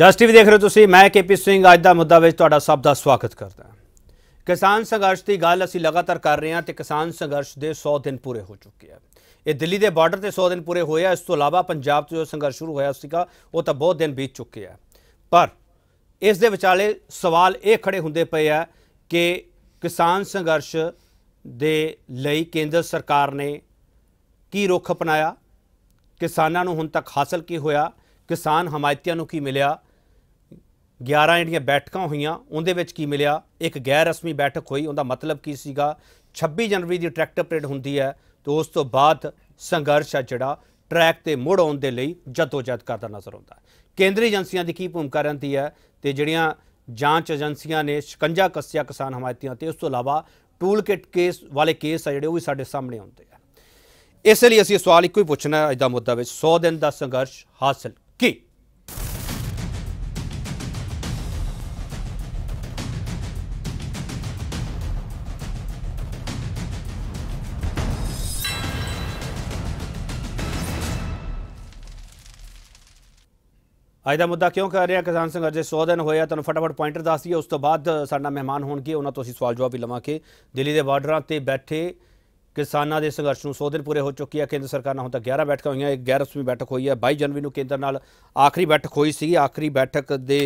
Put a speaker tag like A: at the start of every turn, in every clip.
A: ਜਸ TV ਦੇਖ ਰਹੇ ਤੁਸੀਂ ਮੈਂ ਕੇਪੀ ਸਿੰਘ ਅੱਜ ਦਾ ਮੁੱਦਾ ਵਿੱਚ ਤੁਹਾਡਾ ਸਭ ਦਾ ਸਵਾਗਤ ਕਰਦਾ ਹਾਂ ਕਿਸਾਨ ਸੰਘਰਸ਼ ਦੀ ਗੱਲ ਅਸੀਂ ਲਗਾਤਾਰ ਕਰ ਰਹੇ ਹਾਂ ਤੇ ਕਿਸਾਨ ਸੰਘਰਸ਼ ਦੇ 100 ਦਿਨ ਪੂਰੇ ਹੋ ਚੁੱਕੇ ਆ ਇਹ ਦਿੱਲੀ ਦੇ ਬਾਰਡਰ ਤੇ 100 ਦਿਨ ਪੂਰੇ ਹੋਏ ਆ ਇਸ ਤੋਂ ਇਲਾਵਾ ਪੰਜਾਬ 'ਚ ਜੋ ਸੰਘਰਸ਼ ਸ਼ੁਰੂ ਹੋਇਆ ਸੀਗਾ ਉਹ ਤਾਂ ਬਹੁਤ ਦਿਨ ਬੀਤ ਚੁੱਕੇ ਆ ਪਰ ਇਸ ਦੇ ਵਿਚਾਲੇ ਸਵਾਲ ਇਹ ਖੜੇ ਹੁੰਦੇ ਪਏ ਆ ਕਿ ਕਿਸਾਨ ਸੰਘਰਸ਼ ਦੇ ਲਈ ਕੇਂਦਰ ਸਰਕਾਰ ਨੇ ਕੀ ਰੁਖ ਅਪਣਾਇਆ ਕਿਸਾਨਾਂ ਨੂੰ ਹੁਣ ਤੱਕ ਹਾਸਲ ਕੀ ਹੋਇਆ ਕਿਸਾਨ ਹਮਾਇਤੀਆਂ ਨੂੰ ਕੀ ਮਿਲਿਆ 11 ਜਿਹੜੀਆਂ ਬੈਠਕਾਂ ਹੋਈਆਂ ਉਹਦੇ ਵਿੱਚ ਕੀ ਮਿਲਿਆ ਇੱਕ ਗੈਰ ਰਸਮੀ ਬੈਠਕ ਹੋਈ ਉਹਦਾ ਮਤਲਬ ਕੀ ਸੀਗਾ 26 ਜਨਵਰੀ ਦੀ ਟਰੈਕਟਰ ਪਰੇਡ ਹੁੰਦੀ ਹੈ ਤੇ ਉਸ ਤੋਂ ਬਾਅਦ ਸੰਘਰਸ਼ ਆ ਜਿਹੜਾ ਟਰੈਕ ਤੇ ਮੁੜ ਆਉਣ ਦੇ ਲਈ ਜਦੋਜਹਿਦ ਕਰਦਾ ਨਜ਼ਰ ਆਉਂਦਾ ਕੇਂਦਰੀ ਏਜੰਸੀਆਂ ਦੀ ਕੀ ਭੂਮਿਕਾ ਰਹਿੰਦੀ ਹੈ ਤੇ ਜਿਹੜੀਆਂ ਜਾਂਚ ਏਜੰਸੀਆਂ ਨੇ ਸ਼ਿਕੰਜਾ ਕੱਸਿਆ ਕਿਸਾਨ ਹਮਾਇਤੀਆਂ ਤੇ ਉਸ ਤੋਂ ਇਲਾਵਾ ਟੂਲ ਕਿਟ ਕੇਸ ਵਾਲੇ ਕੇਸ ਆ ਜਿਹੜੇ ਉਹ ਵੀ ਸਾਡੇ ਸਾਹਮਣੇ ਆਉਂਦੇ ਆ ਇਸ ਲਈ ਅਸੀਂ ਸਵਾਲ ਇੱਕੋ ਹੀ ਪੁੱਛਣਾ ਹੈ ਅੱਜ ਦਾ ਮੁੱਦਾ ਵਿੱਚ 100 ਦਿਨ ਦਾ ਸੰਘਰਸ਼ ਹਾਸਲ ਕੀ ਅੱਜ ਦਾ ਮੁੱਦਾ ਕਿਉਂ ਕਰ ਰਿਹਾ ਕਿਸਾਨ ਸੰਘਰਸ਼ ਦੇ 100 ਦਿਨ ਹੋਇਆ ਤੁਹਾਨੂੰ ਫਟਾਫਟ ਪੁਆਇੰਟਰ ਦੱਸ ਦਈਏ ਉਸ ਤੋਂ ਬਾਅਦ ਸਾਡਾ ਮਹਿਮਾਨ ਹੋਣਗੇ ਉਹਨਾਂ ਤੋਂ ਅਸੀਂ ਸਵਾਲ ਜਵਾਬ ਵੀ ਲਵਾਂਗੇ ਦਿੱਲੀ ਦੇ ਬਾਰਡਰਾਂ ਤੇ ਬੈਠੇ ਕਿਸਾਨਾਂ ਦੇ ਸੰਘਰਸ਼ ਨੂੰ 100 ਦਿਨ ਪੂਰੇ ਹੋ ਚੁੱਕੀ ਹੈ ਕੇਂਦਰ ਸਰਕਾਰ ਨਾਲ ਹੁਣ ਤੱਕ 11 ਬੈਠਕਾਂ ਹੋਈਆਂ ਇੱਕ ਬੈਠਕ ਹੋਈ ਹੈ 22 ਜਨਵਰੀ ਨੂੰ ਕੇਂਦਰ ਨਾਲ ਆਖਰੀ ਬੈਠਕ ਹੋਈ ਸੀ ਆਖਰੀ ਬੈਠਕ ਦੇ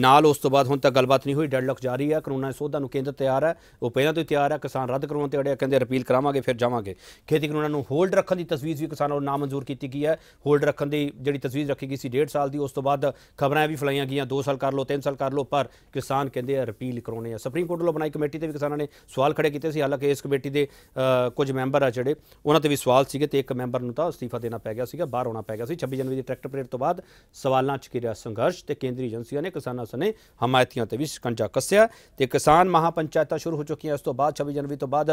A: ਨਾਲ ਉਸ ਤੋਂ ਬਾਅਦ ਹੁਣ ਤੱਕ ਗੱਲਬਾਤ ਨਹੀਂ ਹੋਈ ਡੈਡਲੌਕ ਜਾਰੀ ਹੈ ਕਰੋਨਾ ਸੋਧਾ ਨੂੰ ਕੇਂਦਰ ਤਿਆਰ ਹੈ ਉਹ ਪਹਿਲਾਂ ਤੋਂ ਤਿਆਰ ਹੈ ਕਿਸਾਨ ਰੱਦ ਕਰਵਾਉਣ ਤੇ ਅੜਿਆ ਕਹਿੰਦੇ ਅਪੀਲ ਕਰਾਵਾਂਗੇ ਫਿਰ ਜਾਵਾਂਗੇ ਖੇਤੀ ਕਾਨੂੰਨਾਂ ਨੂੰ ਹੋਲਡ ਰੱਖਣ ਦੀ ਤਸਵੀਰ ਵੀ ਕਿਸਾਨਾਂ ਨੂੰ ਨਾਮਨਜ਼ੂਰ ਕੀਤੀ ਗਈ ਹੈ ਹੋਲਡ ਰੱਖਣ ਦੀ ਜਿਹੜੀ ਤਸਵੀਰ ਰੱਖੀ ਗਈ ਸੀ 1.5 ਸਾਲ ਦੀ ਉਸ ਤੋਂ ਬਾਅਦ ਖਬਰਾਂ ਵੀ ਫਲਾਈਆਂ ਗਈਆਂ 2 ਸਾਲ ਕਰ ਲਓ 3 ਸਾਲ ਕਰ ਲਓ ਪਰ ਕਿਸਾਨ ਕਹਿੰਦੇ ਆ ਅਪੀਲ ਕਰਾਉਣੇ ਆ ਸੁਪਰੀਮ ਕੋਰਟ ਵੱਲੋਂ ਬਣਾਈ ਕਮੇਟੀ ਤੇ ਵੀ ਕਿਸਾਨਾਂ ਨੇ ਸਵਾਲ ਖੜੇ ਕੀਤੇ ਸੀ ਹਾਲਾਂਕਿ ਇਸ ਕਮੇਟੀ ਦੇ ਕੁਝ ਮੈਂਬਰ ਆ ਜਿਹੜੇ ਉਹਨਾਂ ਤੇ ਵੀ ਸਵਾਲ ਸੀਗੇ ਤੇ ਇੱਕ ਮੈਂਬਰ ਨੂੰ ਤਾਂ ਅਸਤੀਫਾ ਦੇਣਾ ਪੈ ਗਿਆ ਸੀਗਾ ਬਾਹਰ ਆਉਣਾ ਪੈ ਗਿਆ ਸੀ 26 ਜਨਵਰੀ ਦੇ ਟਰੈਕਟਰ ਪਰੇਡ ਤੋਂ ਬਾਅਦ ਸਵਾਲਾਂ 'ਚ ਕਿਰਿਆ ਸੰਘਰਸ਼ ਤੇ ਕੇਂਦਰੀ ਏਜੰਸੀਆਂ ਨੇ ਕਿਸਾਨਾਂ ਸਨੇ ਹਮਾਇਤੀਆਂ ਤੇ ਵੀ ਸ਼ਿਕੰਜਾ ਕੱਸਿਆ ਤੇ ਕਿਸਾਨ ਮਹਾਪੰਚਾਇਤਾਂ ਸ਼ੁਰੂ ਹੋ ਚੁੱਕੀਆਂ ਇਸ ਤੋਂ ਬਾਅਦ 26 ਜਨਵਰੀ ਤੋਂ ਬਾਅਦ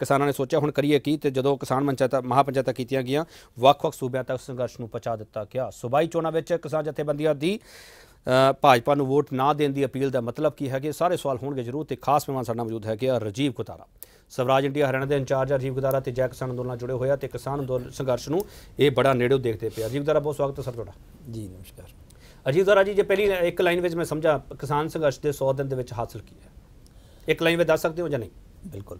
A: ਕਿਸਾਨਾਂ ਨੇ ਸੋਚਿਆ ਹੁਣ ਕਰੀਏ ਕੀ ਤੇ ਜਦੋਂ ਕਿਸਾਨ ਮਹਾਪੰਚਾਇਤਾਂ ਮਹਾਪੰਚਾਇਤਾਂ ਕੀਤੀਆਂ ਗਈਆਂ ਵੱਖ-ਵੱਖ ਸੂਬਿਆਂ ਤੱਕ ਸੰਘਰਸ਼ ਨੂੰ ਪਹੁੰਚਾ ਦਿੱਤਾ ਗਿਆ ਸੁਬਾਈ ਚੋਣਾਂ ਵਿੱਚ ਕਿਸਾਨ ਜਥੇਬੰਦੀਆਂ ਦੀ ਭਾਜਪਾ ਨੂੰ ਵੋਟ ਨਾ ਦੇਣ ਦੀ ਅਪੀਲ ਦਾ ਮਤਲਬ ਕੀ ਹੈ ਕਿ ਸਾਰੇ ਸਵਾਲ ਹੋਣਗੇ ਜ਼ਰੂਰ ਤੇ ਖਾਸ ਮਹਿਮਾਨ ਸਾਡਾ ਮੌਜੂਦ ਹੈ ਕਿ ਰਜੀਵ ਕੁਤਾਰਾ ਸਵਰਾਜ ਇੰਡੀਆ ਹਰਿਆਣਾ ਦੇ ਇੰਚਾਰਜ ਰਜੀਵ ਕੁਤਾਰਾ ਤੇ ਜੈ ਕਿਸਾਨ ਅੰਦੋਲਨ ਜੁੜੇ ਹੋਇਆ ਤੇ ਕਿਸਾਨ ਅੰਦੋਲਨ ਸੰਘਰਸ਼ ਨੂੰ ਇਹ ਬੜਾ ਨੇੜਿਓਂ ਦੇਖਦੇ ਪਿਆ ਰਜੀਵ ਕੁਤਾਰਾ ਬਹੁਤ ਸਵਾਗਤ ਹੈ ਸਰ ਤੁਹਾਡਾ
B: ਜੀ ਨਮਸਕਾਰ
A: ਅਜੀਤ ਦਰਾ ਜੀ ਜੇ ਪਹਿਲੀ ਇੱਕ ਲਾਈਨ ਵਿੱਚ ਮੈਂ ਸਮਝਾ ਕਿਸਾਨ ਸੰਘਰਸ਼ ਦੇ 100 ਦਿਨ ਦੇ ਵਿੱਚ ਹਾਸਲ ਕੀ ਹੈ ਇੱਕ ਲਾਈਨ ਵਿੱਚ ਦੱਸ ਸਕਦੇ ਹੋ ਜਾਂ ਨਹੀਂ ਬਿਲਕੁਲ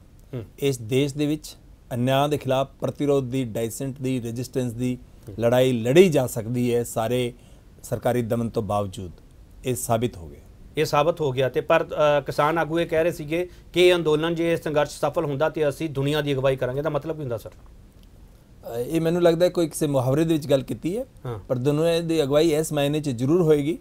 B: ਇਸ ਦੇਸ਼ ਦੇ ਵਿੱਚ ਅਨਿਆਂ ਦੇ ਖਿਲਾਫ ਪ੍ਰਤੀਰੋਧ ਦੀ ਡਾਈਸੈਂਟ ਦੀ ਰੈਜ਼ਿਸਟੈਂਸ ਦੀ ਲੜਾਈ ਲੜੀ ਜਾ ਸਕਦੀ ਹੈ ਸਾਰੇ ਸਰਕਾਰੀ ਦਮਨ ਤੋਂ ਬਾਵਜੂਦ ਇਹ ਸਾਬਿਤ ਹੋ ਗਿਆ
A: ਇਹ ਸਾਬਤ ਹੋ ਗਿਆ ਤੇ ਪਰ ਕਿਸਾਨ ਆਗੂ ਇਹ ਕਹਿ ਰਹੇ ਸੀਗੇ ਕਿ ਇਹ ਅੰਦੋਲਨ ਜੇ ਸੰਘਰਸ਼ ਸਫਲ ਹੁੰਦਾ ਤੇ ਅਸੀਂ ਦੁਨੀਆ ਦੀ ਅਗਵਾਈ ਕਰਾਂਗੇ ਦਾ ਮਤਲਬ ਕੀ ਹੁੰਦਾ ਸਰ
B: ਇਹ ਮੈਨੂੰ ਲੱਗਦਾ ਕੋਈ ਕਿਸੇ ਮੁਹਾਵਰੇ ਦੇ ਵਿੱਚ ਗੱਲ ਕੀਤੀ ਹੈ ਪਰ ਦੋਨੋਂ ਦੀ ਅਗਵਾਈ ਇਸ ਮਾਇਨੇ 'ਚ ਜ਼ਰੂਰ ਹੋਏਗੀ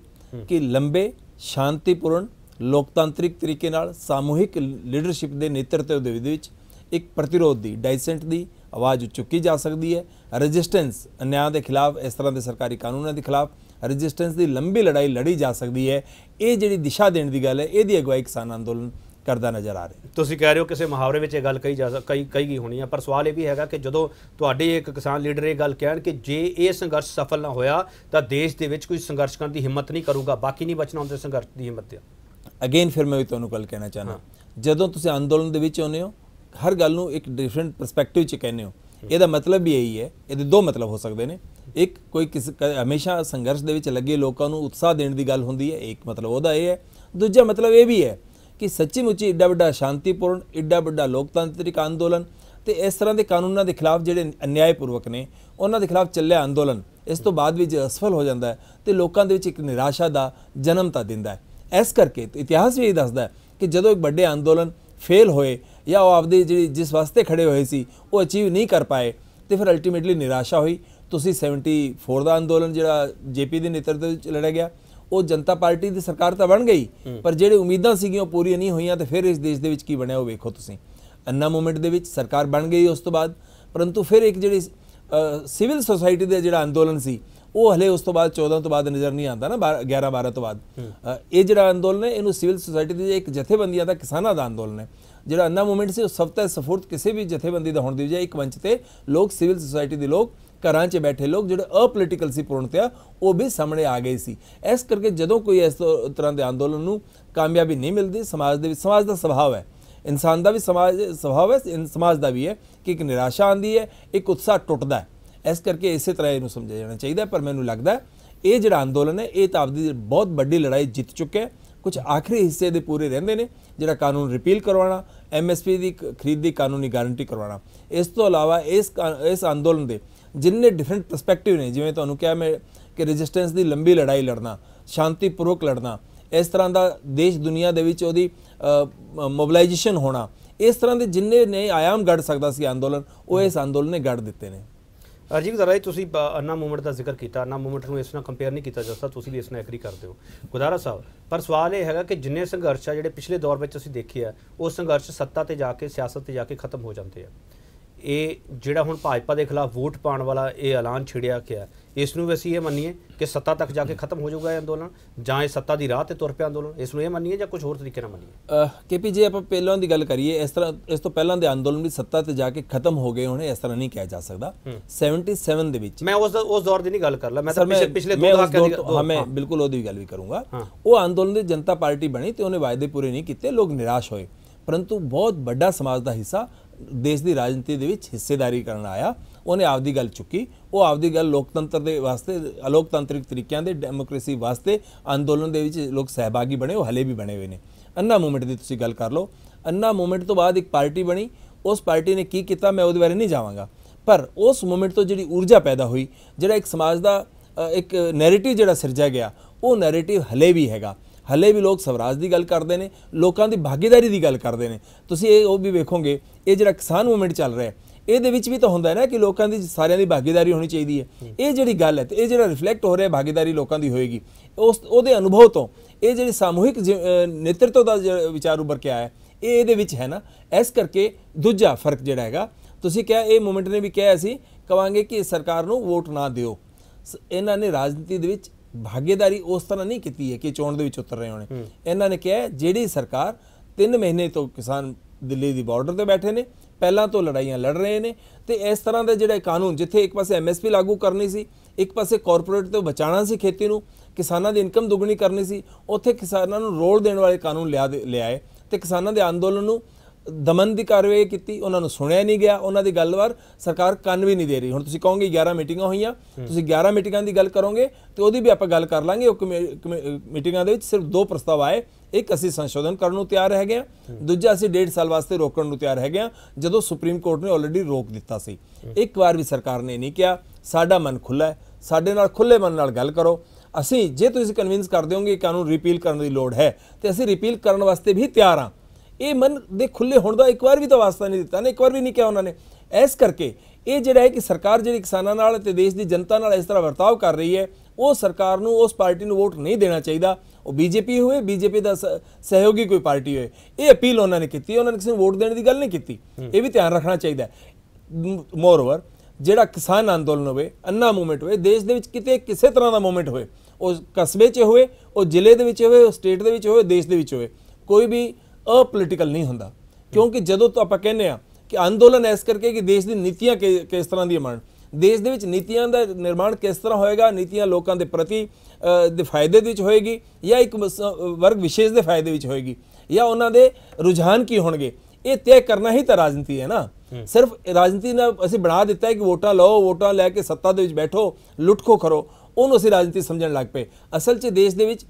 B: ਕਿ ਲੰਬੇ ਸ਼ਾਂਤੀਪੂਰਨ ਲੋਕਤੰਤਰਿਕ ਤਰੀਕੇ ਨਾਲ ਸਾਮੂਹਿਕ ਲੀਡਰਸ਼ਿਪ ਦੇ ਨੇਤਰਤਵ ਦੇ ਵਿੱਚ ਇੱਕ ਪ੍ਰਤੀਰੋਧ ਦੀ ਡਾਈਸੈਂਟ ਦੀ ਆਵਾਜ਼ ਚੁੱਕੀ ਜਾ ਸਕਦੀ ਹੈ ਰੈਜ਼ਿਸਟੈਂਸ ਅਨਿਆਂ ਦੇ ਖਿਲਾਫ ਇਸ ਤਰ੍ਹਾਂ ਦੇ ਸਰਕਾਰੀ ਕਾਨੂੰਨਾਂ ਦੇ ਖਿਲਾਫ ਰੈਜ਼ਿਸਟੈਂਸ ਦੀ ਲੰਬੀ ਲੜਾਈ ਲੜੀ ਜਾ ਸਕਦੀ ਹੈ ਇਹ ਜਿਹੜੀ
A: ਦਿਸ਼ਾ ਦੇਣ ਦੀ ਗੱਲ ਹੈ ਇਹਦੀ ਅਗਵਾਈ ਕਿਸਾਨ ਅੰਦੋਲਨ ਕਰਦਾ ਨਜ਼ਰ ਆ ਰਿਹਾ ਤੁਸੀਂ ਕਹਿ ਰਹੇ ਹੋ ਕਿਸੇ ਮੁਹਾਵਰੇ ਵਿੱਚ ਇਹ ਗੱਲ ਕਹੀ ਜਾ ਕਈ ਕਹੀ ਗਈ ਹੋਣੀ ਆ ਪਰ ਸਵਾਲ ਇਹ ਵੀ ਹੈਗਾ ਕਿ ਜਦੋਂ ਤੁਹਾਡੇ ਇੱਕ ਕਿਸਾਨ ਲੀਡਰ ਇਹ ਗੱਲ ਕਹਿਣ ਕਿ ਜੇ ਇਹ ਸੰਘਰਸ਼ ਸਫਲ ਨਾ ਹੋਇਆ ਤਾਂ ਦੇਸ਼ ਦੇ ਵਿੱਚ ਕੋਈ ਸੰਘਰਸ਼ ਕਰਨ ਦੀ ਹਿੰਮਤ ਨਹੀਂ ਕਰੂਗਾ ਬਾਕੀ ਨਹੀਂ ਬਚਣਾ ਹੁੰਦੇ ਸੰਘਰਸ਼ ਦੀ ਹਿੰਮਤ ਤੇ ਅਗੇਨ ਫਿਰ ਮੈਂ ਵੀ ਤੁਹਾਨੂੰ ਕੱਲ ਕਹਿਣਾ ਚਾਹਨਾ ਜਦੋਂ ਤੁਸੀਂ ਅੰਦੋਲਨ ਦੇ ਵਿੱਚ ਆਉਨੇ ਹੋ ਹਰ ਗੱਲ
B: ਨੂੰ ਇੱਕ ਡਿਫਰੈਂਟ ਪਰਸਪੈਕਟਿਵ ਚ ਕਹਿੰਦੇ ਹੋ ਇਹਦਾ ਮਤਲਬ ਵੀ ਇਹੀ ਹੈ ਇਹਦੇ ਦੋ ਮਤਲਬ ਹੋ ਸਕਦੇ ਨੇ ਇੱਕ ਕੋਈ ਕਿਸ ਹਮੇਸ਼ਾ ਸੰਘਰਸ਼ ਦੇ ਵਿੱਚ ਲੱਗੇ ਲੋਕਾਂ ਨੂੰ ਉਤਸ਼ਾਹ ਦੇਣ ਦੀ ਗੱਲ ਹੁੰਦੀ ਹੈ ਇੱਕ ਮਤਲਬ ਉਹਦਾ ਇਹ ਹੈ ਦੂਜਾ ਮਤਲਬ ਇਹ ਵੀ ਹੈ ਕਿ ਸੱਚੀ ਮੁੱਚੀ ਏਡਾ ਵੱਡਾ ਸ਼ਾਂਤੀਪੂਰਨ ਏਡਾ ਵੱਡਾ ਲੋਕਤੰਤਰੀ ਅੰਦੋਲਨ ਤੇ ਇਸ ਤਰ੍ਹਾਂ ਦੇ ਕਾਨੂੰਨਾਂ ਦੇ ਖਿਲਾਫ ਜਿਹੜੇ ਅਨਿਆਇਪੂਰਵਕ ਨੇ ਉਹਨਾਂ ਦੇ ਖਿਲਾਫ ਚੱਲਿਆ ਅੰਦੋਲਨ ਇਸ ਤੋਂ ਬਾਅਦ ਵੀ ਜੇ ਅਸਫਲ ਹੋ ਜਾਂਦਾ ਹੈ ਤੇ ਲੋਕਾਂ ਦੇ ਵਿੱਚ ਇੱਕ ਨਿਰਾਸ਼ਾ ਦਾ ਜਨਮ ਤਾਂ ਦਿੰਦਾ ਹੈ ਇਸ ਕਰਕੇ ਇਤਿਹਾਸ ਵੀ ਇਹ ਦੱਸਦਾ ਹੈ ਕਿ ਜਦੋਂ ਇੱਕ ਵੱਡੇ ਅੰਦੋਲਨ ਫੇਲ ਹੋਏ ਜਾਂ ਉਹ ਆਪਦੇ ਜਿਹੜੀ ਜਿਸ ਵਾਸਤੇ ਖੜੇ ਹੋਏ ਸੀ ਉਹ ਅਚੀਵ ਨਹੀਂ ਕਰ ਪਾਏ ਤੇ ਫਿਰ ਅਲਟੀਮੇਟਲੀ ਨਿਰਾਸ਼ਾ ਹੋਈ ਤੁਸੀਂ 74 ਦਾ ਅੰਦੋਲਨ ਜਿਹੜਾ ਜੇਪੀ ਦੇ ਨੇਤਰਤਵ ਵਿੱਚ ਲੜਿਆ ਗਿਆ ਉਹ ਜਨਤਾ ਪਾਰਟੀ ਦੀ ਸਰਕਾਰ ਤਾਂ ਬਣ ਗਈ ਪਰ ਜਿਹੜੇ ਉਮੀਦਾਂ ਸੀਗੀਆਂ ਉਹ ਪੂਰੀਆਂ ਨਹੀਂ ਹੋਈਆਂ ਤੇ ਫਿਰ ਇਸ ਦੇਸ਼ ਦੇ ਵਿੱਚ ਕੀ ਬਣਿਆ ਉਹ ਵੇਖੋ ਤੁਸੀਂ ਅੰਨਾ ਮੂਵਮੈਂਟ ਦੇ ਵਿੱਚ ਸਰਕਾਰ ਬਣ ਗਈ ਉਸ ਤੋਂ ਬਾਅਦ ਪਰੰਤੂ ਫਿਰ ਇੱਕ ਜਿਹੜੀ ਸਿਵਲ ਸੋਸਾਇਟੀ ਦਾ ਜਿਹੜਾ ਅੰਦੋਲਨ ਸੀ ਉਹ ਹਲੇ ਉਸ ਤੋਂ ਬਾਅਦ 14 ਤੋਂ ਬਾਅਦ ਨਜ਼ਰ ਨਹੀਂ ਆਉਂਦਾ ਨਾ 11 12 ਤੋਂ ਬਾਅਦ ਇਹ ਜਿਹੜਾ ਅੰਦੋਲਨ ਹੈ ਇਹਨੂੰ ਸਿਵਲ ਸੁਸਾਇਟੀ ਦੀ ਇੱਕ ਜਥੇਬੰਦੀਆਂ ਦਾ ਕਿਸਾਨਾਂ ਦਾ ਅੰਦੋਲਨ ਹੈ ਜਿਹੜਾ ਅੰਨਾ ਮੂਵਮੈਂਟ ਸੀ ਉਹ ਸਭ ਤੋਂ ਸਫੁਰਤ ਕਿਸੇ ਵੀ ਜਥੇਬੰਦੀ ਦਾ ਹੋਣ ਦੀ ਵਜ੍ਹਾ ਇੱਕ ਮੰਚ ਤੇ ਲੋਕ ਸਿਵਲ ਸੁਸਾਇਟੀ ਦੇ ਲੋਕ ਘਰਾਂ 'ਚ ਬੈਠੇ ਲੋਕ ਜਿਹੜੇ ਅਪੋਲੀਟੀਕਲ ਸੀ ਪੂਰਨਤਿਆ ਉਹ ਵੀ ਸਾਹਮਣੇ ਆ ਗਏ ਸੀ ਇਸ ਕਰਕੇ ਜਦੋਂ ਕੋਈ ਇਸ ਤਰ੍ਹਾਂ ਦੇ ਅੰਦੋਲਨ ਨੂੰ ਕਾਮਯਾਬੀ ਨਹੀਂ ਮਿਲਦੀ ਸਮਾਜ ਦੇ ਵਿੱਚ ਸਮਾਜ ਦਾ ਸੁਭਾਅ ਹੈ ਇਨਸਾਨ ਦਾ ਵੀ ਸਮਾਜ ਸੁਭਾਅ ਹੈ ਸਮਾਜ ਦਾ ਵੀ ਹੈ ਕਿ ਇੱਕ ਨਿਰਾਸ਼ਾ ਆਂਦੀ ਹੈ ਇੱਕ ਉਤਸ਼ਾਹ ਟੁੱਟਦਾ ਹੈ ਇਸ ਕਰਕੇ ਇਸੇ ਤਰ੍ਹਾਂ ਇਹਨੂੰ ਸਮਝਿਆ ਜਾਣਾ ਚਾਹੀਦਾ ਪਰ ਮੈਨੂੰ ਲੱਗਦਾ ਇਹ ਜਿਹੜਾ ਅੰਦੋਲਨ ਹੈ ਇਹ ਤਾਂ ਆਪਦੀ ਬਹੁਤ ਵੱਡੀ ਲੜਾਈ ਜਿੱਤ ਚੁੱਕਿਆ ਹੈ ਕੁਝ ਆਖਰੀ ਹਿੱਸੇ ਦੇ ਪੂਰੇ ਰਹਿੰਦੇ ਨੇ ਜਿਹੜਾ ਕਾਨੂੰਨ ਰਿਪੀਲ ਕਰਵਾਉਣਾ ਐਮਐਸਪੀ ਦੀ ਖਰੀਦ ਦੀ ਕਾਨੂੰਨੀ ਗਾਰੰਟੀ ਕਰਵਾਉਣਾ ਇਸ ਤੋਂ ਇਲਾਵਾ ਇਸ ਇਸ ਅੰਦੋਲਨ ਦੇ ਜਿੰਨੇ ਡਿਫਰੈਂਟ ਪਰਸਪੈਕਟਿਵ ਨੇ ਜਿਵੇਂ ਤੁਹਾਨੂੰ ਕਿਹਾ ਮੈਂ ਕਿ ਰੈਜ਼ਿਸਟੈਂਸ ਦੀ ਲੰਬੀ ਲੜਾਈ ਲੜਨਾ ਸ਼ਾਂਤੀਪੂਰਵਕ ਲੜਨਾ ਇਸ ਤਰ੍ਹਾਂ ਦਾ ਦੇਸ਼ ਦੁਨੀਆ ਦੇ ਵਿੱਚ ਉਹਦੀ ਮੋਬਿਲਾਈਜੇਸ਼ਨ ਹੋਣਾ ਇਸ ਤਰ੍ਹਾਂ ਦੇ ਜਿੰਨੇ ਨੇ ਆਯਾਮ
A: ਗੜ ਸਕਦਾ ਸੀ ਅੰਦੋਲਨ ਉਹ ਇਸ ਅੰਦੋਲਨ ਨੇ ਗੜ ਦਿੱਤੇ ਨੇ ਅਰਜੀਤ ਜ਼ਰਾ ਤੁਸੀਂ ਅੰਨਾ ਮੂਵਮੈਂਟ ਦਾ ਜ਼ਿਕਰ ਕੀਤਾ ਅੰਨਾ ਮੂਵਮੈਂਟ ਨੂੰ ਇਸ ਨਾਲ ਕੰਪੇਅਰ ਨਹੀਂ ਕੀਤਾ ਜਾ ਸਕਦਾ ਤੁਸੀਂ ਵੀ ਇਸ ਨਾਲ ਐਗਰੀ ਕਰਦੇ ਹੋ ਗੁਦਾਰਾ ਸਾਹਿਬ ਪਰ ਸਵਾਲ ਇਹ ਹੈਗਾ ਕਿ ਜਿੰਨੇ ਸੰਘਰਸ਼ ਆ ਜਿਹੜੇ ਪਿਛਲੇ ਦੌਰ ਵਿੱਚ ਅਸੀਂ ਦੇਖੇ ਆ ਉਹ ਸੰਘਰਸ਼ ਸੱਤਾ ਤੇ ਜਾ ਕੇ ਸਿਆਸਤ ਤੇ ਜਾ ਕੇ ਖਤਮ ਹੋ ਜਾਂਦੇ ਆ ਇਹ ਜਿਹੜਾ ਹੁਣ ਭਾਜਪਾ ਦੇ ਖਿਲਾਫ ਵੋਟ ਪਾਣ ਵਾਲਾ ਇਹ ਐਲਾਨ ਛਿੜਿਆ ਗਿਆ ਇਸ ਨੂੰ ਵੀ ਅਸੀਂ ਇਹ ਮੰਨੀਏ ਕਿ ਸੱਤਾ ਤੱਕ ਜਾ ਕੇ ਖਤਮ ਹੋ ਜਾਊਗਾ ਇਹ ਅੰਦੋਲਨ ਜਾਂ ਇਹ ਸੱਤਾ ਦੀ ਰਾਹ ਤੇ ਤੁਰ ਪਿਆ ਅੰਦੋਲਨ ਇਸ ਨੂੰ ਇਹ ਮੰਨੀਏ ਜਾਂ ਕੁਝ ਹੋਰ ਤਰੀਕੇ ਨਾਲ ਮੰਨੀਏ ਕੇਪੀ ਜੀ ਆਪਾਂ ਪਹਿਲਾਂ ਦੀ ਗੱਲ ਕਰੀਏ ਇਸ ਤਰ੍ਹਾਂ ਇਸ ਤੋਂ ਪਹਿਲਾਂ ਦੇ ਅੰਦੋਲਨ ਵੀ
B: ਸੱਤਾ ਤੇ ਜਾ ਕੇ ਖਤਮ ਹੋ ਗਏ ਹੋਣੇ ਇਸ ਤਰ੍ਹਾਂ ਨਹੀਂ ਕਿਹਾ ਜਾ ਸਕਦਾ 77 ਦੇ ਵਿੱਚ ਮੈਂ ਉਸ ਉਸ ਦੌਰ ਦੀ ਨਹੀਂ
A: ਗੱਲ ਕਰ ਲਾ ਮੈਂ ਤਾਂ ਪਿਛਲੇ ਦੋ ਦਹਾਕਿਆਂ ਦੀ ਹਾਂ ਮੈਂ
B: ਬਿਲਕੁਲ ਉਹਦੀ ਗੱਲ ਵੀ ਕਰੂੰਗਾ ਉਹ ਅੰਦੋਲਨ ਦੇ ਜਨਤਾ ਪਾਰਟੀ ਬਣੀ ਤੇ ਉਹਨੇ ਵਾਅਦੇ ਪੂਰੇ ਨਹੀਂ ਕੀਤੇ ਲੋਕ ਨਿਰਾਸ਼ ਹੋਏ ਪਰੰਤੂ ਬਹੁਤ ਵੱਡਾ ਸਮਾਜ ਦਾ ਹਿੱਸਾ ਦੇਸ਼ ਦੀ ਰਾਜਨੀਤੀ ਦੇ ਵਿੱਚ ਹਿੱਸੇਦਾਰੀ ਕਰਨ ਆਇਆ ਉਹਨੇ ਆਪਦੀ ਗੱਲ ਚੁੱਕੀ ਉਹ ਆਪਦੀ ਗੱਲ ਲੋਕਤੰਤਰ ਦੇ ਵਾਸਤੇ ਅਲੋਕਤੰਤਰਿਕ ਤਰੀਕਿਆਂ ਦੇ ਡੈਮੋਕ੍ਰੇਸੀ ਵਾਸਤੇ ਅੰਦੋਲਨ ਦੇ ਵਿੱਚ ਲੋਕ ਸਹਿਭਾਗੀ ਬਣੇ ਉਹ ਹਲੇ ਵੀ ਬਣੇ ਹੋਏ ਨੇ ਅੰਨਾ ਮੂਵਮੈਂਟ ਦੀ ਤੁਸੀਂ ਗੱਲ ਕਰ ਲਓ ਅੰਨਾ ਮੂਵਮੈਂਟ ਤੋਂ ਬਾਅਦ ਇੱਕ ਪਾਰਟੀ ਬਣੀ ਉਸ ਪਾਰਟੀ ਨੇ ਕੀ ਕੀਤਾ ਮੈਂ ਉਹਦੇ ਬਾਰੇ ਨਹੀਂ ਜਾਵਾਂਗਾ ਪਰ ਉਸ ਮੂਵਮੈਂਟ ਤੋਂ ਜਿਹੜੀ ਊਰਜਾ ਪੈਦਾ ਹੋਈ ਜਿਹੜਾ ਇੱਕ ਸਮਾਜ ਦਾ ਇੱਕ ਨੈਰੇਟਿਵ ਜਿਹੜਾ ਸਿਰਜਿਆ ਗਿਆ ਉਹ ਨੈਰੇਟਿਵ ਹਲੇ ਵੀ ਹੈਗਾ ਹੱਲੇ ਵੀ ਲੋਕ ਸਵਰਾਜ ਦੀ ਗੱਲ ਕਰਦੇ ਨੇ ਲੋਕਾਂ ਦੀ ਭਾਗੀਦਾਰੀ ਦੀ ਗੱਲ ਕਰਦੇ ਨੇ ਤੁਸੀਂ ਇਹ ਉਹ ਵੀ ਵੇਖੋਗੇ ਇਹ ਜਿਹੜਾ ਕਿਸਾਨ ਮੂਵਮੈਂਟ ਚੱਲ ਰਿਹਾ ਹੈ ਇਹਦੇ ਵਿੱਚ ਵੀ ਤਾਂ ਹੁੰਦਾ ਹੈ ਨਾ ਕਿ ਲੋਕਾਂ ਦੀ ਸਾਰਿਆਂ ਦੀ ਭਾਗੀਦਾਰੀ ਹੋਣੀ ਚਾਹੀਦੀ ਹੈ ਇਹ ਜਿਹੜੀ ਗੱਲ ਹੈ ਤੇ ਇਹ ਜਿਹੜਾ ਰਿਫਲੈਕਟ ਹੋ ਰਿਹਾ ਭਾਗੀਦਾਰੀ ਲੋਕਾਂ ਦੀ ਹੋਏਗੀ ਉਸ ਉਹਦੇ ਅਨੁਭਵ ਤੋਂ ਇਹ ਜਿਹੜੀ ਸਮੂਹਿਕ ਨੇਤਰਤਵ ਦਾ ਵਿਚਾਰ ਉੱਭਰ ਕੇ ਆਇਆ ਇਹ ਇਹਦੇ ਵਿੱਚ ਹੈ ਨਾ ਇਸ ਕਰਕੇ ਦੂਜਾ ਫਰਕ ਜਿਹੜਾ ਹੈਗਾ ਤੁਸੀਂ ਕਿਹਾ ਇਹ ਮੂਵਮੈਂਟ ਨੇ ਵੀ ਕਿਹਾ ਸੀ ਕਵਾਂਗੇ ਕਿ ਸਰਕਾਰ ਨੂੰ ਵੋਟ ਨਾ ਦਿਓ ਇਹਨਾਂ ਨੇ ਰਾਜਨੀਤੀ ਦੇ ਵਿੱਚ ਭਾਗੀਦਾਰੀ ਉਸ ਤਰ੍ਹਾਂ ਨਹੀਂ ਕੀਤੀ ਹੈ ਕਿ ਚੋਣ ਦੇ ਵਿੱਚ ਉਤਰ ਰਹੇ ਹੋਣੇ ਇਹਨਾਂ ਨੇ ਕਿਹਾ ਜਿਹੜੀ ਸਰਕਾਰ 3 ਮਹੀਨੇ ਤੋਂ ਕਿਸਾਨ ਦਿੱਲੀ ਦੀ ਬਾਰਡਰ ਤੇ ਬੈਠੇ ਨੇ ਪਹਿਲਾਂ ਤੋਂ ਲੜਾਈਆਂ ਲੜ ਰਹੇ ਨੇ ਤੇ ਇਸ ਤਰ੍ਹਾਂ ਦੇ ਜਿਹੜੇ ਕਾਨੂੰਨ ਜਿੱਥੇ ਇੱਕ ਪਾਸੇ ਐਮਐਸਪੀ ਲਾਗੂ ਕਰਨੀ ਸੀ ਇੱਕ ਪਾਸੇ ਕਾਰਪੋਰੇਟ ਤੋਂ ਬਚਾਉਣਾ ਸੀ ਖੇਤੀ ਨੂੰ ਕਿਸਾਨਾਂ ਦੀ ਇਨਕਮ ਦੁੱਗਣੀ ਕਰਨੀ ਸੀ ਉੱਥੇ ਕਿਸਾਨਾਂ ਨੂੰ ਰੋਲ ਦੇਣ ਵਾਲੇ ਕਾਨੂੰਨ ਲਿਆ ਲਿਆਏ ਤੇ ਕਿਸਾਨਾਂ ਦੇ ਅੰਦੋਲਨ ਨੂੰ ਦਮਨ ਦੀ ਕਾਰਵਾਈ ਕੀਤੀ ਉਹਨਾਂ ਨੂੰ ਸੁਣਿਆ ਨਹੀਂ ਗਿਆ ਉਹਨਾਂ ਦੀ ਗੱਲਬਾਤ ਸਰਕਾਰ ਕੰਨ ਵੀ ਨਹੀਂ ਦੇ ਰਹੀ ਹੁਣ ਤੁਸੀਂ ਕਹੋਗੇ 11 ਮੀਟਿੰਗਾਂ ਹੋਈਆਂ ਤੁਸੀਂ 11 ਮੀਟਿੰਗਾਂ ਦੀ ਗੱਲ ਕਰੋਗੇ ਤੇ ਉਹਦੀ ਵੀ ਆਪਾਂ ਗੱਲ ਕਰ ਲਾਂਗੇ ਉਹ ਮੀਟਿੰਗਾਂ ਦੇ ਵਿੱਚ ਸਿਰਫ ਦੋ ਪ੍ਰਸਤਾਵ ਆਏ ਇੱਕ ਅਸੀਂ ਸੰਸ਼ੋਧਨ ਕਰਨ ਨੂੰ ਤਿਆਰ ਹੈਗੇ ਆ ਦੂਜਾ ਅਸੀਂ 1.5 ਸਾਲ ਵਾਸਤੇ ਰੋਕਣ ਨੂੰ ਤਿਆਰ ਹੈਗੇ ਆ ਜਦੋਂ ਸੁਪਰੀਮ ਕੋਰਟ ਨੇ ਆਲਰੇਡੀ ਰੋਕ ਦਿੱਤਾ ਸੀ ਇੱਕ ਵਾਰ ਵੀ ਸਰਕਾਰ ਨੇ ਨਹੀਂ ਕਿਹਾ ਸਾਡਾ ਮਨ ਖੁੱਲਾ ਹੈ ਸਾਡੇ ਨਾਲ ਖੁੱਲੇ ਮਨ ਨਾਲ ਗੱਲ ਕਰੋ ਅਸੀਂ ਜੇ ਤੁਸੀਂ ਕਨਵਿੰਸ ਕਰ ਦਿਓਗੇ ਕਾਨੂੰਨ ਰਿਪੀਲ ਕਰਨ ਦੀ ਲੋੜ ਹੈ ਤੇ ਅਸੀਂ ਰਿਪੀਲ ਕਰਨ ਵਾਸਤੇ ਵੀ ਤਿਆਰ ਆ ਇਹ ਮਨ ਦੇ ਖੁੱਲੇ ਹੋਣ ਦਾ ਇੱਕ ਵਾਰ ਵੀ ਤਾਂ ਵਾਸਤਾ ਨਹੀਂ ਦਿੱਤਾ ਨਾ ਇੱਕ ਵਾਰ ਵੀ ਨਹੀਂ ਕਿਹਾ ਉਹਨਾਂ ਨੇ ਇਸ ਕਰਕੇ ਇਹ ਜਿਹੜਾ ਹੈ ਕਿ ਸਰਕਾਰ ਜਿਹੜੀ ਕਿਸਾਨਾਂ ਨਾਲ ਤੇ ਦੇਸ਼ ਦੀ ਜਨਤਾ ਨਾਲ ਇਸ ਤਰ੍ਹਾਂ ਵਰਤਾਓ ਕਰ ਰਹੀ ਹੈ ਉਹ ਸਰਕਾਰ ਨੂੰ ਉਸ ਪਾਰਟੀ ਨੂੰ ਵੋਟ ਨਹੀਂ ਦੇਣਾ ਚਾਹੀਦਾ ਉਹ ਬੀਜੇਪੀ ਹੋਵੇ ਬੀਜੇਪੀ ਦਾ ਸਹਿਯੋਗੀ ਕੋਈ ਪਾਰਟੀ ਹੋਵੇ ਇਹ ਅਪੀਲ ਉਹਨਾਂ ਨੇ ਕੀਤੀ ਉਹਨਾਂ ਨੇ ਕਿਸੇ ਨੂੰ ਵੋਟ ਦੇਣ ਦੀ ਗੱਲ ਨਹੀਂ ਕੀਤੀ ਇਹ ਵੀ ਧਿਆਨ ਰੱਖਣਾ ਚਾਹੀਦਾ ਮੋਰਓਵਰ ਜਿਹੜਾ ਕਿਸਾਨ ਅੰਦੋਲਨ ਹੋਵੇ ਅੰਨਾ ਮੂਵਮੈਂਟ ਹੋਵੇ ਦੇਸ਼ ਦੇ ਵਿੱਚ ਕਿਤੇ ਕਿਸੇ ਤਰ੍ਹਾਂ ਦਾ ਮੂਵਮੈਂਟ ਹੋਵੇ ਉਹ ਕਸਬੇ 'ਚ ਹੋਵੇ ਉਹ ਜ਼ਿਲ੍ਹੇ ਦੇ ਵਿੱਚ ਹੋਵੇ ਉਹ ਸਟੇਟ ਦੇ ਵਿੱਚ ਹੋਵੇ ਦੇਸ਼ ਦੇ ਵਿੱਚ ਹੋਵੇ ਕੋਈ ਵੀ ਅਪੋਲੀਟੀਕਲ ਨਹੀਂ ਹੁੰਦਾ ਕਿਉਂਕਿ ਜਦੋਂ ਤੋਂ ਆਪਾਂ ਕਹਿੰਦੇ ਆ ਕਿ ਅੰਦੋਲਨ ਇਸ ਕਰਕੇ ਕਿ ਦੇਸ਼ ਦੀ ਨੀਤੀਆਂ ਕਿਸ ਤਰ੍ਹਾਂ ਦੀਆਂ ਬਣ ਦੇਸ਼ ਦੇ ਵਿੱਚ ਨੀਤੀਆਂ ਦਾ ਨਿਰਮਾਣ ਕਿਸ ਤਰ੍ਹਾਂ ਹੋਏਗਾ ਨੀਤੀਆਂ ਲੋਕਾਂ ਦੇ ਪ੍ਰਤੀ ਦੇ ਫਾਇਦੇ ਦੇ ਵਿੱਚ ਹੋਏਗੀ ਜਾਂ ਇੱਕ ਵਰਗ ਵਿਸ਼ੇਸ਼ ਦੇ ਫਾਇਦੇ ਵਿੱਚ ਹੋਏਗੀ ਜਾਂ ਉਹਨਾਂ ਦੇ ਰੁਝਾਨ ਕੀ ਹੋਣਗੇ ਇਹ ਤੈਅ ਕਰਨਾ ਹੀ ਤਾਂ ਰਾਜਨੀਤੀ ਹੈ ਨਾ ਸਿਰਫ ਰਾਜਨੀਤੀ ਨਾਲ ਅਸੀਂ ਬਣਾ ਦਿੱਤਾ ਹੈ ਕਿ ਵੋਟਾਂ ਲਓ ਵੋਟਾਂ ਲੈ ਕੇ ਸੱਤਾ ਦੇ ਵਿੱਚ ਬੈਠੋ ਲੁੱਟਖੋ ਕਰੋ ਉਹਨੂੰ ਅਸੀਂ ਰਾਜਨੀਤੀ ਸਮਝਣ ਲੱਗ ਪਏ ਅਸਲ 'ਚ ਦੇਸ਼ ਦੇ ਵਿੱਚ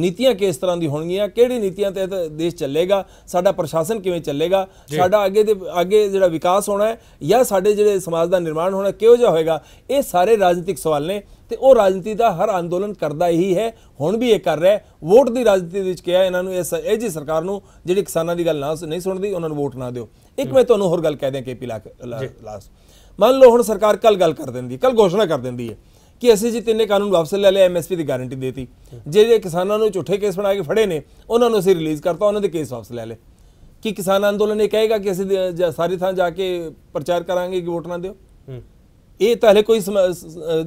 B: ਨੀਤੀਆਂ ਕਿਸ ਤਰ੍ਹਾਂ ਦੀ ਹੋਣਗੀਆਂ ਕਿਹੜੀ ਨੀਤੀਆਂ ਤੇ ਦੇਸ਼ ਚੱਲੇਗਾ ਸਾਡਾ ਪ੍ਰਸ਼ਾਸਨ ਕਿਵੇਂ ਚੱਲੇਗਾ ਸਾਡਾ ਅੱਗੇ ਦੇ ਅੱਗੇ ਜਿਹੜਾ ਵਿਕਾਸ ਹੋਣਾ ਹੈ ਜਾਂ ਸਾਡੇ ਜਿਹੜੇ ਸਮਾਜ ਦਾ ਨਿਰਮਾਣ ਹੋਣਾ ਕਿਹੋ ਜਿਹਾ ਹੋਏਗਾ ਇਹ ਸਾਰੇ ਰਾਜਨੀਤਿਕ ਸਵਾਲ ਨੇ ਤੇ ਉਹ ਰਾਜਨੀਤੀ ਦਾ ਹਰ ਅੰਦੋਲਨ ਕਰਦਾ ਹੀ ਹੈ ਹੁਣ ਵੀ ਇਹ ਕਰ ਰਿਹਾ ਵੋਟ ਦੀ ਰਾਜਨੀਤੀ ਵਿੱਚ ਕਿਹਾ ਇਹਨਾਂ ਨੂੰ ਇਹ ਜੀ ਸਰਕਾਰ ਨੂੰ ਜਿਹੜੀ ਕਿਸਾਨਾਂ ਦੀ ਗੱਲ ਨਾ ਨਹੀਂ ਸੁਣਦੀ ਉਹਨਾਂ ਨੂੰ ਵੋਟ ਨਾ ਦਿਓ ਇੱਕ ਮੈਂ ਤੁਹਾਨੂੰ ਹੋਰ ਗੱਲ ਕਹਿ ਦਿਆਂ ਕੇਪੀ ਲਾਸ ਮੰਨ ਲਓ ਹੁਣ ਸਰਕਾਰ ਕੱਲ ਗੱਲ ਕਰ ਦਿੰਦੀ ਕੱਲ ਘੋਸ਼ਣਾ ਕਰ ਦਿੰਦੀ ਹੈ ਕਿ ਅਸੀਂ ਜੀ ਤਿੰਨੇ ਕਾਨੂੰਨ ਵਾਪਸ ਲੈ ਲਏ ਐਮਐਸਪੀ ਦੀ ਗਾਰੰਟੀ ਦੇਤੀ ਜਿਹੜੇ ਕਿਸਾਨਾਂ ਨੂੰ ਝੂਠੇ ਕੇਸ ਬਣਾ ਕੇ ਫੜੇ ਨੇ ਉਹਨਾਂ ਨੂੰ ਅਸੀਂ ਰਿਲੀਜ਼ ਕਰਤਾ ਉਹਨਾਂ ਦੇ ਕੇਸ ਵਾਪਸ ਲੈ ਲੈ ਕਿ ਕਿਸਾਨ ਅੰਦੋਲਨ ਇਹ ਕਹੇਗਾ ਕਿ ਅਸੀਂ ਸਾਰੀ ਥਾਂ ਜਾ ਕੇ ਪ੍ਰਚਾਰ ਕਰਾਂਗੇ ਕਿ ਵੋਟ ਨਾ ਦਿਓ ਇਹ ਤਾਂ ਹਲੇ ਕੋਈ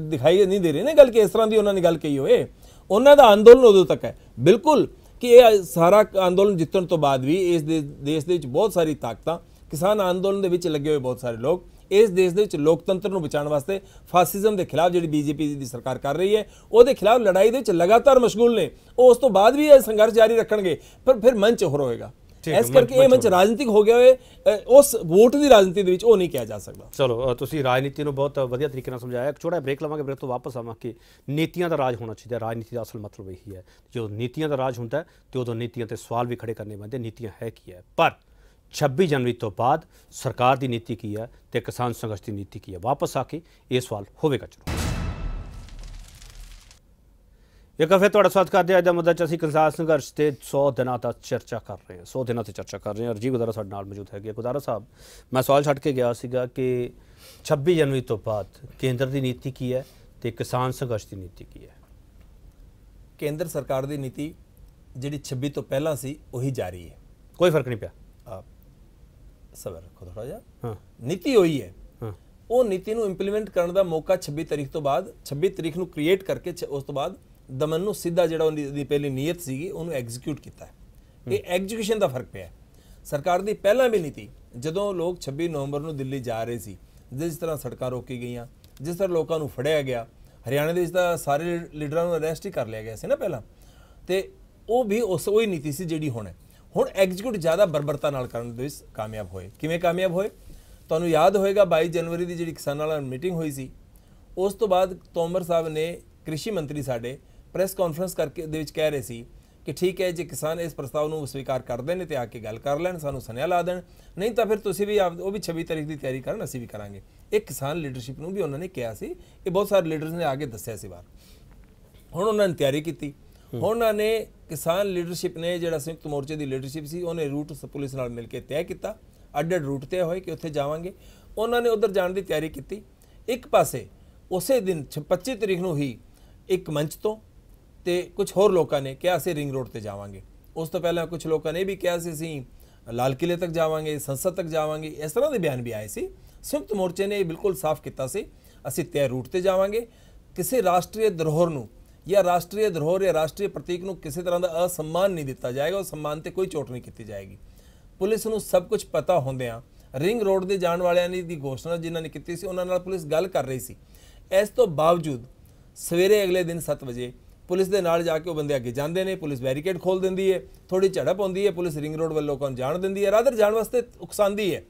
B: ਦਿਖਾਈ ਨਹੀਂ ਦੇ ਰਹੀ ਨਾ ਗੱਲ ਕਿ ਇਸ ਤਰ੍ਹਾਂ ਦੀ ਉਹਨਾਂ ਨੇ ਗੱਲ ਕਹੀ ਹੋਏ ਉਹਨਾਂ ਦਾ ਅੰਦੋਲਨ ਉਦੋਂ ਤੱਕ ਹੈ ਬਿਲਕੁਲ ਕਿ ਇਹ ਸਾਰਾ ਅੰਦੋਲਨ ਜਿੱਤਣ ਤੋਂ ਬਾਅਦ ਵੀ ਇਸ ਦੇਸ਼ ਦੇ ਵਿੱਚ ਬਹੁਤ ਸਾਰੀ ਤਾਕਤਾਂ ਕਿਸਾਨ ਅੰਦੋਲਨ ਦੇ ਵਿੱਚ ਲੱਗੇ ਹੋਏ ਬਹੁਤ ਸਾਰੇ ਲੋਕ ਇਸ ਦੇਸ਼ ਦੇ ਵਿੱਚ ਲੋਕਤੰਤਰ ਨੂੰ ਬਚਾਉਣ ਵਾਸਤੇ ਫਾਸਿਜ਼ਮ ਦੇ ਖਿਲਾਫ ਜਿਹੜੀ ਬੀਜੇਪੀ ਦੀ ਸਰਕਾਰ ਕਰ ਰਹੀ ਹੈ ਉਹਦੇ ਖਿਲਾਫ ਲੜਾਈ ਦੇ ਵਿੱਚ ਲਗਾਤਾਰ ਮਸ਼ਗੂਲ ਨੇ ਉਹ ਉਸ ਤੋਂ ਬਾਅਦ ਵੀ ਇਹ ਸੰਘਰਸ਼ ਜਾਰੀ ਰੱਖਣਗੇ ਪਰ ਫਿਰ ਮੰਚ ਹੋਰ ਹੋਏਗਾ ਇਸ ਕਰਕੇ ਇਹ ਮੰਚ ਰਾਜਨੀਤਿਕ ਹੋ ਗਿਆ ਹੋਏ ਉਸ ਵੋਟ ਦੀ ਰਾਜਨੀਤੀ
A: ਦੇ ਵਿੱਚ ਉਹ ਨਹੀਂ ਕਿਹਾ ਜਾ ਸਕਦਾ ਚਲੋ ਤੁਸੀਂ ਰਾਜਨੀਤੀ ਨੂੰ ਬਹੁਤ ਵਧੀਆ ਤਰੀਕੇ ਨਾਲ ਸਮਝਾਇਆ ਇੱਕ ਛੋਟਾ ਬ੍ਰੇਕ ਲਵਾਂਗੇ ਬ੍ਰੇਕ ਤੋਂ ਵਾਪਸ ਆਵਾਂਗੇ ਨੀਤੀਆਂ ਦਾ ਰਾਜ ਹੋਣਾ ਚਾਹੀਦਾ ਰਾਜਨੀਤੀ ਦਾ ਅਸਲ ਮਤਲਬ ਇਹੀ ਹੈ ਜਦੋਂ ਨੀਤੀਆਂ ਦਾ ਰਾਜ ਹੁੰਦਾ ਤੇ ਉਦੋਂ ਨੀਤੀਆਂ ਤੇ ਸਵਾਲ ਵੀ ਖੜੇ ਕਰਨੇ ਪੈਂਦੇ ਨੀਤੀਆਂ ਹੈ ਕੀ ਹੈ ਪਰ 26 ਜਨਵਰੀ ਤੋਂ ਬਾਅਦ ਸਰਕਾਰ ਦੀ ਨੀਤੀ ਕੀ ਹੈ ਤੇ ਕਿਸਾਨ ਸੰਘਰਸ਼ ਦੀ ਨੀਤੀ ਕੀ ਹੈ ਵਾਪਸ ਆ ਕੇ ਇਹ ਸਵਾਲ ਹੋਵੇਗਾ ਜ਼ਰੂਰ ਇੱਕ ਵਾਰ ਤੁਹਾਡਾ ਸਵਾਗਤ ਕਰਦੇ ਆ ਅੱਜ ਦਾ ਮੁੱਦਾ ਚ ਅਸੀਂ ਕਿਸਾਨ ਸੰਘਰਸ਼ ਤੇ 100 ਦਿਨਾਂ ਦਾ ਚਰਚਾ ਕਰ ਰਹੇ ਹਾਂ 100 ਦਿਨਾਂ ਤੇ ਚਰਚਾ ਕਰ ਰਹੇ ਹਾਂ ਜੀ ਗੁਦਾਰਾ ਸਾਡੇ ਨਾਲ ਮੌਜੂਦ ਹੈਗੇ ਗੁਦਾਰਾ ਸਾਹਿਬ ਮੈਂ ਸਵਾਲ ਛੱਡ ਕੇ ਗਿਆ ਸੀਗਾ ਕਿ 26 ਜਨਵਰੀ ਤੋਂ ਬਾਅਦ ਕੇਂਦਰ ਦੀ ਨੀਤੀ ਕੀ ਹੈ ਤੇ ਕਿਸਾਨ ਸੰਘਰਸ਼ ਦੀ ਨੀਤੀ ਕੀ ਹੈ
B: ਕੇਂਦਰ ਸਰਕਾਰ ਦੀ ਨੀਤੀ ਜਿਹੜੀ 26 ਤੋਂ ਪਹਿਲਾਂ ਸੀ ਉਹੀ ਜਾਰੀ ਹੈ ਕੋਈ ਫਰਕ ਨਹੀਂ ਪਿਆ ਸਬਰ ਰੱਖੋ ਥੋੜਾ ਜਿਹਾ ਹਾਂ ਨੀਤੀ ਹੋਈ ਹੈ ਹਾਂ ਉਹ ਨੀਤੀ ਨੂੰ ਇੰਪਲੀਮੈਂਟ ਕਰਨ ਦਾ ਮੌਕਾ 26 ਤਰੀਕ ਤੋਂ ਬਾਅਦ 26 ਤਰੀਕ ਨੂੰ ਕ੍ਰੀਏਟ ਕਰਕੇ ਉਸ ਤੋਂ ਬਾਅਦ ਦਮਨ ਨੂੰ ਸਿੱਧਾ ਜਿਹੜਾ ਉਹਦੀ ਪਹਿਲੀ ਨੀਅਤ ਸੀਗੀ ਉਹਨੂੰ ਐਗਜ਼ੀਕਿਊਟ ਕੀਤਾ ਹੈ ਇਹ ਐਗਜ਼ੀਕਿਊਸ਼ਨ ਦਾ ਫਰਕ ਪਿਆ ਸਰਕਾਰ ਦੀ ਪਹਿਲਾਂ ਵੀ ਨੀਤੀ ਜਦੋਂ ਲੋਕ 26 ਨਵੰਬਰ ਨੂੰ ਦਿੱਲੀ ਜਾ ਰਹੇ ਸੀ ਜਿਸ ਤਰ੍ਹਾਂ ਸੜਕਾਂ ਰੋਕੀ ਗਈਆਂ ਜਿਸ ਤਰ੍ਹਾਂ ਲੋਕਾਂ ਨੂੰ ਫੜਿਆ ਗਿਆ ਹਰਿਆਣਾ ਦੇ ਵਿੱਚ ਤਾਂ ਸਾਰੇ ਲੀਡਰਾਂ ਨੂੰ ਅਰੈਸਟ ਹੀ ਕਰ ਲਿਆ ਗਿਆ ਸੀ ਨਾ ਪਹਿਲਾਂ ਤੇ ਉਹ ਵੀ ਉਸ ਉਹੀ ਨੀਤੀ ਸੀ ਜਿਹੜੀ ਹੁਣ ਹੈ ਹੁਣ ਐਗਜ਼ੀਕਿਊਟ ਜ਼ਿਆਦਾ ਬਰਬਰਤਾ ਨਾਲ ਕਰਨ ਦੇ ਵਿੱਚ ਕਾਮਯਾਬ ਹੋਏ ਕਿਵੇਂ ਕਾਮਯਾਬ ਹੋਏ ਤੁਹਾਨੂੰ ਯਾਦ ਹੋਏਗਾ 22 ਜਨਵਰੀ ਦੀ ਜਿਹੜੀ ਕਿਸਾਨਾਂ ਨਾਲ ਮੀਟਿੰਗ ਹੋਈ ਸੀ ਉਸ ਤੋਂ ਬਾਅਦ ਤੋਮਰ ਸਾਹਿਬ ਨੇ ਕ੍ਰਿਸ਼ੀ ਮੰਤਰੀ ਸਾਡੇ ਪ੍ਰੈਸ ਕਾਨਫਰੰਸ ਕਰਕੇ ਦੇ ਵਿੱਚ ਕਹਿ ਰਹੇ ਸੀ ਕਿ ਠੀਕ ਹੈ ਜੇ ਕਿਸਾਨ ਇਸ ਪ੍ਰਸਤਾਵ ਨੂੰ ਸਵੀਕਾਰ ਕਰਦੇ ਨੇ ਤੇ ਆ ਕੇ ਗੱਲ ਕਰ ਲੈਣ ਸਾਨੂੰ ਸੰਨਿਆ ਲਾ ਦੇਣ ਨਹੀਂ ਤਾਂ ਫਿਰ ਤੁਸੀਂ ਵੀ ਉਹ ਵੀ 26 ਤਾਰੀਖ ਦੀ ਤਿਆਰੀ ਕਰਨ ਅਸੀਂ ਵੀ ਕਰਾਂਗੇ ਇਹ ਕਿਸਾਨ ਲੀਡਰਸ਼ਿਪ ਨੂੰ ਵੀ ਉਹਨਾਂ ਨੇ ਕਿਹਾ ਸੀ ਇਹ ਬਹੁਤ ਸਾਰੇ ਲੀਡਰਸ ਨੇ ਆ ਕੇ ਦੱਸਿਆ ਸੀ ਬਾਅਦ ਹੁਣ ਉਹਨਾਂ ਨੇ ਤਿਆਰੀ ਕੀਤੀ ਉਹਨਾਂ ਨੇ ਕਿਸਾਨ ਲੀਡਰਸ਼ਿਪ ਨੇ ਜਿਹੜਾ ਸੰਯੁਕਤ ਮੋਰਚੇ ਦੀ ਲੀਡਰਸ਼ਿਪ ਸੀ ਉਹਨੇ ਰੂਟ ਪੁਲਿਸ ਨਾਲ ਮਿਲ ਕੇ ਤੈਅ ਕੀਤਾ ਅੱਡ ਰੂਟ ਤੇ ਹੋਏ ਕਿ ਉੱਥੇ ਜਾਵਾਂਗੇ ਉਹਨਾਂ ਨੇ ਉਧਰ ਜਾਣ ਦੀ ਤਿਆਰੀ ਕੀਤੀ ਇੱਕ ਪਾਸੇ ਉਸੇ ਦਿਨ 25 ਤਰੀਕ ਨੂੰ ਹੀ ਇੱਕ ਮੰਚ ਤੋਂ ਤੇ ਕੁਝ ਹੋਰ ਲੋਕਾਂ ਨੇ ਕਿਹਾ ਅਸੀਂ ਰਿੰਗ ਰੋਡ ਤੇ ਜਾਵਾਂਗੇ ਉਸ ਤੋਂ ਪਹਿਲਾਂ ਕੁਝ ਲੋਕਾਂ ਨੇ ਵੀ ਕਿਹਾ ਸੀ ਅਸੀਂ ਲਾਲ ਕਿਲੇ ਤੱਕ ਜਾਵਾਂਗੇ ਸੰਸਦ ਤੱਕ ਜਾਵਾਂਗੇ ਇਸ ਤਰ੍ਹਾਂ ਦੇ ਬਿਆਨ ਵੀ ਆਏ ਸੀ ਸੰਯੁਕਤ ਮੋਰਚੇ ਨੇ ਬਿਲਕੁਲ ਸਾਫ਼ ਕੀਤਾ ਸੀ ਅਸੀਂ ਤੈਅ ਰੂਟ ਤੇ ਜਾਵਾਂਗੇ ਕਿਸੇ ਰਾਸ਼ਟਰੀ ਧਰੋਹਰ ਨੂੰ ਜਾਂ ਰਾਸ਼ਟਰੀ ਧਰੋਹਰ ਜਾਂ ਰਾਸ਼ਟਰੀ ਪ੍ਰਤੀਕ ਨੂੰ ਕਿਸੇ ਤਰ੍ਹਾਂ ਦਾ ਅਸਮਾਨ ਨਹੀਂ ਦਿੱਤਾ ਜਾਏਗਾ ਉਹ ਸਨਮਾਨ ਤੇ ਕੋਈ ਚੋਟ ਨਹੀਂ ਕੀਤੀ ਜਾਏਗੀ ਪੁਲਿਸ ਨੂੰ ਸਭ ਕੁਝ ਪਤਾ ਹੁੰਦਿਆਂ ਰਿੰਗ ਰੋਡ ਦੇ ਜਾਣ ਵਾਲਿਆਂ ਦੀ ਦੀ ਘੋਸ਼ਣਾ ਜਿਨ੍ਹਾਂ ਨੇ ਕੀਤੀ ਸੀ ਉਹਨਾਂ ਨਾਲ ਪੁਲਿਸ ਗੱਲ ਕਰ ਰਹੀ ਸੀ ਇਸ ਤੋਂ ਬਾਵਜੂਦ ਸਵੇਰੇ ਅਗਲੇ ਦਿਨ 7 ਵਜੇ ਪੁਲਿਸ ਦੇ ਨਾਲ ਜਾ ਕੇ ਉਹ ਬੰਦੇ ਅੱਗੇ ਜਾਂਦੇ ਨੇ ਪੁਲਿਸ ਬੈਰੀਕੇਡ ਖੋਲ ਦਿੰਦੀ ਹੈ ਥੋੜੀ ਝੜਪ ਹੁੰਦੀ ਹੈ ਪੁਲਿਸ ਰਿੰਗ ਰੋਡ ਵੱਲ ਲੋਕਾਂ ਨੂੰ ਜਾਣ ਦਿੰਦੀ ਹੈ ਰਾਦਰ ਜਾਣ ਵਾਸਤੇ ਉਕਸਾਂਦੀ ਹੈ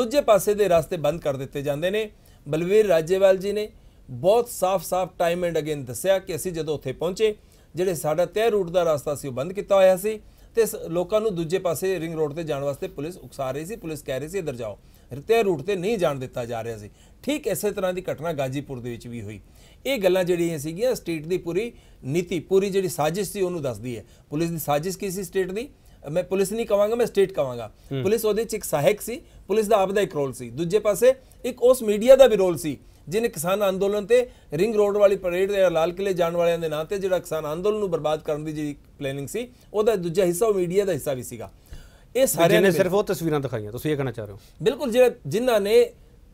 B: ਦੂਜੇ ਪਾਸੇ ਦੇ ਰਸਤੇ ਬੰਦ ਕਰ ਦਿੱਤੇ ਜਾਂਦੇ ਨੇ ਬਲਵੀਰ ਰਾਜੇਵਾਲ ਜੀ ਨੇ ਬਹੁਤ ਸਾਫ਼-ਸਾਫ਼ ਟਾਈਮ ਐਂਡ ਅਗੇਨ ਦੱਸਿਆ ਕਿ ਅਸੀਂ ਜਦੋਂ ਉੱਥੇ ਪਹੁੰਚੇ ਜਿਹੜੇ ਸਾਡਾ ਤੈਅ ਰੂਟ ਦਾ ਰਸਤਾ ਸੀ ਉਹ ਬੰਦ ਕੀਤਾ ਹੋਇਆ ਸੀ ਤੇ ਲੋਕਾਂ ਨੂੰ ਦੂਜੇ ਪਾਸੇ ਰਿੰਗ ਰੋਡ ਤੇ ਜਾਣ ਵਾਸਤੇ ਪੁਲਿਸ ਉਕਸਾ ਰਹੀ ਸੀ ਪੁਲਿਸ ਕਹਿ ਰਹੀ ਸੀ ਇੱਧਰ ਜਾਓ ਤੈਅ ਰੂਟ ਤੇ ਨਹੀਂ ਜਾਣ ਦਿੱਤਾ ਜਾ ਰਿਹਾ ਸੀ ਠੀਕ ਇਸੇ ਤਰ੍ਹਾਂ ਦੀ ਘਟਨਾ ਗਾਜੀਪੁਰ ਦੇ ਵਿੱਚ ਵੀ ਹੋਈ ਇਹ ਗੱਲਾਂ ਜਿਹੜੀਆਂ ਸੀਗੀਆਂ ਸਟੇਟ ਦੀ ਪੂਰੀ ਨੀਤੀ ਪੂਰੀ ਜਿਹੜੀ ਸਾਜ਼ਿਸ਼ ਸੀ ਉਹਨੂੰ ਦੱਸਦੀ ਹੈ ਪੁਲਿਸ ਦੀ ਸਾਜ਼ਿਸ਼ ਕੀ ਸੀ ਸਟੇਟ ਦੀ ਮੈਂ ਪੁਲਿਸ ਨਹੀਂ ਕਵਾਂਗਾ ਮੈਂ ਸਟੇਟ ਕਵਾਂਗਾ ਪੁਲਿਸ ਉਹਦੇ ਚ ਇੱਕ ਸਹਾਇਕ ਸੀ ਪੁਲਿਸ ਦਾ ਆਪਦਾ ਇੱਕ ਰੋਲ ਸੀ ਦੂਜੇ ਪਾਸੇ ਇੱਕ ਉਸ ਮੀਡੀਆ ਦਾ ਵੀ ਰੋਲ ਸੀ ਜਿਨੇ ਕਿਸਾਨ ਅੰਦੋਲਨ ਤੇ ਰਿੰਗ ਰੋਡ ਵਾਲੀ ਪਰੇਡ ਤੇ ਲਾਲ ਕਿਲੇ ਜਾਣ ਵਾਲਿਆਂ ਦੇ ਨਾਂ ਤੇ ਜਿਹੜਾ ਕਿਸਾਨ ਅੰਦੋਲਨ ਨੂੰ ਬਰਬਾਦ ਕਰਨ ਦੀ ਜਿਹੜੀ ਪਲੈਨਿੰਗ ਸੀ ਉਹਦਾ ਦੂਜਾ ਹਿੱਸਾ ਉਹ ਮੀਡੀਆ ਦਾ ਹਿੱਸਾ ਵੀ ਸੀਗਾ ਇਹ ਸਾਰੇ ਨੇ ਸਿਰਫ
A: ਉਹ ਤਸਵੀਰਾਂ ਦਿਖਾਈਆਂ ਤੁਸੀਂ ਇਹ ਕਹਿਣਾ ਚਾਹ ਰਹੇ ਹੋ
B: ਬਿਲਕੁਲ ਜਿਹੜਾ ਜਿਨ੍ਹਾਂ ਨੇ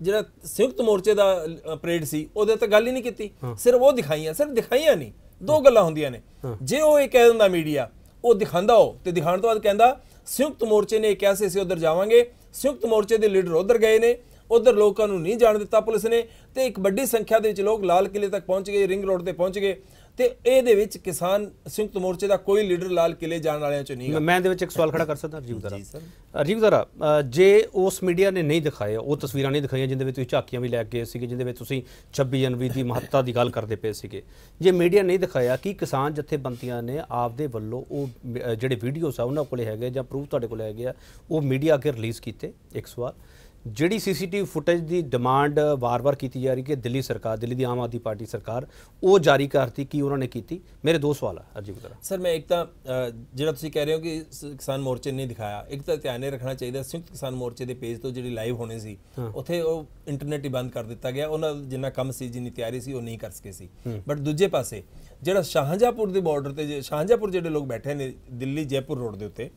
B: ਜਿਹੜਾ ਸੰਯੁਕਤ ਮੋਰਚੇ ਦਾ ਪਰੇਡ ਸੀ ਉਹਦੇ ਤੇ ਗੱਲ ਹੀ ਨਹੀਂ ਕੀਤੀ ਸਿਰਫ ਉਹ ਦਿਖਾਈਆਂ ਸਿਰਫ ਦਿਖਾਈਆਂ ਨਹੀਂ ਦੋ ਗੱਲਾਂ ਹੁੰਦੀਆਂ ਨੇ ਜੇ ਉਹ ਇਹ ਕਹਿ ਦਿੰਦਾ ਮੀਡੀਆ ਉਹ ਦਿਖਾਉਂਦਾ ਉਹ ਤੇ ਦਿਖਾਉਣ ਤੋਂ ਬਾਅਦ ਕਹਿੰਦਾ ਸੰਯੁਕਤ ਮੋਰਚੇ ਨੇ ਕਿਹਾ ਸੀ ਅਸੀਂ ਉਧਰ ਜਾਵਾਂਗੇ ਸੰਯੁਕਤ ਮੋਰਚੇ ਦੇ ਲੀਡਰ ਉਧਰ ਗਏ ਨੇ ਉਧਰ ਲੋਕਾਂ ਨੂੰ ਨਹੀਂ ਜਾਣ ਦਿੱਤਾ ਪੁਲਿਸ ਨੇ ਤੇ ਇੱਕ ਵੱਡੀ ਸੰਖਿਆ ਦੇ ਵਿੱਚ ਲੋਕ ਲਾਲ ਕਿਲੇ ਤੱਕ ਪਹੁੰਚ ਗਏ ਰਿੰਗ ਰੋਡ ਤੇ ਪਹੁੰਚ ਗਏ ਤੇ ਇਹਦੇ ਵਿੱਚ ਕਿਸਾਨ ਸੰਯੁਕਤ ਮੋਰਚੇ ਦਾ ਕੋਈ ਲੀਡਰ ਲਾਲ ਕਿਲੇ ਜਾਣ ਵਾਲਿਆਂ ਚ ਨਹੀਂ ਮੈਂ ਇਹਦੇ ਵਿੱਚ ਇੱਕ ਸਵਾਲ ਖੜਾ ਕਰ ਸਕਦਾ ਰਜੀਵ ਦਰਾ
A: ਰਜੀਵ ਦਰਾ ਜੇ ਉਸ ਮੀਡੀਆ ਨੇ ਨਹੀਂ ਦਿਖਾਇਆ ਉਹ ਤਸਵੀਰਾਂ ਨਹੀਂ ਦਿਖਾਈਆਂ ਜਿੰਦੇ ਵਿੱਚ ਤੁਸੀਂ ਝਾਕੀਆਂ ਵੀ ਲੈ ਕੇ ਸੀਗੇ ਜਿੰਦੇ ਵਿੱਚ ਤੁਸੀਂ 26 ਜਨਵਰੀ ਦੀ ਮਹੱਤਤਾ ਦੀ ਗੱਲ ਕਰਦੇ ਪਏ ਸੀਗੇ ਜੇ ਮੀਡੀਆ ਨਹੀਂ ਦਿਖਾਇਆ ਕਿ ਕਿਸਾਨ ਜਥੇਬੰਦੀਆਂ ਨੇ ਆਪਦੇ ਵੱਲੋਂ ਉਹ ਜਿਹੜੇ ਵੀਡੀਓਸ ਆ ਉਹਨਾਂ ਕੋਲੇ ਹੈਗੇ ਜਾਂ ਪ੍ਰੂਫ ਤੁਹਾਡੇ ਕੋਲ ਹੈਗੇ ਆ ਉਹ ਮੀਡੀਆ ਅਗੇ ਰਿਲੀਜ਼ ਕੀਤੇ ਇੱਕ ਸਵਾਲ ਜਿਹੜੀ ਸੀਸੀਟੀਵੀ ਫੁਟੇਜ ਦੀ ਡਿਮਾਂਡ ਵਾਰ-ਵਾਰ ਕੀਤੀ ਜਾ ਰਹੀ ਕਿ ਦਿੱਲੀ ਸਰਕਾਰ ਦਿੱਲੀ ਦੀ ਆਮ ਆਦਮੀ ਪਾਰਟੀ ਸਰਕਾਰ ਉਹ ਜਾਰੀ ਕਰਤੀ ਕੀ ਉਹਨਾਂ ਨੇ ਕੀਤੀ ਮੇਰੇ ਦੋ ਸਵਾਲ ਆ ਅਰਜੀ ਬਦਰਾ
B: ਸਰ ਮੈਂ ਇੱਕ ਤਾਂ ਜਿਹੜਾ ਤੁਸੀਂ ਕਹਿ ਰਹੇ ਹੋ ਕਿ ਕਿਸਾਨ ਮੋਰਚੇ ਨੇ ਦਿਖਾਇਆ ਇੱਕ ਤਾਂ ਧਿਆਨ ਰੱਖਣਾ ਚਾਹੀਦਾ ਸੰਯੁਕਤ ਕਿਸਾਨ ਮੋਰਚੇ ਦੇ ਪੇਜ ਤੋਂ ਜਿਹੜੀ ਲਾਈਵ ਹੋਣੀ ਸੀ ਉੱਥੇ ਉਹ ਇੰਟਰਨੈਟ ਹੀ ਬੰਦ ਕਰ ਦਿੱਤਾ ਗਿਆ ਉਹਨਾਂ ਜਿੰਨਾ ਕੰਮ ਸੀ ਜਿੰਨੀ ਤਿਆਰੀ ਸੀ ਉਹ ਨਹੀਂ ਕਰ ਸਕੇ ਸੀ ਬਟ ਦੂਜੇ ਪਾਸੇ ਜਿਹੜਾ ਸ਼ਾਹਜਹਾਂਪੁਰ ਦੇ ਬਾਰਡਰ ਤੇ ਸ਼ਾਹਜਹਾਂਪੁਰ ਜਿਹੜੇ ਲੋਕ ਬੈਠੇ ਨੇ ਦਿੱਲੀ ਜੈਪੁਰ ਰੋਡ ਦੇ ਉੱਤੇ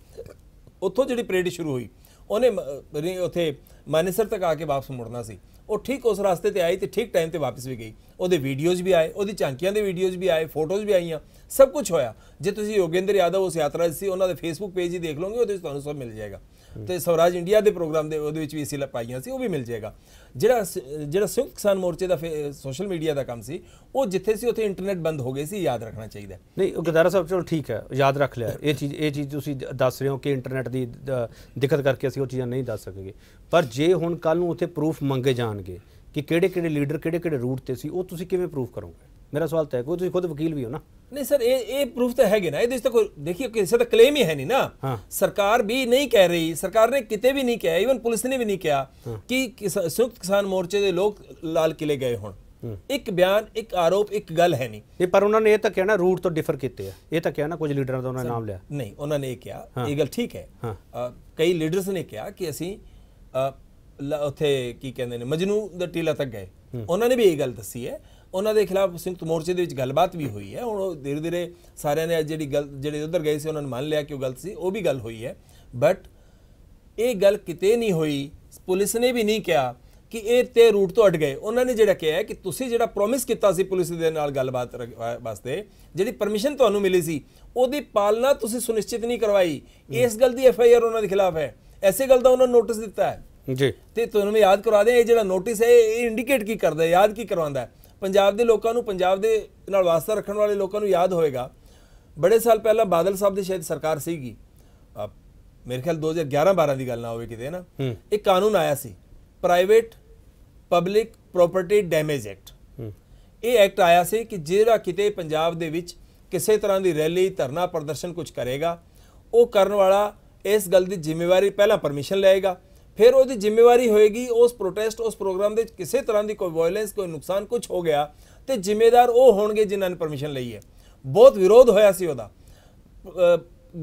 B: ਉੱਥੋਂ ਜਿਹੜੀ ਪ੍ਰੇਡ ਸ਼ੁਰੂ ਹੋਈ ਉਹਨੇ ਉਥੇ ਮਾਨੇਸਰ ਤੱਕ ਆ ਕੇ ਵਾਪਸ ਮੁੜਨਾ ਸੀ ਉਹ ਠੀਕ ਉਸ ਰਸਤੇ ਤੇ ਆਈ ਤੇ ਠੀਕ ਟਾਈਮ ਤੇ ਵਾਪਸ ਵੀ ਗਈ ਉਹਦੇ ਵੀਡੀਓਜ਼ ਵੀ ਆਏ ਉਹਦੀ ਝਾਂਕੀਆਂ ਦੇ ਵੀਡੀਓਜ਼ ਵੀ ਆਏ ਫੋਟੋਜ਼ ਵੀ ਆਈਆਂ ਸਭ ਕੁਝ ਹੋਇਆ ਜੇ ਤੁਸੀਂ ਯੋਗਿੰਦਰ ਯਾਦਵ ਉਸ ਯਾਤਰਾ ਸੀ ਉਹਨਾਂ ਦੇ ਫੇਸਬੁੱਕ ਪੇਜ ਹੀ ਦੇਖ ਲਓਗੇ ਉਹਦੇ ਵਿੱਚ ਤੁਹਾਨੂੰ ਸਭ ਮਿਲ ਜਾਏਗਾ ਤੇ ਸਵਰਾਜ ਇੰਡੀਆ ਦੇ ਪ੍ਰੋਗਰਾਮ ਦੇ ਉਹਦੇ ਵਿੱਚ ਵੀ ਅਸੀਂ ਲਪਾਈਆਂ ਸੀ ਉਹ ਵੀ ਮਿਲ ਜਾਏਗਾ ਜਿਹੜਾ ਜਿਹੜਾ ਸੰਯੁਕਤ ਕਿਸਾਨ ਮੋਰਚੇ ਦਾ ਸੋਸ਼ਲ ਮੀਡੀਆ ਦਾ ਕੰਮ ਸੀ ਉਹ ਜਿੱਥੇ ਸੀ ਉੱਥੇ ਇੰਟਰਨੈਟ ਬੰਦ ਹੋ ਗਏ ਸੀ ਯਾਦ ਰੱਖਣਾ ਚਾਹੀਦਾ
A: ਨਹੀਂ ਉਹ ਗਦਾਰਾ ਸਾਹਿਬ ਚਲੋ ਠੀਕ ਹੈ ਯਾਦ ਰੱਖ ਲਿਆ ਇਹ ਚੀਜ਼ ਇਹ ਚੀਜ਼ ਤੁਸੀਂ ਦੱਸ ਰਹੇ ਹੋ ਕਿ ਇੰਟਰਨੈਟ ਦੀ ਦਿੱਕਤ ਕਰਕੇ ਅਸੀਂ ਉਹ ਚੀਜ਼ਾਂ ਨਹੀਂ ਦੱਸ ਸਕਾਂਗੇ ਪਰ ਜੇ ਹੁਣ ਕੱਲ ਨੂੰ ਉੱਥੇ ਪ੍ਰੂਫ ਮੰਗੇ ਜਾਣਗੇ ਕਿ ਕਿਹੜੇ ਕਿਹੜੇ ਲੀਡਰ ਕਿਹੜੇ ਕਿਹੜੇ ਰੂਟ ਤੇ ਸੀ ਉਹ ਤੁਸੀਂ ਕਿਵੇਂ ਪ੍ਰੂਫ ਕਰੋਗੇ ਮੇਰਾ ਸਵਾਲ ਤਾਂ ਹੈ ਕੋਈ ਤੁਸੀਂ ਖੁਦ ਵਕੀਲ ਵੀ ਹੋ ਨਾ ਨਹੀਂ ਸਰ ਇਹ ਇਹ ਪ੍ਰੂਫ ਤਾਂ ਹੈਗੇ ਨਾ ਇਹਦੇ ਵਿੱਚ ਤਾਂ ਕੋਈ ਦੇਖਿਓ ਕਿਸੇ ਦਾ ਕਲੇਮ ਹੀ ਹੈ ਨਹੀਂ
B: ਨਾ ਸਰਕਾਰ ਵੀ ਨਹੀਂ ਕਹਿ ਰਹੀ ਸਰਕਾਰ ਨੇ ਕਿਤੇ ਵੀ ਨਹੀਂ ਕਿਹਾ ਇਵਨ ਪੁਲਿਸ ਨੇ ਵੀ ਨਹੀਂ ਕਿਹਾ ਕਿ ਸੁਖ ਕਿਸਾਨ ਮੋਰਚੇ ਦੇ ਲੋਕ ਲਾਲ ਕਿਲੇ ਗਏ ਹੁਣ ਇੱਕ ਬਿਆਨ ਇੱਕ ਆਰੋਪ ਇੱਕ ਗੱਲ ਹੈ ਨਹੀਂ
A: ਇਹ ਪਰ ਉਹਨਾਂ ਨੇ ਇਹ ਤਾਂ ਕਿਹਾ ਨਾ ਰੂਟ ਤੋਂ ਡਿਫਰ ਕੀਤੇ ਆ ਇਹ ਤਾਂ ਕਿਹਾ ਨਾ ਕੁਝ ਲੀਡਰਾਂ ਦਾ ਉਹਨਾਂ ਨੇ ਨਾਮ ਲਿਆ ਨਹੀਂ
B: ਉਹਨਾਂ ਨੇ ਇਹ ਕਿਹਾ ਇਹ ਗੱਲ ਠੀਕ ਹੈ ਕਈ ਲੀਡਰਸ ਨੇ ਕਿਹਾ ਕਿ ਅਸੀਂ ਉੱਥੇ ਕੀ ਕਹਿੰਦੇ ਨੇ ਮਜਨੂ ਦਾ ਟੀਲਾ ਤੱਕ ਗਏ ਉਹਨਾਂ ਨੇ ਵੀ ਇਹ ਗੱਲ ਦੱਸੀ ਹੈ ਉਹਨਾਂ ਦੇ ਖਿਲਾਫ ਸਿੰਘ ਤਮੋਰਚੇ ਦੇ ਵਿੱਚ ਗੱਲਬਾਤ ਵੀ ਹੋਈ ਹੈ ਹੁਣ ਧੀਰੇ ਧੀਰੇ ਸਾਰਿਆਂ ਨੇ ਜਿਹੜੀ ਗੱਲ ਜਿਹੜੇ ਉਧਰ ਗਏ ਸੀ ਉਹਨਾਂ ਨੇ ਮੰਨ ਲਿਆ ਕਿ ਉਹ ਗਲਤ ਸੀ ਉਹ ਵੀ ਗੱਲ ਹੋਈ ਹੈ ਬਟ ਇਹ ਗੱਲ ਕਿਤੇ ਨਹੀਂ ਹੋਈ ਪੁਲਿਸ ਨੇ ਵੀ ਨਹੀਂ ਕਿਹਾ ਕਿ ਇਹ ਤੇ ਰੂਟ ਤੋਂ ਅਟ ਗਏ ਉਹਨਾਂ ਨੇ ਜਿਹੜਾ ਕਿਹਾ ਕਿ ਤੁਸੀਂ ਜਿਹੜਾ ਪ੍ਰੋਮਿਸ ਕੀਤਾ ਸੀ ਪੁਲਿਸ ਦੇ ਨਾਲ ਗੱਲਬਾਤ ਵਾਸਤੇ ਜਿਹੜੀ ਪਰਮਿਸ਼ਨ ਤੁਹਾਨੂੰ ਮਿਲੀ ਸੀ ਉਹਦੀ ਪਾਲਣਾ ਤੁਸੀਂ ਸੁਨਿਸ਼ਚਿਤ ਨਹੀਂ ਕਰਵਾਈ ਇਸ ਗੱਲ ਦੀ ਐਫ ਆਈ ਆਰ ਉਹਨਾਂ ਦੇ ਖਿਲਾਫ ਹੈ ਐਸੇ ਗੱਲ ਦਾ ਉਹਨਾਂ ਨੂੰ ਨੋਟਿਸ ਦਿੱਤਾ ਹੈ ਜੀ ਤੇ ਤੁਹਾਨੂੰ ਮੈਂ ਯਾਦ ਕਰਾ ਦਿਆਂ ਇਹ ਜਿਹੜਾ ਨੋਟਿਸ ਹੈ ਇਹ ਇੰਡੀਕੇਟ ਕੀ ਕਰਦਾ ਹੈ ਯਾਦ ਕੀ ਕਰਵਾਉਂਦਾ ਹੈ ਪੰਜਾਬ ਦੇ ਲੋਕਾਂ ਨੂੰ ਪੰਜਾਬ ਦੇ ਨਾਲ ਵਾਸਤਾ ਰੱਖਣ ਵਾਲੇ ਲੋਕਾਂ ਨੂੰ ਯਾਦ ਹੋਏਗਾ ਬੜੇ ਸਾਲ ਪਹਿਲਾਂ ਬਾਦਲ ਸਾਹਿਬ ਦੀ ਸ਼ਾਇਦ ਸਰਕਾਰ ਸੀਗੀ ਮੇਰੇ ਖਿਆਲ 2011-12 ਦੀ ਗੱਲ ਨਾ ਹੋਵੇ ਕਿਤੇ ਨਾ ਇੱਕ ਕਾਨੂੰਨ ਆਇਆ ਸੀ private public property damage act ਇਹ ਐਕਟ ਆਇਆ ਸੀ ਕਿ ਜਿਹੜਾ ਕਿਤੇ ਪੰਜਾਬ ਦੇ ਵਿੱਚ ਕਿਸੇ ਤਰ੍ਹਾਂ ਦੀ ਰੈਲੀ ਧਰਨਾ ਪ੍ਰਦਰਸ਼ਨ ਕੁਝ ਕਰੇਗਾ ਉਹ ਕਰਨ ਵਾਲਾ ਇਸ ਗੱਲ ਦੀ ਜ਼ਿੰਮੇਵਾਰੀ ਪਹਿਲਾਂ ਪਰਮਿਸ਼ਨ ਲਏਗਾ ਫਿਰ ਉਹਦੀ ਜ਼ਿੰਮੇਵਾਰੀ ਹੋਏਗੀ ਉਸ ਪ੍ਰੋਟੈਸਟ ਉਸ ਪ੍ਰੋਗਰਾਮ ਦੇ ਕਿਸੇ ਤਰ੍ਹਾਂ ਦੀ ਕੋਈ ਵਾਇਲੈਂਸ ਕੋਈ ਨੁਕਸਾਨ ਕੁਝ ਹੋ ਗਿਆ ਤੇ ਜ਼ਿੰਮੇਦਾਰ ਉਹ ਹੋਣਗੇ ਜਿਨ੍ਹਾਂ ਨੇ ਪਰਮਿਸ਼ਨ ਲਈ ਹੈ ਬਹੁਤ ਵਿਰੋਧ ਹੋਇਆ ਸੀ ਉਹਦਾ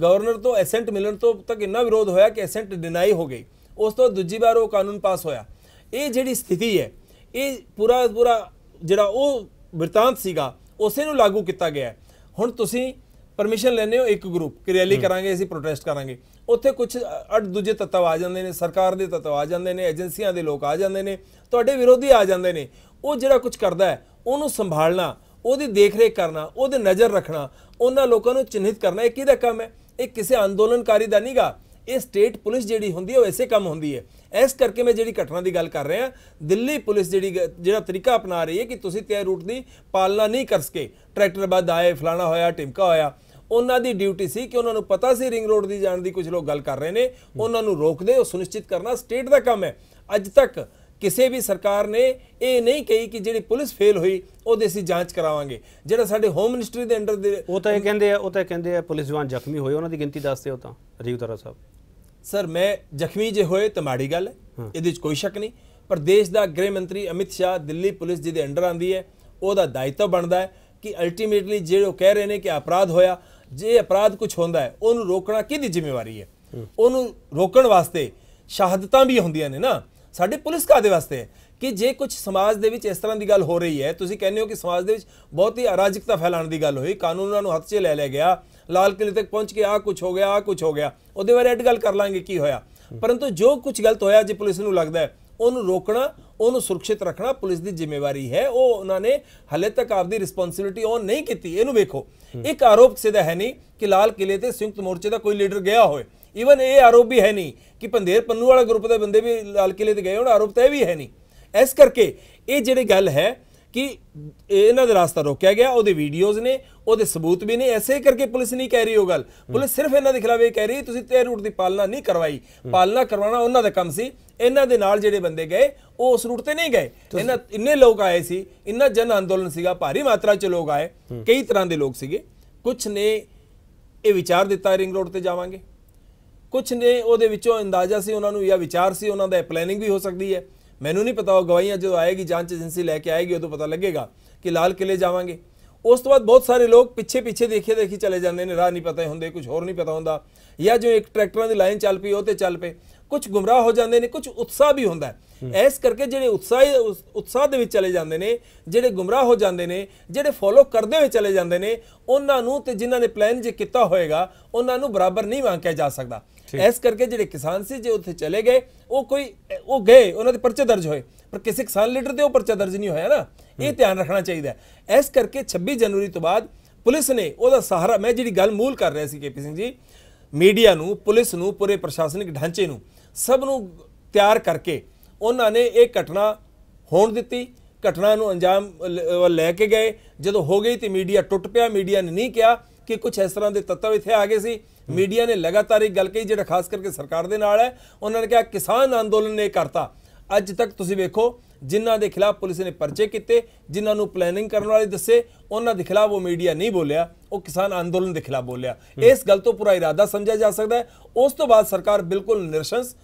B: ਗਵਰਨਰ ਤੋਂ ਐਸੈਂਟ ਮਿਲਣ ਤੋਂ ਤੱਕ ਇੰਨਾ ਵਿਰੋਧ ਹੋਇਆ ਕਿ ਐਸੈਂਟ ਡਿਨਾਈ ਹੋ ਗਈ ਉਸ ਤੋਂ ਦੂਜੀ ਵਾਰ ਉਹ ਕਾਨੂੰਨ ਪਾਸ ਹੋਇਆ ਇਹ ਜਿਹੜੀ ਸਥਿਤੀ ਹੈ ਇਹ ਪੂਰਾ ਪੂਰਾ ਜਿਹੜਾ ਉਹ ਬਿਰਤਾਂਤ ਸੀਗਾ ਉਸੇ ਨੂੰ ਲਾਗੂ ਕੀਤਾ ਗਿਆ ਹੁਣ ਤੁਸੀਂ ਪਰਮਿਸ਼ਨ ਲੈਨੇ ਹੋ ਇੱਕ ਗਰੁੱਪ ਕਿ ਰੈਲੀ ਕਰਾਂਗੇ ਅਸੀਂ ਪ੍ਰੋਟੈਸਟ ਕਰਾਂਗੇ ਉੱਥੇ ਕੁਝ ਅੜ ਦੂਜੇ ਤੱਤਵ ਆ ਜਾਂਦੇ ਨੇ ਸਰਕਾਰ ਦੇ ਤੱਤਵ ਆ ਜਾਂਦੇ ਨੇ ਏਜੰਸੀਆਂ ਦੇ ਲੋਕ ਆ ਜਾਂਦੇ ਨੇ ਤੁਹਾਡੇ ਵਿਰੋਧੀ ਆ ਜਾਂਦੇ ਨੇ ਉਹ ਜਿਹੜਾ ਕੁਝ ਕਰਦਾ ਹੈ ਉਹਨੂੰ ਸੰਭਾਲਣਾ ਉਹਦੀ ਦੇਖਰੇਖ ਕਰਨਾ ਉਹਦੇ ਨਜ਼ਰ ਰੱਖਣਾ ਉਹਨਾਂ ਲੋਕਾਂ ਨੂੰ ਚਿੰਨਿਤ ਕਰਨਾ ਇਹ ਕਿਹਦਾ ਕੰਮ ਹੈ ਇਹ ਕਿਸੇ ਅੰਦੋਲਨਕਾਰੀ ਦਾ ਨਹੀਂਗਾ ਇਹ ਸਟੇਟ ਪੁਲਿਸ ਜਿਹੜੀ ਹੁੰਦੀ ਹੈ ਉਹ ਐਸੇ ਕੰਮ ਹੁੰਦੀ ਹੈ ਇਸ ਕਰਕੇ ਮੈਂ ਜਿਹੜੀ ਘਟਨਾ ਦੀ ਗੱਲ ਕਰ ਰਿਹਾ ਦਿੱਲੀ ਪੁਲਿਸ ਜਿਹੜੀ ਜਿਹੜਾ ਤਰੀਕਾ ਅਪਣਾ ਰਹੀ ਹੈ ਕਿ ਤੁਸੀਂ ਤੇ ਰੂਟ ਦੀ ਪਾਲਣਾ ਨਹੀਂ ਕਰ ਸਕੇ ਟਰੈਕਟਰ ਬਾਦ ਆਏ ਫਲਾਣਾ ਹੋਇਆ ਟਿਮਕਾ ਹੋਇਆ ਉਹਨਾਂ ਦੀ ਡਿਊਟੀ ਸੀ ਕਿ ਉਹਨਾਂ ਨੂੰ ਪਤਾ ਸੀ ਰਿੰਗ ਰੋਡ ਦੀ ਜਾਣ ਦੀ ਕੁਝ ਲੋਕ ਗੱਲ ਕਰ ਰਹੇ ਨੇ ਉਹਨਾਂ ਨੂੰ ਰੋਕਦੇ ਉਹ ਸੁਨਿਸ਼ਚਿਤ ਕਰਨਾ ਸਟੇਟ ਦਾ ਕੰਮ ਹੈ ਅੱਜ ਤੱਕ ਕਿਸੇ ਵੀ ਸਰਕਾਰ ਨੇ ਇਹ ਨਹੀਂ ਕਹੀ ਕਿ ਜਿਹੜੀ ਪੁਲਿਸ ਫੇਲ ਹੋਈ ਉਹਦੇ ਅਸੀਂ ਜਾਂਚ ਕਰਾਵਾਂਗੇ
A: ਜਿਹੜਾ ਸਾਡੇ ਹੋਮ ਮਿਨਿਸਟਰੀ ਦੇ ਅੰਡਰ ਦੇ ਉਹ ਤਾਂ ਇਹ ਕਹਿੰਦੇ ਆ ਉਹ ਤਾਂ ਕਹਿੰਦੇ ਆ ਪੁਲਿਸ ਜਵਾਨ ਜ਼ਖਮੀ ਹੋਏ ਉਹਨਾਂ ਦੀ ਗਿਣਤੀ ਦੱਸਦੇ ਹੋ ਤਾਂ ਅਜੀਬ ਤਰਾ ਸਾਹਿਬ ਸਰ ਮੈਂ ਜ਼ਖਮੀ ਜੇ ਹੋਏ ਤਾਂ ਮਾੜੀ ਗੱਲ ਹੈ ਇਹਦੇ ਵਿੱਚ ਕੋਈ ਸ਼ੱਕ ਨਹੀਂ
B: ਪਰ ਦੇਸ਼ ਦਾ ਗ੍ਰਹਿ ਮੰਤਰੀ ਅਮਿਤ ਸ਼ਾਹ ਦਿੱਲੀ ਪੁਲਿਸ ਜਿਹਦੇ ਅੰਡਰ ਆਂਦੀ ਹੈ ਉਹਦਾ ਦਾਇਤਵ ਬਣਦਾ ਹੈ ਕਿ ਅਲਟੀਮੇਟਲੀ ਜਿਹੜੇ ਉਹ ਕਹਿ ਰਹੇ ਨੇ ਕਿ ਅਪਰਾਧ ਹੋਇਆ ਜੇ ਅਪਰਾਧ ਕੁਝ ਹੁੰਦਾ ਹੈ ਉਹਨੂੰ ਰੋਕਣਾ ਕਿਹਦੀ ਜ਼ਿੰਮੇਵਾਰੀ ਹੈ ਉਹਨੂੰ ਰੋਕਣ ਵਾਸਤੇ ਸ਼ਹਾਦਤਾਂ ਵੀ ਹੁੰਦੀਆਂ ਨੇ ਨਾ ਸਾਡੇ ਪੁਲਿਸ ਕਾਦੇ ਵਾਸਤੇ ਕਿ ਜੇ ਕੁਝ ਸਮਾਜ ਦੇ ਵਿੱਚ ਇਸ ਤਰ੍ਹਾਂ ਦੀ ਗੱਲ ਹੋ ਰਹੀ ਹੈ ਤੁਸੀਂ ਕਹਿੰਦੇ ਹੋ ਕਿ ਸਮਾਜ ਦੇ ਵਿੱਚ ਬਹੁਤ ਹੀ ਅਰਾਜਕਤਾ ਫੈਲਾਉਣ ਦੀ ਗੱਲ ਹੋਈ ਕਾਨੂੰਨ ਉਹਨਾਂ ਨੂੰ ਹੱਥ 'ਚ ਲੈ ਲਿਆ ਗਿਆ ਲਾਲ ਕਿਲੇ ਤੱਕ ਪਹੁੰਚ ਕੇ ਆ ਕੁਝ ਹੋ ਗਿਆ ਆ ਕੁਝ ਹੋ ਗਿਆ ਉਹਦੇ ਬਾਰੇ ਐਡ ਗੱਲ ਕਰ ਲਾਂਗੇ ਕੀ ਹੋਇਆ ਪਰੰਤੂ ਜੋ ਕੁਝ ਗਲਤ ਹੋਇਆ ਜੇ ਪੁਲਿਸ ਨੂੰ ਲੱਗਦਾ ਹੈ ਉਹਨੂੰ ਰੋਕਣਾ ਉਹਨੂੰ ਸੁਰੱਖਿਅਤ ਰੱਖਣਾ ਪੁਲਿਸ ਦੀ ਜ਼ਿੰਮੇਵਾਰੀ ਹੈ ਉਹ ਉਹਨਾਂ ਨੇ ਹਲੇ ਤੱਕ ਆਪਦੀ ਰਿਸਪੌਂਸਿਬਿਲਟੀ ਔਨ ਨਹੀਂ ਕੀਤੀ ਇਹਨੂੰ ਵੇਖੋ ਇੱਕ ਆਰੋਪ ਸਿੱਧਾ ਹੈ ਨਹੀਂ ਕਿ ਲਾਲ ਕਿਲੇ ਤੇ ਸੰਯੁਕਤ ਮੋਰਚੇ ਦਾ ਕੋਈ ਲੀਡਰ ਗਿਆ ਹੋਵੇ ਈਵਨ ਇਹ ਆਰੋਪ ਵੀ ਹੈ ਨਹੀਂ ਕਿ ਪੰਦੇਰ ਪੰਨੂ ਵਾਲਾ ਗਰੁੱਪ ਦੇ ਬੰਦੇ ਵੀ ਲਾਲ ਕਿਲੇ ਤੇ ਗਏ ਹੋਣ ਆਰੋਪ ਤਾਂ ਇਹ ਵੀ ਹੈ ਨਹੀਂ ਇਸ ਕਰਕੇ ਇਹ ਜਿਹੜੀ ਗੱਲ ਹੈ ਕਿ ਇਹਨਾਂ ਦਾ ਰਾਸਤਾ ਰੋਕਿਆ ਗਿਆ ਉਹਦੇ ਵੀਡੀਓਜ਼ ਨੇ ਉਹਦੇ ਸਬੂਤ ਵੀ ਨੇ ਐਸੇ ਕਰਕੇ ਪੁਲਿਸ ਨਹੀਂ ਕਹਿ ਰਹੀ ਉਹ ਗੱਲ ਪੁਲਿਸ ਸਿਰਫ ਇਹਨਾਂ ਦੇ ਖਿਲਾਫ ਇਹ ਕਹਿ ਰਹੀ ਤੁਸੀਂ ਤੇ ਰੂਟ ਦੀ ਪਾਲਣਾ ਨਹੀਂ ਕਰਵਾਈ ਪਾਲਣਾ ਕਰਵਾਉਣਾ ਉਹਨਾਂ ਦਾ ਕੰਮ ਸੀ ਇਹਨਾਂ ਦੇ ਨਾਲ ਜਿਹੜੇ ਬੰਦੇ ਗਏ ਉਹ ਉਸ ਰੂਟ ਤੇ ਨਹੀਂ ਗਏ ਇਹਨਾਂ ਇੰਨੇ ਲੋਕ ਆਏ ਸੀ ਇੰਨਾ ਜਨ ਅੰਦੋਲਨ ਸੀਗਾ ਭਾਰੀ ਮਾਤਰਾ ਚ ਲੋਕ ਆਏ ਕਈ ਤਰ੍ਹਾਂ ਦੇ ਲੋਕ ਸੀਗੇ ਕੁਝ ਨੇ ਇਹ ਵਿਚਾਰ ਦਿੱਤਾ ਰਿੰਗ ਰੋਡ ਤੇ ਜਾਵਾਂਗੇ ਕੁਝ ਨੇ ਉਹਦੇ ਵਿੱਚੋਂ ਅੰਦਾਜ਼ਾ ਸੀ ਉਹਨਾਂ ਨੂੰ ਜਾਂ ਵਿਚਾਰ ਸੀ ਉਹਨਾਂ ਦਾ ਪਲੈਨਿੰਗ ਵੀ ਹੋ ਸਕਦੀ ਹੈ ਮੈਨੂੰ ਨਹੀਂ ਪਤਾ ਉਹ ਗਵਾਹੀਆਂ ਜਦੋਂ ਆਏਗੀ ਜਾਂਚ ਏਜੰਸੀ ਲੈ ਕੇ ਆਏਗੀ ਉਦੋਂ ਪਤਾ ਲੱਗੇਗਾ ਕਿ ਲਾਲ ਕਿਲੇ ਜਾਵਾਂਗੇ ਉਸ ਤੋਂ ਬਾਅਦ ਬਹੁਤ ਸਾਰੇ ਲੋਕ ਪਿੱਛੇ ਪਿੱਛੇ ਦੇਖੇ ਦੇਖੀ ਚਲੇ ਜਾਂਦੇ ਨੇ ਰਾਹ ਨਹੀਂ ਪਤਾ ਹੁੰਦੇ ਕੁਝ ਹੋਰ ਨਹੀਂ ਪਤਾ ਹੁੰਦਾ ਜਾਂ ਜੋ ਇੱਕ ਟਰੈਕਟਰਾਂ ਦੀ ਲਾਈਨ ਚੱਲ ਪਈ ਉਹ ਤੇ ਚੱਲ ਪਏ ਕੁਝ ਗੁੰਮਰਾਹ ਹੋ ਜਾਂਦੇ ਨੇ ਕੁਝ ਉਤਸ਼ਾਹ ਵੀ ਹੁੰਦਾ ਐਸ ਕਰਕੇ ਜਿਹੜੇ ਉਤਸ਼ਾਹ ਉਤਸ਼ਾਹ ਦੇ ਵਿੱਚ ਚਲੇ ਜਾਂਦੇ ਨੇ ਜਿਹੜੇ ਗੁੰਮਰਾਹ ਹੋ ਜਾਂਦੇ ਨੇ ਜਿਹੜੇ ਫੋਲੋ ਕਰਦੇ ਹੋਏ ਚਲੇ ਜਾਂਦੇ ਨੇ ਉਹਨਾਂ ਨੂੰ ਤੇ ਜਿਨ੍ਹਾਂ ਨੇ ਪਲਾਨ ਜੇ ਕੀਤਾ ਹੋਏਗਾ ਉਹਨਾਂ ਨੂੰ ਬਰਾਬਰ ਨਹੀਂ ਵਾਂਕਿਆ ਜਾ ਸਕਦਾ ਇਸ ਕਰਕੇ ਜਿਹੜੇ ਕਿਸਾਨ ਸੀ ਜੇ ਉੱਥੇ ਚਲੇ ਗਏ ਉਹ ਕੋਈ ਉਹ ਗਏ ਉਹਨਾਂ ਦੇ ਪਰਚੇ ਦਰਜ ਹੋਏ ਪਰ ਕਿਸੇ ਕਿਸਾਨ ਲੀਡਰ ਦੇ ਉਹ ਪਰਚਾ ਦਰਜ ਨਹੀਂ ਹੋਇਆ ਨਾ ਇਹ ਧਿਆਨ ਰੱਖਣਾ ਚਾਹੀਦਾ ਹੈ ਇਸ ਕਰਕੇ 26 ਜਨਵਰੀ ਤੋਂ ਬਾਅਦ ਪੁਲਿਸ ਨੇ ਉਹਦਾ ਸਹਾਰਾ ਮੈਂ ਜਿਹੜੀ ਗੱਲ ਮੂਲ ਕਰ ਰਿਹਾ ਸੀ ਕੇਪੀ ਸਿੰਘ ਜੀ ਮੀਡੀਆ ਨੂੰ ਪੁਲਿਸ ਨੂੰ ਪੂਰੇ ਪ੍ਰਸ਼ਾਸਨਿਕ ਢਾਂਚੇ ਨੂੰ ਸਭ ਨੂੰ ਤਿਆਰ ਕਰਕੇ ਉਹਨਾਂ ਨੇ ਇਹ ਘਟਨਾ ਹੋਣ ਦਿੱਤੀ ਘਟਨਾ ਨੂੰ ਅੰਜਾਮ ਲੈ ਕੇ ਗਏ ਜਦੋਂ ਹੋ ਗਈ ਤੇ ਮੀਡੀਆ ਟੁੱਟ ਪਿਆ ਮੀਡੀਆ ਨੇ ਨਹੀਂ ਕਿਹਾ ਕਿ ਕੁਝ ਇਸ ਤਰ੍ਹਾਂ ਦੇ ਤੱਤਵ ਇੱਥੇ ਆ ਗਏ ਸੀ ਮੀਡੀਆ ਨੇ ਲਗਾਤਾਰ ਇਹ ਗੱਲ ਕਹੀ ਜਿਹੜਾ ਖਾਸ ਕਰਕੇ ਸਰਕਾਰ ਦੇ ਨਾਲ ਹੈ ਉਹਨਾਂ ਨੇ ਕਿਹਾ ਕਿਸਾਨ ਅੰਦੋਲਨ ਨੇ ਕਰਤਾ ਅੱਜ ਤੱਕ ਤੁਸੀਂ ਵੇਖੋ ਜਿਨ੍ਹਾਂ ਦੇ ਖਿਲਾਫ ਪੁਲਿਸ ਨੇ ਪਰਚੇ ਕੀਤੇ ਜਿਨ੍ਹਾਂ ਨੂੰ ਪਲੈਨਿੰਗ ਕਰਨ ਵਾਲੇ ਦੱਸੇ ਉਹਨਾਂ ਦੇ ਖਿਲਾਫ ਉਹ ਮੀਡੀਆ ਨਹੀਂ ਬੋਲਿਆ ਉਹ ਕਿਸਾਨ ਅੰਦੋਲਨ ਦੇ ਖਿਲਾਫ ਬੋਲਿਆ ਇਸ ਗੱਲ ਤੋਂ ਪੂਰਾ ਇਰਾਦਾ ਸਮਝਿਆ ਜਾ ਸਕਦਾ ਹੈ ਉਸ ਤੋਂ ਬਾਅਦ ਸਰਕਾਰ ਬਿਲਕੁਲ ਨਿਰਸ਼ੰਸ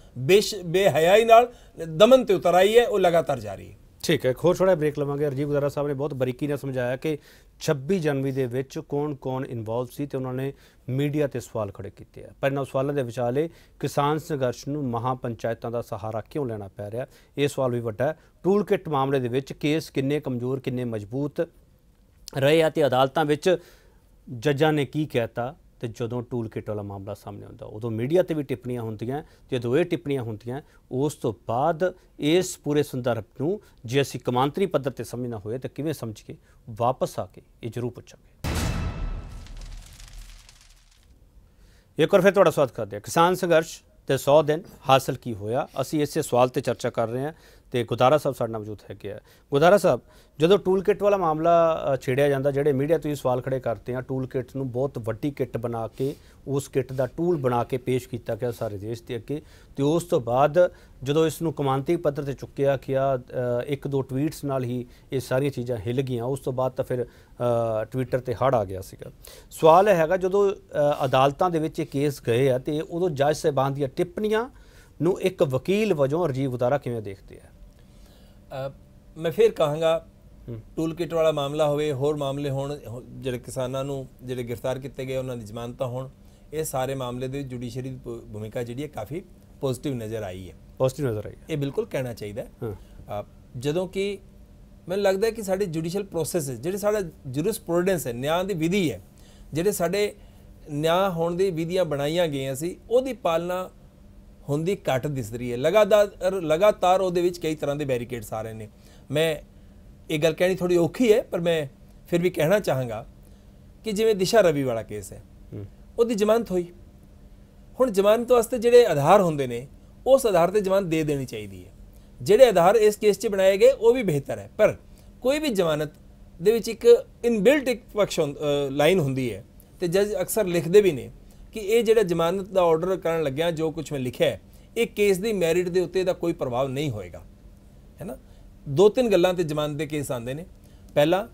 B: ਬੇਹਯਾਈ ਨਾਲ ਦਮਨ ਤੇ ਉਤਰ ਆਈ ਹੈ ਉਹ ਲਗਾਤਾਰ ਜਾਰੀ ਹੈ
A: ਠੀਕ ਹੈ ਖੋਰ ਛੋੜਾ ਬ੍ਰੇਕ ਲਵਾਂਗੇ ਅਰਜੀਤ ਗੁਦਾਰਾ ਸਾਹਿਬ ਨੇ ਬਹੁਤ ਬਰੀਕੀ ਨਾਲ ਸਮਝਾਇਆ ਕਿ 26 ਜਨਵਰੀ ਦੇ ਵਿੱਚ ਕੌਣ-ਕੌਣ ਇਨਵੋਲਵ ਸੀ ਤੇ ਉਹਨਾਂ ਨੇ ਮੀਡੀਆ ਤੇ ਸਵਾਲ ਖੜੇ ਕੀਤੇ ਆ ਪਰ ਇਹਨਾਂ ਸਵਾਲਾਂ ਦੇ ਵਿਚਾਲੇ ਕਿਸਾਨ ਸੰਘਰਸ਼ ਨੂੰ ਮਹਾ ਪੰਚਾਇਤਾਂ ਦਾ ਸਹਾਰਾ ਕਿਉਂ ਲੈਣਾ ਪੈ ਰਿਹਾ ਇਹ ਸਵਾਲ ਵੀ ਵੱਡਾ ਹੈ ਟੂਲ ਕਿਟ ਮਾਮਲੇ ਦੇ ਵਿੱਚ ਕੇਸ ਕਿੰਨੇ ਕਮਜ਼ੋਰ ਕਿੰਨੇ ਮਜ਼ਬੂਤ ਰਹੇ ਆ ਤੇ ਅਦਾਲਤਾਂ ਵਿੱਚ ਜੱਜਾਂ ਨੇ ਕੀ ਕਹਿਤਾ ਤੇ ਜਦੋਂ ਟੂਲ ਕਿਟ ਵਾਲਾ ਮਾਮਲਾ ਸਾਹਮਣੇ ਆਉਂਦਾ ਉਦੋਂ ਮੀਡੀਆ ਤੇ ਵੀ ਟਿੱਪਣੀਆਂ ਹੁੰਦੀਆਂ ਜਦੋਂ ਇਹ ਟਿੱਪਣੀਆਂ ਹੁੰਦੀਆਂ ਉਸ ਤੋਂ ਬਾਅਦ ਇਸ ਪੂਰੇ ਸੰਦਰਭ ਨੂੰ ਜੇ ਅਸੀਂ ਕਮਾਂਤਰੀ ਪੱਧਰ ਤੇ ਸਮਝਣਾ ਹੋਏ ਤਾਂ ਕਿਵੇਂ ਸਮਝ ਕੇ ਵਾਪਸ ਆ ਕੇ ਇਹ ਜ਼ਰੂਰ ਪੁੱਛਾਂਗੇ ਇੱਕ ਵਾਰ ਫਿਰ ਤੁਹਾਡਾ ਸਵਾਗਤ ਕਰਦੇ ਹਾਂ ਕਿਸਾਨ ਸੰਘਰਸ਼ ਤੇ 100 ਦਿਨ ਹਾਸਲ ਕੀ ਹੋਇਆ ਅਸੀਂ ਇਸੇ ਸਵਾਲ ਤੇ ਚਰਚਾ ਕਰ ਰਹੇ ਹਾਂ ਤੇ ਗੁਦਾਰਾ ਸਾਹਿਬ ਸਾਡੇ ਨਾਲ ਮੌਜੂਦ ਹੈ ਕਿ ਗੁਦਾਰਾ ਸਾਹਿਬ ਜਦੋਂ ਟੂਲ ਕਿਟ ਵਾਲਾ ਮਾਮਲਾ ਛੇੜਿਆ ਜਾਂਦਾ ਜਿਹੜੇ ਮੀਡੀਆ ਤੁਸੀਂ ਸਵਾਲ ਖੜੇ ਕਰਦੇ ਆ ਟੂਲ ਕਿਟ ਨੂੰ ਬਹੁਤ ਵੱਡੀ ਕਿਟ ਬਣਾ ਕੇ ਉਸ ਕਿਟ ਦਾ ਟੂਲ ਬਣਾ ਕੇ ਪੇਸ਼ ਕੀਤਾ ਗਿਆ ਸਾਰੇ ਦੇਸ਼ ਦੇ ਅੱਗੇ ਤੇ ਉਸ ਤੋਂ ਬਾਅਦ ਜਦੋਂ ਇਸ ਨੂੰ ਕਮਾਂਤੀ ਪੱਧਰ ਤੇ ਚੁੱਕਿਆ ਗਿਆ ਇੱਕ ਦੋ ਟਵੀਟਸ ਨਾਲ ਹੀ ਇਹ ਸਾਰੀਆਂ ਚੀਜ਼ਾਂ ਹਿੱਲ ਗਈਆਂ ਉਸ ਤੋਂ ਬਾਅਦ ਤਾਂ ਫਿਰ ਟਵਿੱਟਰ ਤੇ ਹੜ ਆ ਗਿਆ ਸੀਗਾ ਸਵਾਲ ਇਹ ਹੈਗਾ ਜਦੋਂ ਅਦਾਲਤਾਂ ਦੇ ਵਿੱਚ ਇਹ ਕੇਸ ਗਏ ਆ ਤੇ ਉਦੋਂ ਜੱਜ ਸਹਿਬਾਨ ਦੀਆਂ ਟਿੱਪਣੀਆਂ ਨੂੰ ਇੱਕ ਵਕੀਲ ਵਜੋਂ ਰਜੀਵ ਉਦਾਰਾ ਕਿਵੇਂ ਦੇਖਦੇ ਆ
B: ਮੈਂ ਫਿਰ ਕਹਾਂਗਾ ਟੂਲ ਕਿਟ ਵਾਲਾ ਮਾਮਲਾ ਹੋਵੇ ਹੋਰ ਮਾਮਲੇ ਹੋਣ ਜਿਹੜੇ ਕਿਸਾਨਾਂ ਨੂੰ ਜਿਹੜੇ ਗ੍ਰਿਫਤਾਰ ਕੀਤੇ ਗਏ ਉਹਨਾਂ ਦੀ ਜ਼ਮਾਨਤਾਂ ਹੋਣ ਇਹ ਸਾਰੇ ਮਾਮਲੇ ਦੇ ਜੁਡੀਸ਼ਰੀ ਦੀ ਭੂਮਿਕਾ ਜਿਹੜੀ ਹੈ ਕਾਫੀ ਪੋਜ਼ਿਟਿਵ ਨਜ਼ਰ ਆਈ ਹੈ ਪੋਜ਼ਿਟਿਵ ਨਜ਼ਰ ਆਈ ਹੈ ਇਹ ਬਿਲਕੁਲ ਕਹਿਣਾ ਚਾਹੀਦਾ ਹੈ ਜਦੋਂ ਕਿ ਮੈਨੂੰ ਲੱਗਦਾ ਹੈ ਕਿ ਸਾਡੇ ਜੁਡੀਸ਼ੀਅਲ ਪ੍ਰੋਸੈਸ ਜਿਹੜੇ ਸਾਡਾ ਜੁਰਿਸਪ੍ਰੂਡੈਂਸ ਹੈ ਨਿਆਂ ਦੀ ਵਿਧੀ ਹੈ ਜਿਹੜੇ ਸਾਡੇ ਨਿਆਂ ਹੋਣ ਦੀ ਵਿਧੀਆਂ ਬਣਾਈਆਂ ਗਈਆਂ ਸੀ ਉਹਦੀ ਪਾਲਣਾ ਹੁੰਦੀ ਘਟ ਦਿਸ ਰਹੀ ਹੈ ਲਗਾਤਾਰ ਲਗਾਤਾਰ ਉਹਦੇ ਵਿੱਚ ਕਈ ਤਰ੍ਹਾਂ ਦੇ ਬੈਰੀਕੇਡਸ ਆ ਰਹੇ ਨੇ ਮੈਂ ਇਹ ਗੱਲ ਕਹਿਣੀ ਥੋੜੀ ਔਖੀ ਹੈ ਪਰ ਮੈਂ ਫਿਰ ਵੀ ਕਹਿਣਾ ਚਾਹਾਂਗਾ ਕਿ ਜਿਵੇਂ ਦਿਸ਼ਾ ਰਵੀ ਵਾਲਾ ਕੇਸ ਹੈ ਉਹਦੀ ਜ਼ਮਾਨਤ ਹੋਈ ਹੁਣ ਜ਼ਮਾਨਤ ਵਾਸਤੇ ਜਿਹੜੇ ਆਧਾਰ ਹੁੰਦੇ ਨੇ ਉਸ ਆਧਾਰ ਤੇ ਜ਼ਮਾਨਤ ਦੇ ਦੇਣੀ ਚਾਹੀਦੀ ਹੈ ਜਿਹੜੇ ਆਧਾਰ ਇਸ ਕੇਸ 'ਚ ਬਣਾਏ ਗਏ ਉਹ ਵੀ ਬਿਹਤਰ ਹੈ ਪਰ ਕੋਈ ਵੀ ਜ਼ਮਾਨਤ ਦੇ ਵਿੱਚ ਇੱਕ ਇਨਬਿਲਟ ਇੱਕ ਪਕਸ਼ ਲਾਈਨ ਹੁੰਦੀ ਹੈ ਤੇ ਜੱਜ ਅਕਸਰ ਲਿਖਦੇ ਵੀ ਨੇ ਕਿ ਇਹ ਜਿਹੜਾ ਜ਼ਮਾਨਤ ਦਾ ਆਰਡਰ ਕਰਨ ਲੱਗਿਆ ਜੋ ਕੁਝ ਮੈਂ ਲਿਖਿਆ ਇਹ ਕੇਸ ਦੀ ਮੈਰਿਟ ਦੇ ਉੱਤੇ ਇਹਦਾ ਕੋਈ ਪ੍ਰਭਾਵ ਨਹੀਂ ਹੋਏਗਾ ਹੈਨਾ ਦੋ ਤਿੰਨ ਗੱਲਾਂ ਤੇ ਜ਼ਮਾਨਤ ਦੇ ਕੇਸ ਆਉਂਦੇ ਨੇ ਪਹਿਲਾ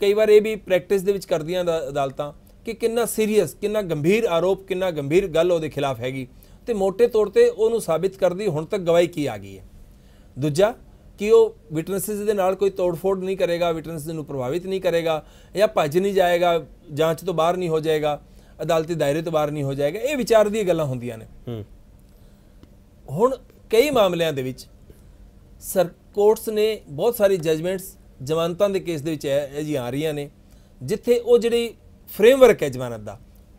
B: ਕਈ ਵਾਰ ਇਹ ਵੀ ਪ੍ਰੈਕਟਿਸ ਦੇ ਵਿੱਚ ਕਰਦੀਆਂ ਅਦਾਲਤਾਂ ਕਿ ਕਿੰਨਾ ਸੀਰੀਅਸ ਕਿੰਨਾ ਗੰਭੀਰ ਆਰੋਪ ਕਿੰਨਾ ਗੰਭੀਰ ਗੱਲ ਉਹਦੇ ਖਿਲਾਫ ਹੈਗੀ ਤੇ ਮੋٹے ਤੌਰ ਤੇ ਉਹਨੂੰ ਸਾਬਿਤ ਕਰਦੀ ਹੁਣ ਤੱਕ ਗਵਾਹੀ ਕੀ ਆ ਗਈ ਹੈ ਦੂਜਾ ਕਿ ਉਹ ਵਿਟਨੈਸਸ ਦੇ ਨਾਲ ਕੋਈ ਤੋੜਫੋੜ ਨਹੀਂ ਕਰੇਗਾ ਵਿਟਨੈਸ ਨੂੰ ਪ੍ਰਭਾਵਿਤ ਨਹੀਂ ਕਰੇਗਾ ਜਾਂ ਭੱਜ ਨਹੀਂ ਜਾਏਗਾ ਜਾਂਚ ਤੋਂ ਬਾਹਰ ਨਹੀਂ ਹੋ ਜਾਏਗਾ ਅਦਾਲਤੀ ਦਾਇਰੇ ਤੋਂ ਬਾਹਰ ਨਹੀਂ ਹੋ ਜਾਏਗਾ ਇਹ ਵਿਚਾਰ ਦੀਆਂ ਗੱਲਾਂ ਹੁੰਦੀਆਂ ਨੇ ਹੁਣ ਕਈ ਮਾਮਲਿਆਂ ਦੇ ਵਿੱਚ ਸਰ ਕੋਰਟਸ ਨੇ ਬਹੁਤ ਸਾਰੀ ਜਜਮੈਂਟਸ ਜ਼ਮਾਨਤਾਂ ਦੇ ਕੇਸ ਦੇ ਵਿੱਚ ਇਹ ਜੀ ਆ ਰਹੀਆਂ ਨੇ ਜਿੱਥੇ ਉਹ ਜਿਹੜੀ ਫਰੇਮਵਰਕ ਹੈ ਜ਼ਮਾਨਤ ਦਾ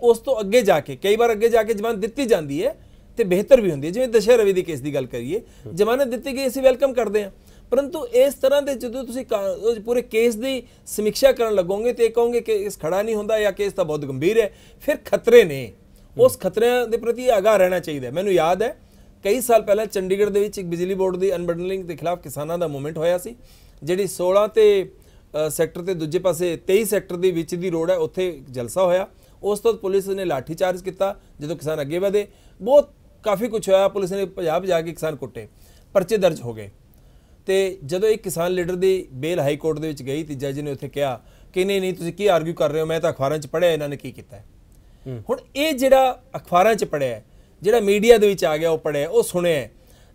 B: ਉਸ ਤੋਂ ਅੱਗੇ ਜਾ ਕੇ ਕਈ ਵਾਰ ਅੱਗੇ ਜਾ ਕੇ ਜ਼ਮਾਨਤ ਦਿੱਤੀ ਜਾਂਦੀ ਹੈ ਤੇ ਬਿਹਤਰ ਵੀ ਹੁੰਦੀ ਹੈ ਜਿਵੇਂ ਦਸ਼ਾ ਰਵੀ ਦੇ ਕੇਸ ਦੀ ਗੱਲ ਕਰੀਏ ਜ਼ਮਾਨਤ ਦਿੱਤੀ ਗਈ ਅਸੀਂ ਵੈਲਕਮ ਕਰਦੇ ਹਾਂ ਪਰੰਤੂ ਇਸ ਤਰ੍ਹਾਂ ਦੇ ਜਦੋਂ ਤੁਸੀਂ ਪੂਰੇ ਕੇਸ ਦੀ ਸਮੀਖਿਆ ਕਰਨ ਲੱਗੋਗੇ ਤੇ ਕਹੋਗੇ ਕਿ ਇਸ ਖੜਾ ਨਹੀਂ ਹੁੰਦਾ ਜਾਂ ਕੇਸ ਤਾਂ ਬਹੁਤ ਗੰਭੀਰ ਹੈ ਫਿਰ ਖਤਰੇ ਨੇ ਉਸ ਖਤਰਿਆਂ ਦੇ ਪ੍ਰਤੀ ਆਗਾਹ ਰਹਿਣਾ ਚਾਹੀਦਾ ਮੈਨੂੰ ਯਾਦ ਹੈ ਕਈ ਸਾਲ ਪਹਿਲਾਂ ਚੰਡੀਗੜ੍ਹ ਦੇ ਵਿੱਚ ਇੱਕ ਬਿਜਲੀ ਬੋਰਡ ਦੀ ਅਨਬੰਡਲਿੰਗ ਦੇ ਖਿਲਾਫ ਕਿਸਾਨਾਂ ਦਾ ਮੂਵਮੈਂਟ ਹੋਇਆ ਸੀ ਜਿਹੜੀ 16 ਤੇ ਸੈਕਟਰ ਤੇ ਦੂਜੇ ਪਾਸੇ 23 ਸੈਕਟਰ ਦੇ ਵਿੱਚ ਦੀ ਰੋਡ ਹੈ ਉੱਥੇ ਜਲਸਾ ਹੋਇਆ ਉਸ ਤੋਂ ਪੁਲਿਸ ਨੇ ਲਾਠੀ ਚਾਰਜ ਕੀਤਾ ਜਦੋਂ ਕਿਸਾਨ ਅੱਗੇ ਵਧੇ ਬਹੁਤ ਕਾਫੀ ਕੁਝ ਹੋਇਆ ਪੁਲਿਸ ਨੇ ਪੰਜਾਬ ਜਾ ਕੇ ਕਿਸਾਨ ਕੁੱਟੇ ਪਰਚੇ ਦਰਜ ਹੋ ਗਏ ਤੇ ਜਦੋਂ ਇੱਕ ਕਿਸਾਨ ਲੀਡਰ ਦੀ ਬੇਲ ਹਾਈ ਕੋਰਟ ਦੇ ਵਿੱਚ ਗਈ ਤੇ ਜੱਜ ਨੇ ਉੱਥੇ ਕਿਹਾ ਕਿ ਨਹੀਂ ਨਹੀਂ ਤੁਸੀਂ ਕੀ ਆਰਗੂ ਕਰ ਰਹੇ ਹੋ ਮੈਂ ਤਾਂ ਅਖਬਾਰਾਂ 'ਚ ਪੜ੍ਹਿਆ ਇਹਨਾਂ ਨੇ ਕੀ ਕੀਤਾ ਹੁਣ ਇਹ ਜਿਹੜਾ ਅਖਬਾਰਾਂ 'ਚ ਪੜ੍ਹਿਆ ਜਿਹੜਾ ਮੀਡੀਆ ਦੇ ਵਿੱਚ ਆ ਗਿਆ ਉਹ ਪੜ੍ਹਿਆ ਉਹ ਸੁਣਿਆ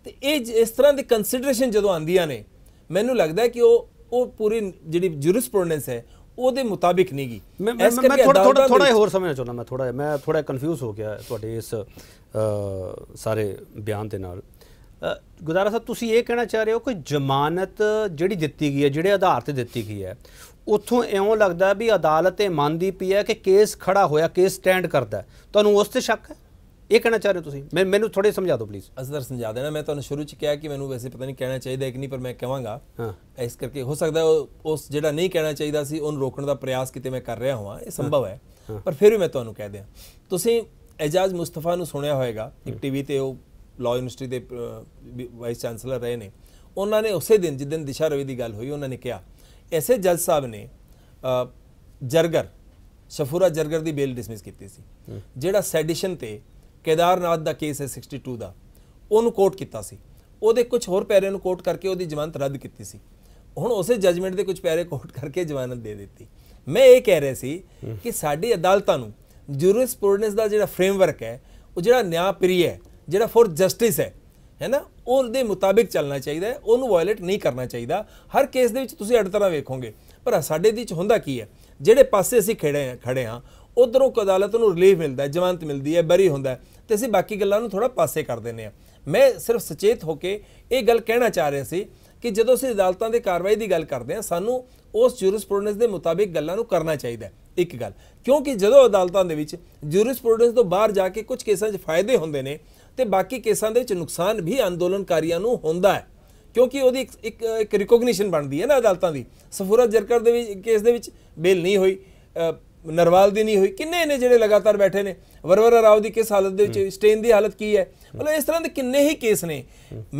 B: ਤੇ ਇਹ ਇਸ ਤਰ੍ਹਾਂ ਦੀ ਕੰਸੀਡਰੇਸ਼ਨ ਜਦੋਂ ਆਂਦੀਆਂ ਨੇ ਮੈਨੂੰ ਲੱਗਦਾ ਕਿ ਉਹ ਉਹ ਪੂਰੀ ਜਿਹੜੀ ਜੁਰਿਸਪ੍ਰੂਡੈਂਸ ਹੈ ਉਹਦੇ ਮੁਤਾਬਿਕ
A: ਨਹੀਂ ਗਈ ਮੈਂ ਮੈਂ ਥੋੜਾ ਥੋੜਾ ਥੋੜਾ ਹੋਰ ਸਮਝਣਾ ਚਾਹੁੰਦਾ ਮੈਂ ਥੋੜਾ ਮੈਂ ਥੋੜਾ ਕਨਫਿਊਜ਼ ਹੋ ਗਿਆ ਤੁਹਾਡੇ ਇਸ ਸਾਰੇ ਬਿਆਨ ਦੇ ਨਾਲ ਗੁਦਾਰਾ ਸਾਹਿਬ ਤੁਸੀਂ ਇਹ ਕਹਿਣਾ ਚਾਹ ਰਹੇ ਹੋ ਕਿ ਜ਼ਮਾਨਤ ਜਿਹੜੀ ਦਿੱਤੀ ਗਈ ਹੈ ਜਿਹੜੇ ਆਧਾਰ ਤੇ ਦਿੱਤੀ ਗਈ ਹੈ ਉੱਥੋਂ ਐਉਂ ਲੱਗਦਾ ਵੀ ਅਦਾਲਤ ਇਹ ਮੰਨਦੀ ਪਈ ਹੈ ਕਿ ਕੇਸ ਖੜਾ ਹੋਇਆ ਕੇਸ ਸਟੈਂਡ ਕਰਦਾ ਤੁਹਾਨੂੰ ਉਸ ਤੇ ਸ਼ੱਕ ਹੈ ਇਹ ਕਹਿਣਾ ਚਾਹ ਰਹੇ ਤੁਸੀਂ ਮੈਨੂੰ ਥੋੜੇ ਸਮਝਾ ਦਿਓ ਪਲੀਜ਼
B: ਅਸਰ ਸਮਝਾ ਦੇਣਾ ਮੈਂ ਤੁਹਾਨੂੰ ਸ਼ੁਰੂ ਚ ਕਿਹਾ ਕਿ ਮੈਨੂੰ ਵੈਸੇ ਪਤਾ ਨਹੀਂ ਕਹਿਣਾ ਚਾਹੀਦਾ ਕਿ ਨਹੀਂ ਪਰ ਮੈਂ ਕਹਾਂਗਾ ਇਸ ਕਰਕੇ ਹੋ ਸਕਦਾ ਉਸ ਜਿਹੜਾ ਨਹੀਂ ਕਹਿਣਾ ਚਾਹੀਦਾ ਸੀ ਉਹਨੂੰ ਰੋਕਣ ਦਾ ਪ੍ਰਯਾਸ ਕਿਤੇ ਮੈਂ ਕਰ ਰਿਹਾ ਹਾਂ ਇਹ ਸੰਭਵ ਹੈ ਪਰ ਫਿਰ ਵੀ ਮੈਂ ਤੁਹਾਨੂੰ ਕਹਿ ਦਿਆਂ ਤੁਸੀਂ ਇਜਾਜ਼ ਮੁਸਤਫਾ ਨੂੰ ਸੁਣਿਆ ਹੋਵੇਗਾ ਇੱਕ ਟੀਵੀ ਤੇ ਉਹ ਲਾਅ ਯੂਨੀਵਰਸਿਟੀ ਦੇ ਵਾਈਸ ਚਾਂਸਲਰ ਰਹੇ ਨੇ ਉਹਨਾਂ ਨੇ ਉਸੇ ਦਿਨ ਜਿਸ ਦਿਨ ਦਿਸ਼ਾ ਰਵੀ ਦੀ ਗੱਲ ਹੋਈ ਉਹਨਾਂ ਨੇ ਕਿਹਾ ਐਸੇ ਜੱਜ ਸਾਹਿਬ ਨੇ ਜਰਗਰ ਸ਼ਫੂਰਾ ਜਰਗਰ ਦੀ ਬੇਲ ਡਿਸਮਿਸ ਕੀਤੀ ਸੀ ਜਿਹੜਾ ਸੈਡੀਸ਼ਨ ਤੇ ਕੇਦਾਰਨਾਥ ਦਾ ਕੇਸ ਹੈ 62 ਦਾ ਉਹਨੂੰ ਕੋਰਟ ਕੀਤਾ ਸੀ ਉਹਦੇ ਕੁਝ ਹੋਰ ਪੈਰੇ ਨੂੰ ਕੋਰਟ ਕਰਕੇ ਉਹਦੀ ਜ਼ਮਾਨਤ ਰੱਦ ਕੀਤੀ ਸੀ ਹੁਣ ਉਸੇ ਜਜਮੈਂਟ ਦੇ ਕੁਝ ਪੈਰੇ ਕੋਰਟ ਕਰਕੇ ਜ਼ਮਾਨਤ ਦੇ ਦਿੱਤੀ ਮੈਂ ਇਹ ਕਹਿ ਰਿਹਾ ਸੀ ਕਿ ਸਾਡੀ ਅਦਾਲਤਾਂ ਨੂੰ ਜੁਰਿਸਪ੍ਰੂਡੈਂਸ ਦਾ ਜਿਹੜਾ ਫਰੇਮਵਰਕ ਹੈ ਉਹ ਜਿਹੜਾ ਨਿਆਂਪ੍ਰਿਯ ਹੈ ਜਿਹੜਾ ਫੋਰ ਜਸਟਿਸ ਹੈ ਹੈ ਨਾ ਉਹਦੇ ਮੁਤਾਬਿਕ ਚੱਲਣਾ ਚਾਹੀਦਾ ਹੈ ਉਹਨੂੰ ਵਾਇਲੇਟ ਨਹੀਂ ਕਰਨਾ ਚਾਹੀਦਾ ਹਰ ਕੇਸ ਦੇ ਵਿੱਚ ਤੁਸੀਂ ਅੱਡ ਤਰ੍ਹਾਂ ਵੇਖੋਗੇ ਪਰ ਸਾਡੇ ਦੇ ਵਿੱਚ ਹੁੰਦਾ ਕੀ ਹੈ ਜਿਹੜੇ ਪਾਸੇ ਅਸੀਂ ਖੜੇ ਆ ਖੜੇ ਆ ਉਧਰੋਂ ਅਦਾਲਤ ਨੂੰ ਰਿਲੀਫ ਮਿਲਦਾ ਜਵਾਨਤ ਜ਼ਮਾਨਤ ਮਿਲਦੀ ਹੈ ਬਰੀ ਹੁੰਦਾ ਤੇ ਅਸੀਂ ਬਾਕੀ ਗੱਲਾਂ ਨੂੰ ਥੋੜਾ ਪਾਸੇ ਕਰ ਦਿੰਨੇ ਆ ਮੈਂ ਸਿਰਫ ਸੁਚੇਤ ਹੋ ਕੇ ਇਹ ਗੱਲ ਕਹਿਣਾ ਚਾਹ ਰਿਹਾ ਸੀ ਕਿ ਜਦੋਂ ਅਸੀਂ ਅਦਾਲਤਾਂ ਦੇ ਕਾਰਵਾਈ ਦੀ ਗੱਲ ਕਰਦੇ ਆ ਸਾਨੂੰ ਉਸ ਜੁਰਿਸਪ੍ਰੂਡੈਂਸ ਦੇ ਮੁਤਾਬਿਕ ਗੱਲਾਂ ਨੂੰ ਕਰਨਾ ਚਾਹੀਦਾ ਇੱਕ ਗੱਲ ਕਿਉਂਕਿ ਜਦੋਂ ਅਦਾਲਤਾਂ ਦੇ ਵਿੱਚ ਜੁਰਿਸਪ੍ਰੂਡੈਂਸ ਤੋਂ ਬਾਹਰ ਜਾ ਕੇ ਕੁਝ ਕੇਸਾਂ 'ਚ ਫਾਇਦੇ ਹੁੰਦੇ ਨੇ ਤੇ ਬਾਕੀ ਕੇਸਾਂ ਦੇ ਵਿੱਚ ਨੁਕਸਾਨ ਵੀ ਅੰਦੋਲਨਕਾਰੀਆਂ ਨੂੰ ਹੁੰਦਾ ਹੈ ਕਿਉਂਕਿ ਉਹਦੀ ਇੱਕ ਇੱਕ ਰਿਕੋਗਨੀਸ਼ਨ ਬਣਦੀ ਹੈ ਨਾ ਅਦਾਲਤਾਂ ਦੀ ਸਫੂਰਤ ਜਰਕਰ ਦੇ ਵਿੱਚ ਕੇਸ ਦੇ ਵਿੱਚ ਬੇਲ ਨਹੀਂ ਹੋਈ ਨਰਵਾਲ ਦੀ ਨਹੀਂ ਹੋਈ ਕਿੰਨੇ ਨੇ ਜਿਹੜੇ ਲਗਾਤਾਰ ਬੈਠੇ ਨੇ ਵਰਵਰ ਰਾਓ ਦੀ ਕਿਸ ਹਾਲਤ ਦੇ ਵਿੱਚ ਸਟੇਨ ਦੀ ਹਾਲਤ ਕੀ ਹੈ ਮਤਲਬ ਇਸ ਤਰ੍ਹਾਂ ਦੇ ਕਿੰਨੇ ਹੀ ਕੇਸ ਨੇ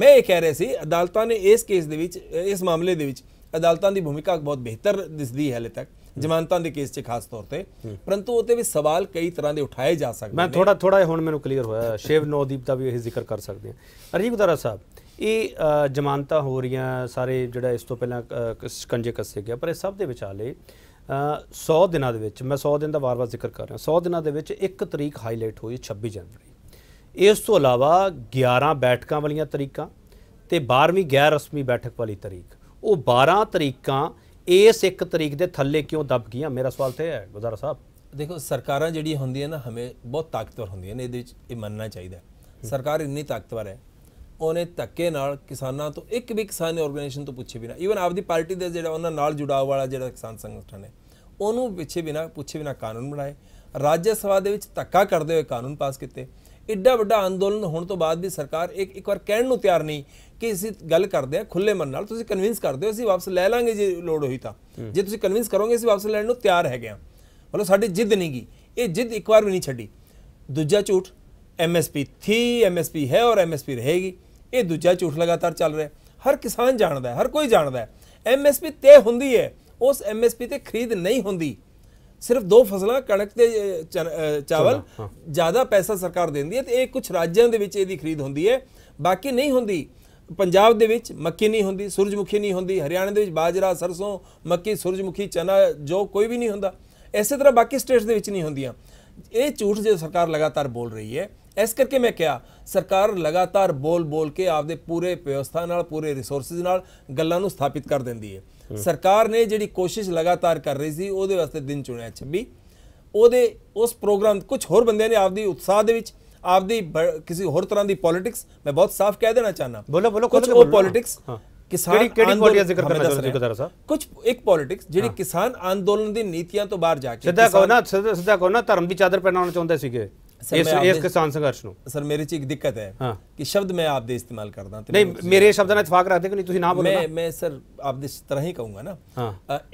B: ਮੈਂ ਇਹ ਕਹਿ ਰਿਹਾ ਸੀ ਅਦਾਲਤਾਂ ਨੇ ਇਸ ਕੇਸ ਦੇ ਵਿੱਚ ਇਸ ਮਾਮਲੇ ਦੇ ਵਿੱਚ ਅਦਾਲਤਾਂ ਦੀ ਭੂਮਿਕਾ ਬਹੁਤ ਬਿਹਤਰ ਦਿਸਦੀ ਹੈ ਹਲੇ ਤੱਕ ਜ਼ਮਾਨਤਾਂ ਦੇ ਕੇਸ 'ਚ ਖਾਸ ਤੌਰ ਤੇ ਪਰੰਤੂ ਉਹਤੇ ਵੀ ਸਵਾਲ ਕਈ ਤਰ੍ਹਾਂ ਦੇ ਉਠਾਏ ਜਾ ਸਕਦੇ ਨੇ ਮੈਂ ਥੋੜਾ
A: ਥੋੜਾ ਹੁਣ ਮੈਨੂੰ ਕਲੀਅਰ ਹੋਇਆ ਸ਼ੇਵ ਨੌਦੀਪ ਦਾ ਵੀ ਇਹ ਜ਼ਿਕਰ ਕਰ ਸਕਦੇ ਹਾਂ ਅਰਜੀ ਗੁਦਾਰਾ ਸਾਹਿਬ ਇਹ ਜ਼ਮਾਨਤਾਂ ਹੋ ਰਹੀਆਂ ਸਾਰੇ ਜਿਹੜਾ ਇਸ ਤੋਂ ਪਹਿਲਾਂ ਕੰਜੇ ਕੱਸੇ ਗਿਆ ਪਰ ਇਹ ਸਭ ਦੇ ਵਿਚਾਲੇ 100 ਦਿਨਾਂ ਦੇ ਵਿੱਚ ਮੈਂ 100 ਦਿਨ ਦਾ ਵਾਰ-ਵਾਰ ਜ਼ਿਕਰ ਕਰ ਰਿਹਾ 100 ਦਿਨਾਂ ਦੇ ਵਿੱਚ ਇੱਕ ਤਰੀਕ ਹਾਈਲਾਈਟ ਹੋਈ 26 ਜਨਵਰੀ ਇਸ ਤੋਂ ਇਲਾਵਾ 11 ਬੈਠਕਾਂ ਵਾਲੀਆਂ ਤਰੀਕਾਂ ਤੇ 12ਵੀਂ ਗੈਰ ਰਸਮੀ ਬੈਠਕ ਵਾਲੀ ਤਰੀਕ ਉਹ 12 ਤਰੀਕਾਂ ਇਸ ਇੱਕ ਤਰੀਕ ਦੇ ਥੱਲੇ ਕਿਉਂ ਦਬ ਗਈਆਂ ਮੇਰਾ ਸਵਾਲ ਤੇ ਹੈ ਗੁਜ਼ਾਰਾ ਸਾਹਿਬ ਦੇਖੋ ਸਰਕਾਰਾਂ ਜਿਹੜੀ ਹੁੰਦੀਆਂ ਨਾ ਹਮੇ ਬਹੁਤ ਤਾਕਤਵਰ ਹੁੰਦੀਆਂ ਨੇ ਇਹਦੇ ਵਿੱਚ ਇਹ
B: ਮੰਨਣਾ ਚਾਹੀਦਾ ਸਰਕਾਰ ਇੰਨੀ ਤਾਕਤਵਰ ਹੈ ਉਹਨੇ ਧੱਕੇ ਨਾਲ ਕਿਸਾਨਾਂ ਤੋਂ ਇੱਕ ਵੀ ਕਿਸਾਨ ਆਰਗੇਨਾਈਜੇਸ਼ਨ ਤੋਂ ਪੁੱਛੇ ਬਿਨਾ ਇਵਨ ਆਪਦੀ ਪਾਰਟੀ ਦੇ ਜਿਹੜਾ ਉਹਨਾਂ ਨਾਲ ਜੁੜਾਵ ਵਾਲਾ ਜਿਹੜਾ ਕਿਸਾਨ ਸੰਗਠਨ ਹੈ ਉਹਨੂੰ ਪਿੱਛੇ ਬਿਨਾ ਪੁੱਛੇ ਬਿਨਾ ਕਾਨੂੰਨ ਬਣਾਏ ਰਾਜ ਸਭਾ ਦੇ ਵਿੱਚ ਧੱਕਾ ਕਰਦੇ ਹੋਏ ਕਾਨੂੰਨ ਪਾਸ ਕੀਤੇ ਇੱਡਾ ਵੱਡਾ ਅੰਦੋਲਨ ਹੋਣ ਤੋਂ ਬਾਅਦ ਵੀ ਸਰਕਾਰ ਇੱਕ ਇੱਕ ਵਾਰ ਕਹਿਣ ਨੂੰ ਤਿਆਰ ਨਹੀਂ ਕਿ ਅਸੀਂ ਗੱਲ ਕਰਦੇ ਆ ਖੁੱਲੇ ਮਨ ਨਾਲ ਤੁਸੀਂ ਕਨਵਿੰਸ ਕਰਦੇ ਹੋ ਅਸੀਂ ਵਾਪਸ ਲੈ ਲਾਂਗੇ ਜੇ ਲੋੜ ਹੋਈ ਤਾਂ ਜੇ ਤੁਸੀਂ ਕਨਵਿੰਸ ਕਰੋਗੇ ਅਸੀਂ ਵਾਪਸ ਲੈਣ ਨੂੰ ਤਿਆਰ ਹੈਗੇ ਆ ਮਤਲਬ ਸਾਡੀ ਜਿੱਦ ਨਹੀਂ ਗਈ ਇਹ ਜਿੱਦ ਇੱਕ ਵਾਰ ਵੀ ਨਹੀਂ ਛੱਡੀ ਦੂਜਾ ਝੂਠ ਐਮਐਸਪੀ ਥੀ ਐਮਐਸਪੀ ਹੈ ਔਰ ਐਮਐਸਪੀ ਰਹੇਗੀ ਇਹ ਦੂਜਾ ਝੂਠ ਲਗਾਤਾਰ ਚੱਲ ਰਿਹਾ ਹਰ ਕਿਸਾਨ ਜਾਣਦਾ ਹੈ ਹਰ ਕੋਈ ਜਾਣਦਾ ਹੈ ਐਮਐਸਪੀ ਤੇ ਹੁੰਦੀ ਹੈ ਉਸ ਐਮਐਸਪੀ ਤੇ ਖਰੀਦ ਨਹੀਂ ਹੁੰਦੀ ਸਿਰਫ ਦੋ ਫਸਲਾਂ ਕਣਕ ਤੇ ਚਾਵਲ ਜ਼ਿਆਦਾ ਪੈਸਾ ਸਰਕਾਰ ਦਿੰਦੀ ਹੈ ਤੇ ਇਹ ਕੁਝ ਰਾਜਾਂ ਦੇ ਵਿੱਚ ਇਹਦੀ ਖਰੀਦ ਹੁੰਦੀ ਹੈ ਬਾਕੀ ਨਹੀਂ ਹੁੰਦੀ ਪੰਜਾਬ ਦੇ ਵਿੱਚ ਮੱਕੀ ਨਹੀਂ ਹੁੰਦੀ ਸੂਰਜਮੁਖੀ ਨਹੀਂ ਹੁੰਦੀ ਹਰਿਆਣਾ ਦੇ ਵਿੱਚ ਬਾਜਰਾ ਸਰਸੋਂ ਮੱਕੀ ਸੂਰਜਮੁਖੀ ਚਨਾ ਜੋ ਕੋਈ ਵੀ ਨਹੀਂ ਹੁੰਦਾ ਇਸੇ ਤਰ੍ਹਾਂ ਬਾਕੀ ਸਟੇਟਸ ਦੇ ਵਿੱਚ ਨਹੀਂ ਹੁੰਦੀਆਂ ਇਹ ਝੂਠ ਜੇ ਸਰਕਾਰ ਲਗਾਤਾਰ ਬੋਲ ਰਹੀ ਹੈ ਇਸ ਕਰਕੇ ਮੈਂ ਕਿਹਾ ਸਰਕਾਰ ਲਗਾਤਾਰ ਬੋਲ ਬੋਲ ਕੇ ਆਪਦੇ ਪੂਰੇ ਵਿਵਸਥਾ ਨਾਲ ਪੂਰੇ ਰਿਸੋਰਸਸ ਨਾਲ ਗੱਲਾਂ ਨੂੰ ਸਥਾਪਿਤ ਕਰ ਦਿੰਦੀ ਹੈ ਸਰਕਾਰ ਨੇ ਜਿਹੜੀ ਕੋਸ਼ਿਸ਼ ਲਗਾਤਾਰ ਕਰ ਰਹੀ ਸੀ ਉਹਦੇ ਵਾਸਤੇ ਦਿਨ ਚੁਣਿਆ 26 ਉਹਦੇ ਉਸ ਪ੍ਰੋਗਰਾਮ ਕੁਝ ਹੋਰ ਬੰਦਿਆਂ ਨੇ ਆਪਦੀ ਉਤਸ਼ਾਹ ਦੇ ਵਿੱਚ ਆਪਦੀ ਕਿਸੇ ਹੋਰ ਤਰ੍ਹਾਂ ਦੀ ਪੋਲਿਟਿਕਸ ਮੈਂ ਬਹੁਤ ਸਾਫ਼ ਕਹਿ ਦੇਣਾ ਚਾਹਨਾ ਬੋਲੋ ਬੋਲੋ ਕੁਝ ਉਹ ਪੋਲਿਟਿਕਸ ਕਿਸਾਨ ਕਿਹੜੀ ਕਿਹੜੀ ਪੋਲਿਟਿਕਸ ਜ਼ਿਕਰ ਕਰਨਾ ਚਾਹੁੰਦੇ ਜਰਾ ਸਾਹਿਬ ਕੁਝ ਇੱਕ ਪੋਲਿਟਿਕਸ ਜਿਹੜੀ ਕਿਸਾਨ ਅੰਦੋਲਨ ਦੀ ਨੀਤੀਆਂ ਤੋਂ ਬਾਹਰ ਜਾ ਕੇ ਸਿੱਧਾ ਕਹੋ ਨਾ
A: ਸਿੱਧਾ ਕਹੋ ਨਾ ਧਰਮ ਦੀ ਚਾਦਰ ਪਹਿਨਾਉਣਾ ਚਾਹੁੰਦੇ ਸੀਗੇ ਇਸ ਇਸ ਕਿਸਾਨ ਸੰਘਰਸ਼ ਨੂੰ ਸਰ ਮੇਰੇ ਚ ਇੱਕ ਦਿੱਕਤ ਹੈ ਕਿ ਸ਼ਬਦ ਮੈਂ ਆਪ ਦੇ ਇਸਤੇਮਾਲ ਕਰਦਾ ਤੇ ਨਹੀਂ ਮੇਰੇ ਸ਼ਬਦਾਂ ਨਾਲ ਇਤਫਾਕ ਰੱਖਦੇ ਕਿ ਨਹੀਂ ਤੁਸੀਂ
B: ਨਾ ਬੋਲੋ ਮੈਂ ਮੈਂ ਸਰ ਆਪ ਦੇ ਤਰ੍ਹਾਂ ਹੀ ਕਹੂੰਗਾ ਨਾ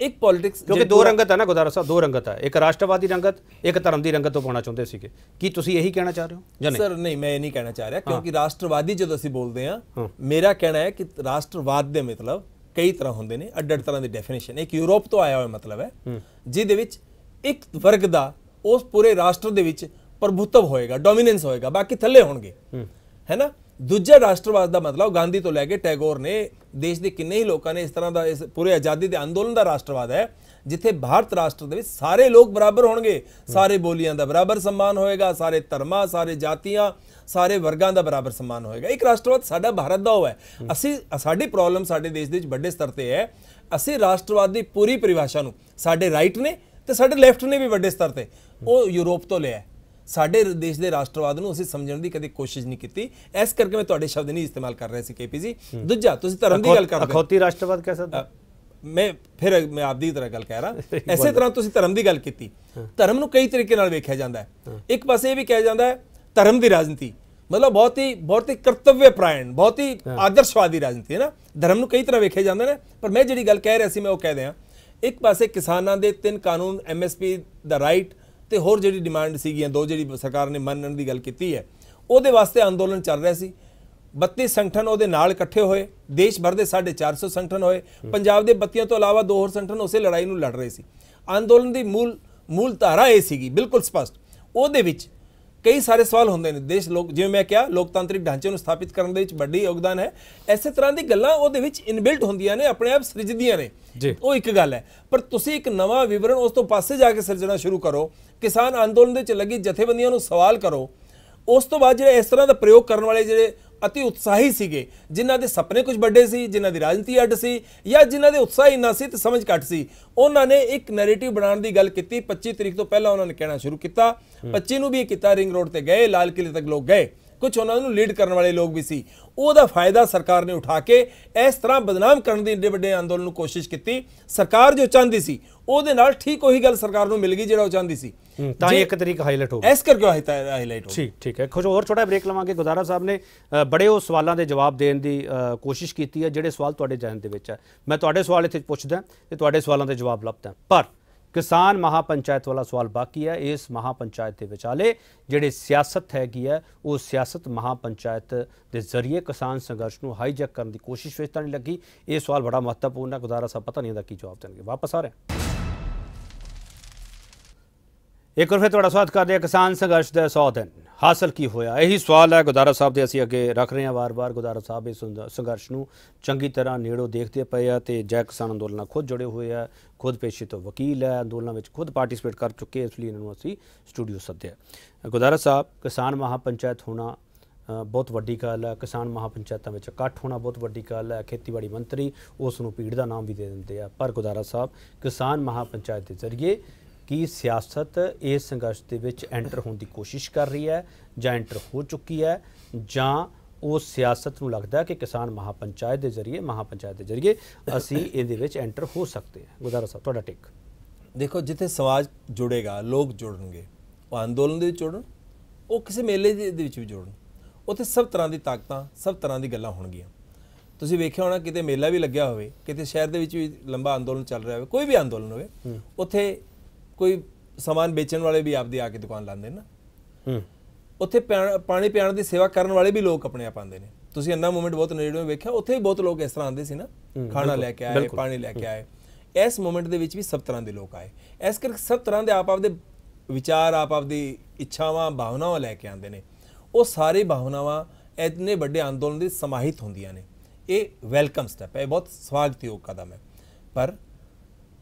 B: ਇੱਕ ਪੋਲਿਟਿਕਸ ਕਿਉਂਕਿ ਦੋ ਰੰਗਤ
A: ਹੈ ਨਾ ਗੁਦਾਰਾ ਸਾਹਿਬ ਦੋ ਰੰਗਤ ਹੈ ਇੱਕ ਰਾਸ਼ਟਰਵਾਦੀ ਰੰਗਤ ਇੱਕ ਧਰਮ ਦੀ ਰੰਗਤ ਤੋਂ ਪਾਉਣਾ ਚਾਹੁੰਦੇ ਸੀਗੇ ਕੀ ਤੁਸੀਂ ਇਹੀ ਕਹਿਣਾ ਚਾਹ ਰਹੇ ਹੋ ਜਾਂ ਨਹੀਂ ਸਰ
B: ਨਹੀਂ ਮੈਂ ਇਹ ਨਹੀਂ ਕਹਿਣਾ ਚਾਹ ਰਿਹਾ ਕਿਉਂਕਿ ਰਾਸ਼ਟਰਵਾਦੀ ਜਦੋਂ ਅਸੀਂ ਬੋਲਦੇ ਹਾਂ ਮੇਰਾ ਕਹਿਣਾ ਹੈ ਕਿ ਰਾਸ਼ਟਰਵਾਦ ਦੇ ਮਤਲਬ ਕਈ ਤਰ੍ਹਾਂ ਹੁੰਦੇ ਨੇ ਅੱਡ ਅੱਡ ਤਰ੍ਹਾਂ ਦੀ ਡੈਫੀਨੇਸ਼ਨ ਇੱਕ ਯੂਰਪ ਤੋਂ ਆਇਆ ਹੋਇਆ ਮਤਲਬ ਹੈ ਜਿਹਦੇ ਵਿੱਚ ਇੱਕ ਵਰਗ ਦਾ ਉਸ ਪੂਰੇ ਰਾਸ਼ਟਰ ਦੇ ਵਿੱਚ ਪ੍ਰਭੂਤਵ ਹੋਏਗਾ ਡੋਮੀਨੈਂਸ ਹੋਏਗਾ ਬਾਕੀ ਥੱਲੇ ਹੋਣਗੇ ਹੈਨਾ ਦੂਜਾ ਰਾਸ਼ਟਰਵਾਦ ਦਾ ਮਤਲਬ ਗਾਂਧੀ ਤੋਂ ਲੈ ਕੇ ਟੈਗੋਰ ਨੇ ਦੇਸ਼ ਦੇ ਕਿੰਨੇ ਹੀ ਲੋਕਾਂ ਨੇ ਇਸ ਤਰ੍ਹਾਂ ਦਾ ਇਸ ਪੂਰੇ ਆਜ਼ਾਦੀ ਦੇ ਅੰਦੋਲਨ ਦਾ ਰਾਸ਼ਟਰਵਾਦ ਹੈ ਜਿੱਥੇ ਭਾਰਤ ਰਾਸ਼ਟਰ ਦੇ ਵਿੱਚ ਸਾਰੇ ਲੋਕ ਬਰਾਬਰ ਹੋਣਗੇ ਸਾਰੇ ਬੋਲੀਆਂ ਦਾ ਬਰਾਬਰ ਸਨਮਾਨ ਹੋਏਗਾ ਸਾਰੇ ਧਰਮਾਂ ਸਾਰੇ ਜਾਤੀਆਂ ਸਾਰੇ ਵਰਗਾਂ ਦਾ ਬਰਾਬਰ ਸਨਮਾਨ ਹੋਏਗਾ ਇੱਕ ਰਾਸ਼ਟਰਵਾਦ ਸਾਡਾ ਭਾਰਤ ਦਾ ਹੋਇਆ ਅਸੀਂ ਸਾਡੀ ਪ੍ਰੋਬਲਮ ਸਾਡੇ ਦੇਸ਼ ਦੇ ਵਿੱਚ ਵੱਡੇ ਸਤਰ ਤੇ ਹੈ ਅਸੀਂ ਰਾਸ਼ਟਰਵਾਦ ਦੀ ਪੂਰੀ ਪਰਿਭਾਸ਼ਾ ਨੂੰ ਸਾਡੇ ਰਾਈਟ ਨੇ ਤੇ ਸਾਡੇ ਲੈਫਟ ਨੇ ਵੀ ਵੱਡੇ ਸਤਰ ਤੇ ਉਹ ਯੂਰਪ ਤੋਂ ਲਿਆ ਸਾਡੇ ਦੇਸ਼ ਦੇ ਰਾਸ਼ਟਰਵਾਦ ਨੂੰ ਅਸੀਂ ਸਮਝਣ ਦੀ ਕਦੇ ਕੋਸ਼ਿਸ਼ ਨਹੀਂ ਕੀਤੀ ਇਸ ਕਰਕੇ ਮੈਂ ਤੁਹਾਡੇ ਸ਼ਬਦ ਨਹੀਂ ਇਸਤੇਮਾਲ ਕਰ ਰਿਹਾ ਸੀ ਜੀ ਦੂਜਾ ਤੁਸੀਂ ਧਰਮ ਦੀ ਗੱਲ ਕਰਦੇ ਅਖੌਤੀ ਰਾਸ਼ਟਰਵਾਦ ਕਹਿ ਸਕਦਾ ਮੈਂ ਫਿਰ ਮੈਂ ਆਪਦੀ ਤਰ੍ਹਾਂ ਗੱਲ ਕਹਿ ਰਹਾ ਐਸੇ ਤਰ੍ਹਾਂ ਤੁਸੀਂ ਧਰਮ ਦੀ ਗੱਲ ਕੀਤੀ ਧਰਮ ਨੂੰ ਕਈ ਤਰੀਕੇ ਨਾਲ ਵੇਖਿਆ ਜਾਂਦਾ ਹੈ ਇੱਕ ਪਾਸੇ ਇਹ ਵੀ ਕਿਹਾ ਜਾਂਦਾ ਹੈ ਧਰਮ ਦੀ ਰਾਜਨੀਤੀ ਮਤਲਬ ਬਹੁਤ ਹੀ ਬਹੁਤ ਹੀ ਕਰਤਵਯ ਪ੍ਰਾਇਣ ਬਹੁਤ ਹੀ ਆਦਰਸ਼ਵਾਦੀ ਰਾਜਨੀਤੀ ਹੈ ਨਾ ਧਰਮ ਨੂੰ ਕਈ ਤਰ੍ਹਾਂ ਵੇਖਿਆ ਜਾਂਦਾ ਹੈ ਪਰ ਮੈਂ ਜਿਹੜੀ ਗੱਲ ਕਹਿ ਰਿਹਾ ਸੀ ਮੈਂ ਉਹ ਕਹਿ ਦਿਆਂ ਇੱਕ ਪਾਸੇ ਕਿਸਾਨਾਂ ਦੇ ਤਿੰਨ ਕਾਨੂੰਨ ਐਮਐਸਪੀ ਦਾ ਰਾਈਟ ਤੇ ਹੋਰ ਜਿਹੜੀ ਡਿਮਾਂਡ ਸੀਗੀਆਂ ਦੋ ਜਿਹੜੀ ਸਰਕਾਰ ਨੇ ਮੰਨਣ ਦੀ ਗੱਲ ਕੀਤੀ ਹੈ ਉਹਦੇ ਵਾਸਤੇ ਅੰਦੋਲਨ ਚੱਲ ਰਿਹਾ ਸੀ 32 ਸੰਗਠਨ ਉਹਦੇ ਨਾਲ ਇਕੱਠੇ ਹੋਏ ਦੇਸ਼ ਭਰ ਦੇ 450 ਸੰਗਠਨ ਹੋਏ ਪੰਜਾਬ ਦੇ 32 ਤੋਂ ਇਲਾਵਾ ਦੋ ਹੋਰ ਸੰਗਠਨ ਉਸੇ ਲੜਾਈ ਨੂੰ ਲੜ ਰਹੇ ਸੀ ਅੰਦੋਲਨ ਦੀ ਮੂਲ ਮੂਲ ਧਾਰਾ ਇਹ ਸੀਗੀ ਬਿਲਕੁਲ ਸਪਸ਼ਟ ਉਹਦੇ ਵਿੱਚ ਕਈ ਸਾਰੇ ਸਵਾਲ ਹੁੰਦੇ ਨੇ ਦੇਸ਼ ਲੋਕ ਜਿਵੇਂ ਮੈਂ ਕਿਹਾ ਲੋਕਤੰਤਰੀ ਢਾਂਚੇ ਨੂੰ ਸਥਾਪਿਤ ਕਰਨ ਦੇ ਵਿੱਚ ਵੱਡੀ ਯੋਗਦਾਨ ਹੈ ਐਸੇ ਤਰ੍ਹਾਂ ਦੀ ਗੱਲਾਂ ਉਹਦੇ ਵਿੱਚ ਇਨਬਿਲਟ ਹੁੰਦੀਆਂ ਨੇ ਆਪਣੇ ਆਪ ਸਿਰਜਦੀਆਂ ਨੇ ਉਹ ਇੱਕ ਗੱਲ ਹੈ ਪਰ ਤੁਸੀਂ ਇੱਕ ਨਵਾਂ ਵਿਵਰਣ ਉਸ ਤੋਂ ਪਾਸੇ ਜਾ ਕੇ ਸਿਰਜਣਾ ਸ਼ੁਰੂ ਕਰੋ ਕਿਸਾਨ ਅੰਦੋਲਨ ਦੇ ਵਿੱਚ ਲੱਗੀ ਜਥੇਬੰਦੀਆਂ ਨੂੰ ਸਵਾਲ ਕਰੋ ਉਸ ਤੋਂ ਬਾਅਦ ਜਿਹੜੇ ਇਸ ਤਰ੍ਹਾਂ ਦਾ ਪ੍ਰਯੋਗ ਕਰਨ ਵਾਲੇ ਜਿਹੜੇ ਅਤੇ ਉਤਸ਼ਾਹੀ ਸੀਗੇ ਜਿਨ੍ਹਾਂ ਦੇ ਸੁਪਨੇ ਕੁਝ ਵੱਡੇ ਸੀ ਜਿਨ੍ਹਾਂ ਦੀ ਰਾਜਨੀਤੀ ਅੱਡ ਸੀ ਜਾਂ ਜਿਨ੍ਹਾਂ ਦੇ ਉਤਸ਼ਾਹ ਇੰਨਾ ਸੀ ਤੇ ਸਮਝ ਘੱਟ ਸੀ ਉਹਨਾਂ ਨੇ ਇੱਕ ਨੈਰੇਟਿਵ ਬਣਾਉਣ ਦੀ ਗੱਲ ਕੀਤੀ 25 ਤਰੀਕ ਤੋਂ ਪਹਿਲਾਂ ਉਹਨਾਂ ਨੇ ਕਹਿਣਾ ਸ਼ੁਰੂ ਕੀਤਾ 25 ਨੂੰ ਵੀ ਕੀਤਾ ਰਿੰਗ ਰੋਡ ਤੇ ਗਏ ਲਾਲ ਕਿਲੇ ਤੱਕ ਲੋਕ ਗਏ ਕੁਝ ਉਹਨਾਂ ਨੂੰ ਲੀਡ ਕਰਨ ਵਾਲੇ ਲੋਕ ਵੀ ਸੀ ਉਹਦਾ ਫਾਇਦਾ ਸਰਕਾਰ ਨੇ ਉਠਾ ਕੇ ਇਸ ਤਰ੍ਹਾਂ ਬਦਨਾਮ ਕਰਨ ਦੀ ਏਡੇ ਵੱਡੇ ਅੰਦੋਲਨ ਨੂੰ ਕੋਸ਼ਿਸ਼ ਕੀਤੀ ਸਰਕਾਰ ਜੋ ਚਾਹੁੰਦੀ ਸੀ ਉਹਦੇ ਨਾਲ ਠੀਕ ਉਹੀ ਗੱਲ
A: ਸਰਕਾਰ ਨੂੰ ਮਿਲ ਗਈ ਜਿਹੜਾ ਉਹ ਚਾਹੁੰਦੀ ਸੀ ਤਾਂ ਇੱਕ ਤਰੀਕ ਹਾਈਲਾਈਟ ਹੋ ਗਿਆ ਇਸ ਕਰਕੇ ਹਾਈਲਾਈਟ ਹੋ ਠੀਕ ਠੀਕ ਹੈ ਕੁਝ ਹੋਰ ਛੋਟਾ ਬ੍ਰੇਕ ਲਵਾਂਗੇ ਗੁਦਾਰਾ ਸਾਹਿਬ ਨੇ ਬੜੇ ਉਹ ਸਵਾਲਾਂ ਦੇ ਜਵਾਬ ਦੇਣ ਦੀ ਕੋਸ਼ਿਸ਼ ਕੀਤੀ ਹੈ ਜਿਹੜੇ ਸਵਾਲ ਤੁਹਾਡੇ ਜਹਨ ਦੇ ਵਿੱਚ ਹੈ ਮੈਂ ਤੁਹਾਡੇ ਸਵਾਲ ਇੱਥੇ ਪੁੱਛਦਾ ਤੇ ਤੁਹਾਡੇ ਸਵਾਲਾਂ ਦੇ ਜਵਾਬ ਲੱਭਦਾ ਪਰ ਕਿਸਾਨ ਮਹਾਪੰਚਾਇਤ ਵਾਲਾ ਸਵਾਲ ਬਾਕੀ ਹੈ ਇਸ ਮਹਾਪੰਚਾਇਤ ਦੇ ਵਿਚਾਲੇ ਜਿਹੜੇ ਸਿਆਸਤ ਹੈਗੀ ਹੈ ਉਹ ਸਿਆਸਤ ਮਹਾਪੰਚਾਇਤ ਦੇ ਜ਼ਰੀਏ ਕਿਸਾਨ ਸੰਘਰਸ਼ ਨੂੰ ਹਾਈਜੈਕ ਕਰਨ ਦੀ ਕੋਸ਼ਿਸ਼ ਵਿੱਚ ਤਾਂ ਨਹੀਂ ਲੱਗੀ ਇਹ ਸਵਾਲ ਬੜਾ ਮਹੱਤਵਪੂਰਨ ਹੈ ਗੁਜ਼ਾਰਾ ਸਾਹਿਬ ਪਤਾ ਨਹੀਂ ਇਹਦਾ ਕੀ ਜਵਾਬ ਦੇਣਗੇ ਵਾਪਸ ਆ ਰਹੇ ਇੱਕ ਵਾਰ ਫਿਰ ਤੁਹਾਡਾ ਸਵਾਗਤ ਕਰਦੇ ਹਾਂ ਕਿਸਾਨ ਸੰਘਰਸ਼ ਦੇ 100 ਦਿਨ ਹਾਸਲ ਕੀ ਹੋਇਆ ਇਹੀ ਸਵਾਲ ਹੈ ਗੁਦਾਰਾ ਸਾਹਿਬ ਦੇ ਅਸੀਂ ਅੱਗੇ ਰੱਖ ਰਹੇ ਹਾਂ ਵਾਰ-ਵਾਰ ਗੁਦਾਰਾ ਸਾਹਿਬ ਇਸ ਸੰਘਰਸ਼ ਨੂੰ ਚੰਗੀ ਤਰ੍ਹਾਂ ਨੇੜੋਂ ਦੇਖਦੇ ਪਏ ਆ ਤੇ ਜੈ ਕਿਸਾਨ ਅੰਦੋਲਨ ਨਾਲ ਖੁਦ ਜੁੜੇ ਹੋਏ ਆ ਖੁਦ ਪੇਸ਼ੇ ਤੋਂ ਵਕੀਲ ਹੈ ਅੰਦੋਲਨ ਵਿੱਚ ਖੁਦ ਪਾਰਟਿਸਿਪੇਟ ਕਰ ਚੁੱਕੇ ਇਸ ਲਈ ਇਹਨਾਂ ਨੂੰ ਅਸੀਂ ਸਟੂਡੀਓ ਸੱਦਿਆ ਗੁਦਾਰਾ ਸਾਹਿਬ ਕਿਸਾਨ ਮਹਾਪੰਚਾਇਤ ਹੋਣਾ ਬਹੁਤ ਵੱਡੀ ਗੱਲ ਹੈ ਕਿਸਾਨ ਮਹਾਪੰਚਾਇਤਾਂ ਵਿੱਚ ਇਕੱਠ ਹੋਣਾ ਬਹੁਤ ਵੱਡੀ ਗੱਲ ਹੈ ਖੇਤੀਬਾੜੀ ਮੰਤਰੀ ਉਸ ਨੂੰ ਪੀੜ ਦਾ ਨਾਮ ਵੀ ਦੇ ਦਿੰਦੇ ਆ ਪਰ ਗੁਦਾਰਾ ਸਾਹਿਬ ਕਿਸਾਨ ਮਹਾਪੰਚਾਇਤ ਦੇ ਜ਼ਰੀਏ ਕੀ ਸਿਆਸਤ ਇਸ ਸੰਘਰਸ਼ ਦੇ ਵਿੱਚ ਐਂਟਰ ਹੋਣ ਦੀ ਕੋਸ਼ਿਸ਼ ਕਰ ਰਹੀ ਹੈ ਜਾਂ ਐਂਟਰ ਹੋ ਚੁੱਕੀ ਹੈ ਜਾਂ ਉਹ ਸਿਆਸਤ ਨੂੰ ਲੱਗਦਾ ਕਿ ਕਿਸਾਨ ਮਹਾਪੰਚਾਇਤ ਦੇ ਜ਼ਰੀਏ ਮਹਾਪੰਚਾਇਤ ਦੇ ਜ਼ਰੀਏ ਅਸੀਂ ਇਹਦੇ ਵਿੱਚ ਐਂਟਰ ਹੋ ਸਕਦੇ ਹਾਂ ਗੁਜ਼ਾਰਾ ਸਾਹਿਬ ਤੁਹਾਡਾ ਟਿਕ ਦੇਖੋ ਜਿੱਥੇ
B: ਸਮਾਜ ਜੁੜੇਗਾ ਲੋਕ ਜੁੜਨਗੇ ਉਹ ਅੰਦੋਲਨ ਦੇ ਵਿੱਚ ਜੁੜਨ ਉਹ ਕਿਸੇ ਮੇਲੇ ਦੇ ਵਿੱਚ ਵੀ ਜੁੜਨ ਉੱਥੇ ਸਭ ਤਰ੍ਹਾਂ ਦੀ ਤਾਕਤਾਂ ਸਭ ਤਰ੍ਹਾਂ ਦੀ ਗੱਲਾਂ ਹੋਣਗੀਆਂ ਤੁਸੀਂ ਵੇਖਿਆ ਹੋਣਾ ਕਿਤੇ ਮੇਲਾ ਵੀ ਲੱਗਿਆ ਹੋਵੇ ਕਿਤੇ ਸ਼ਹਿਰ ਦੇ ਵਿੱਚ ਵੀ ਲੰਬਾ ਅੰਦੋਲਨ ਚੱਲ ਰਿਹਾ ਹੋਵੇ ਕੋਈ ਵੀ ਅੰਦੋਲਨ ਹੋਵੇ ਉੱਥੇ ਕੋਈ ਸਮਾਨ ਵੇਚਣ ਵਾਲੇ ਵੀ ਆਪਦੀ ਆ ਕੇ ਦੁਕਾਨ ਲਾਉਂਦੇ ਨੇ ਨਾ ਹੂੰ ਉੱਥੇ ਪਾਣੀ ਪਿਆਣ ਦੀ ਸੇਵਾ ਕਰਨ ਵਾਲੇ ਵੀ ਲੋਕ ਆਪਣੇ ਆਪ ਆਉਂਦੇ ਨੇ ਤੁਸੀਂ ਇੰਨਾ ਮੂਮੈਂਟ ਬਹੁਤ ਨੇੜੇ ਵੇਖਿਆ ਉੱਥੇ ਵੀ ਬਹੁਤ ਲੋਕ ਇਸ ਤਰ੍ਹਾਂ ਆਉਂਦੇ ਸੀ ਨਾ
A: ਖਾਣਾ ਲੈ ਕੇ ਆਏ ਪਾਣੀ ਲੈ ਕੇ ਆਏ
B: ਇਸ ਮੂਮੈਂਟ ਦੇ ਵਿੱਚ ਵੀ ਸਭ ਤਰ੍ਹਾਂ ਦੇ ਲੋਕ ਆਏ ਇਸ ਕਰਕੇ ਸਭ ਤਰ੍ਹਾਂ ਦੇ ਆਪ ਆਪ ਦੇ ਵਿਚਾਰ ਆਪ ਆਪ ਦੀ ਇੱਛਾਵਾਂ ਭਾਵਨਾਵਾਂ ਲੈ ਕੇ ਆਉਂਦੇ ਨੇ ਉਹ ਸਾਰੇ ਭਾਵਨਾਵਾਂ ਇਤਨੇ ਵੱਡੇ ਅੰਦੋਲਨ ਦੇ ਸਮਾਹਿਤ ਹੁੰਦੀਆਂ ਨੇ ਇਹ ਵੈਲਕਮ ਸਟੈਪ ਹੈ ਬਹੁਤ ਸਵਾਗਤਯੋਗ ਕਦਮ ਹੈ ਪਰ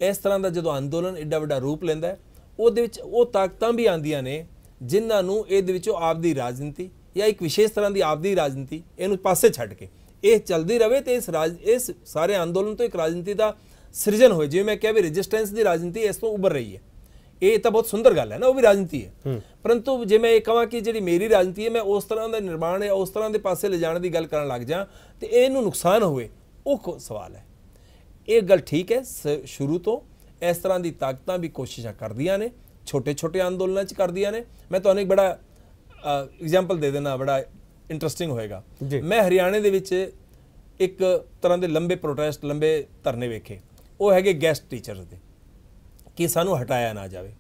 B: ਇਸ ਤਰ੍ਹਾਂ ਦਾ ਜਦੋਂ ਅੰਦੋਲਨ ਏਡਾ ਵੱਡਾ ਰੂਪ ਲੈਂਦਾ ਉਹਦੇ ਵਿੱਚ ਉਹ ਤਾਕਤਾਂ ਵੀ ਆਂਦੀਆਂ ਨੇ ਜਿਨ੍ਹਾਂ ਨੂੰ ਇਹਦੇ ਵਿੱਚੋਂ ਆਪਦੀ ਰਾਜਨੀਤੀ ਜਾਂ ਇੱਕ ਵਿਸ਼ੇਸ਼ ਤਰ੍ਹਾਂ ਦੀ ਆਪਦੀ ਰਾਜਨੀਤੀ ਇਹਨੂੰ ਪਾਸੇ ਛੱਡ ਕੇ ਇਹ ਚੱਲਦੀ ਰਵੇ ਤੇ ਇਸ ਰਾਜ ਇਸ ਸਾਰੇ ਅੰਦੋਲਨ ਤੋਂ ਇੱਕ ਰਾਜਨੀਤੀ ਦਾ ਸਿਰਜਣ ਹੋਏ ਜਿਵੇਂ ਮੈਂ ਕਿਹਾ ਵੀ ਰੈਜ਼ਿਸਟੈਂਸ ਦੀ ਰਾਜਨੀਤੀ ਇਸ ਤੋਂ ਉੱਭਰ ਰਹੀ ਹੈ ਇਹ ਤਾਂ ਬਹੁਤ ਸੁੰਦਰ ਗੱਲ ਹੈ ਨਾ ਉਹ ਵੀ ਰਾਜਨੀਤੀ ਹੈ ਪਰੰਤੂ ਜੇ ਮੈਂ ਇਹ ਕਹਾਂ ਕਿ ਜਿਹੜੀ ਮੇਰੀ ਰਾਜਨੀਤੀ ਹੈ ਮੈਂ ਉਸ ਤਰ੍ਹਾਂ ਦਾ ਨਿਰਮਾਣ ਹੈ ਉਸ ਤਰ੍ਹਾਂ ਦੇ ਪਾਸੇ ਲਿਜਾਣ ਦੀ ਗੱਲ ਕਰਨ ਲੱਗ ਜਾ ਤੇ ਇਹਨੂੰ ਨੁਕਸਾਨ ਹੋਵੇ ਉਹ ਸਵਾਲ ਹੈ ਇਹ ਗੱਲ ਠੀਕ ਹੈ ਸ਼ੁਰੂ ਤੋਂ ਇਸ ਤਰ੍ਹਾਂ ਦੀ ਤਾਕਤਾਂ ਵੀ ਕੋਸ਼ਿਸ਼ਾਂ ਕਰਦੀਆਂ ਨੇ ਛੋਟੇ ਛੋਟੇ ਅੰਦੋਲਨਾਂ 'ਚ ਕਰਦੀਆਂ ਨੇ ਮੈਂ ਤੁਹਾਨੂੰ ਇੱਕ ਬੜਾ ਐਗਜ਼ਾਮਪਲ ਦੇ ਦੇਣਾ ਬੜਾ ਇੰਟਰਸਟਿੰਗ ਹੋਏਗਾ ਮੈਂ ਹਰਿਆਣੇ ਦੇ ਵਿੱਚ ਇੱਕ ਤਰ੍ਹਾਂ ਦੇ ਲੰਬੇ ਪ੍ਰੋਟੈਸਟ ਲੰਬੇ ਧਰਨੇ ਵੇਖੇ ਉਹ ਹੈਗੇ ਗੈਸਟ ਟੀਚਰਸ ਦੇ ਕਿ ਸਾਨੂੰ ਹਟਾਇਆ ਨਾ ਜਾਵੇ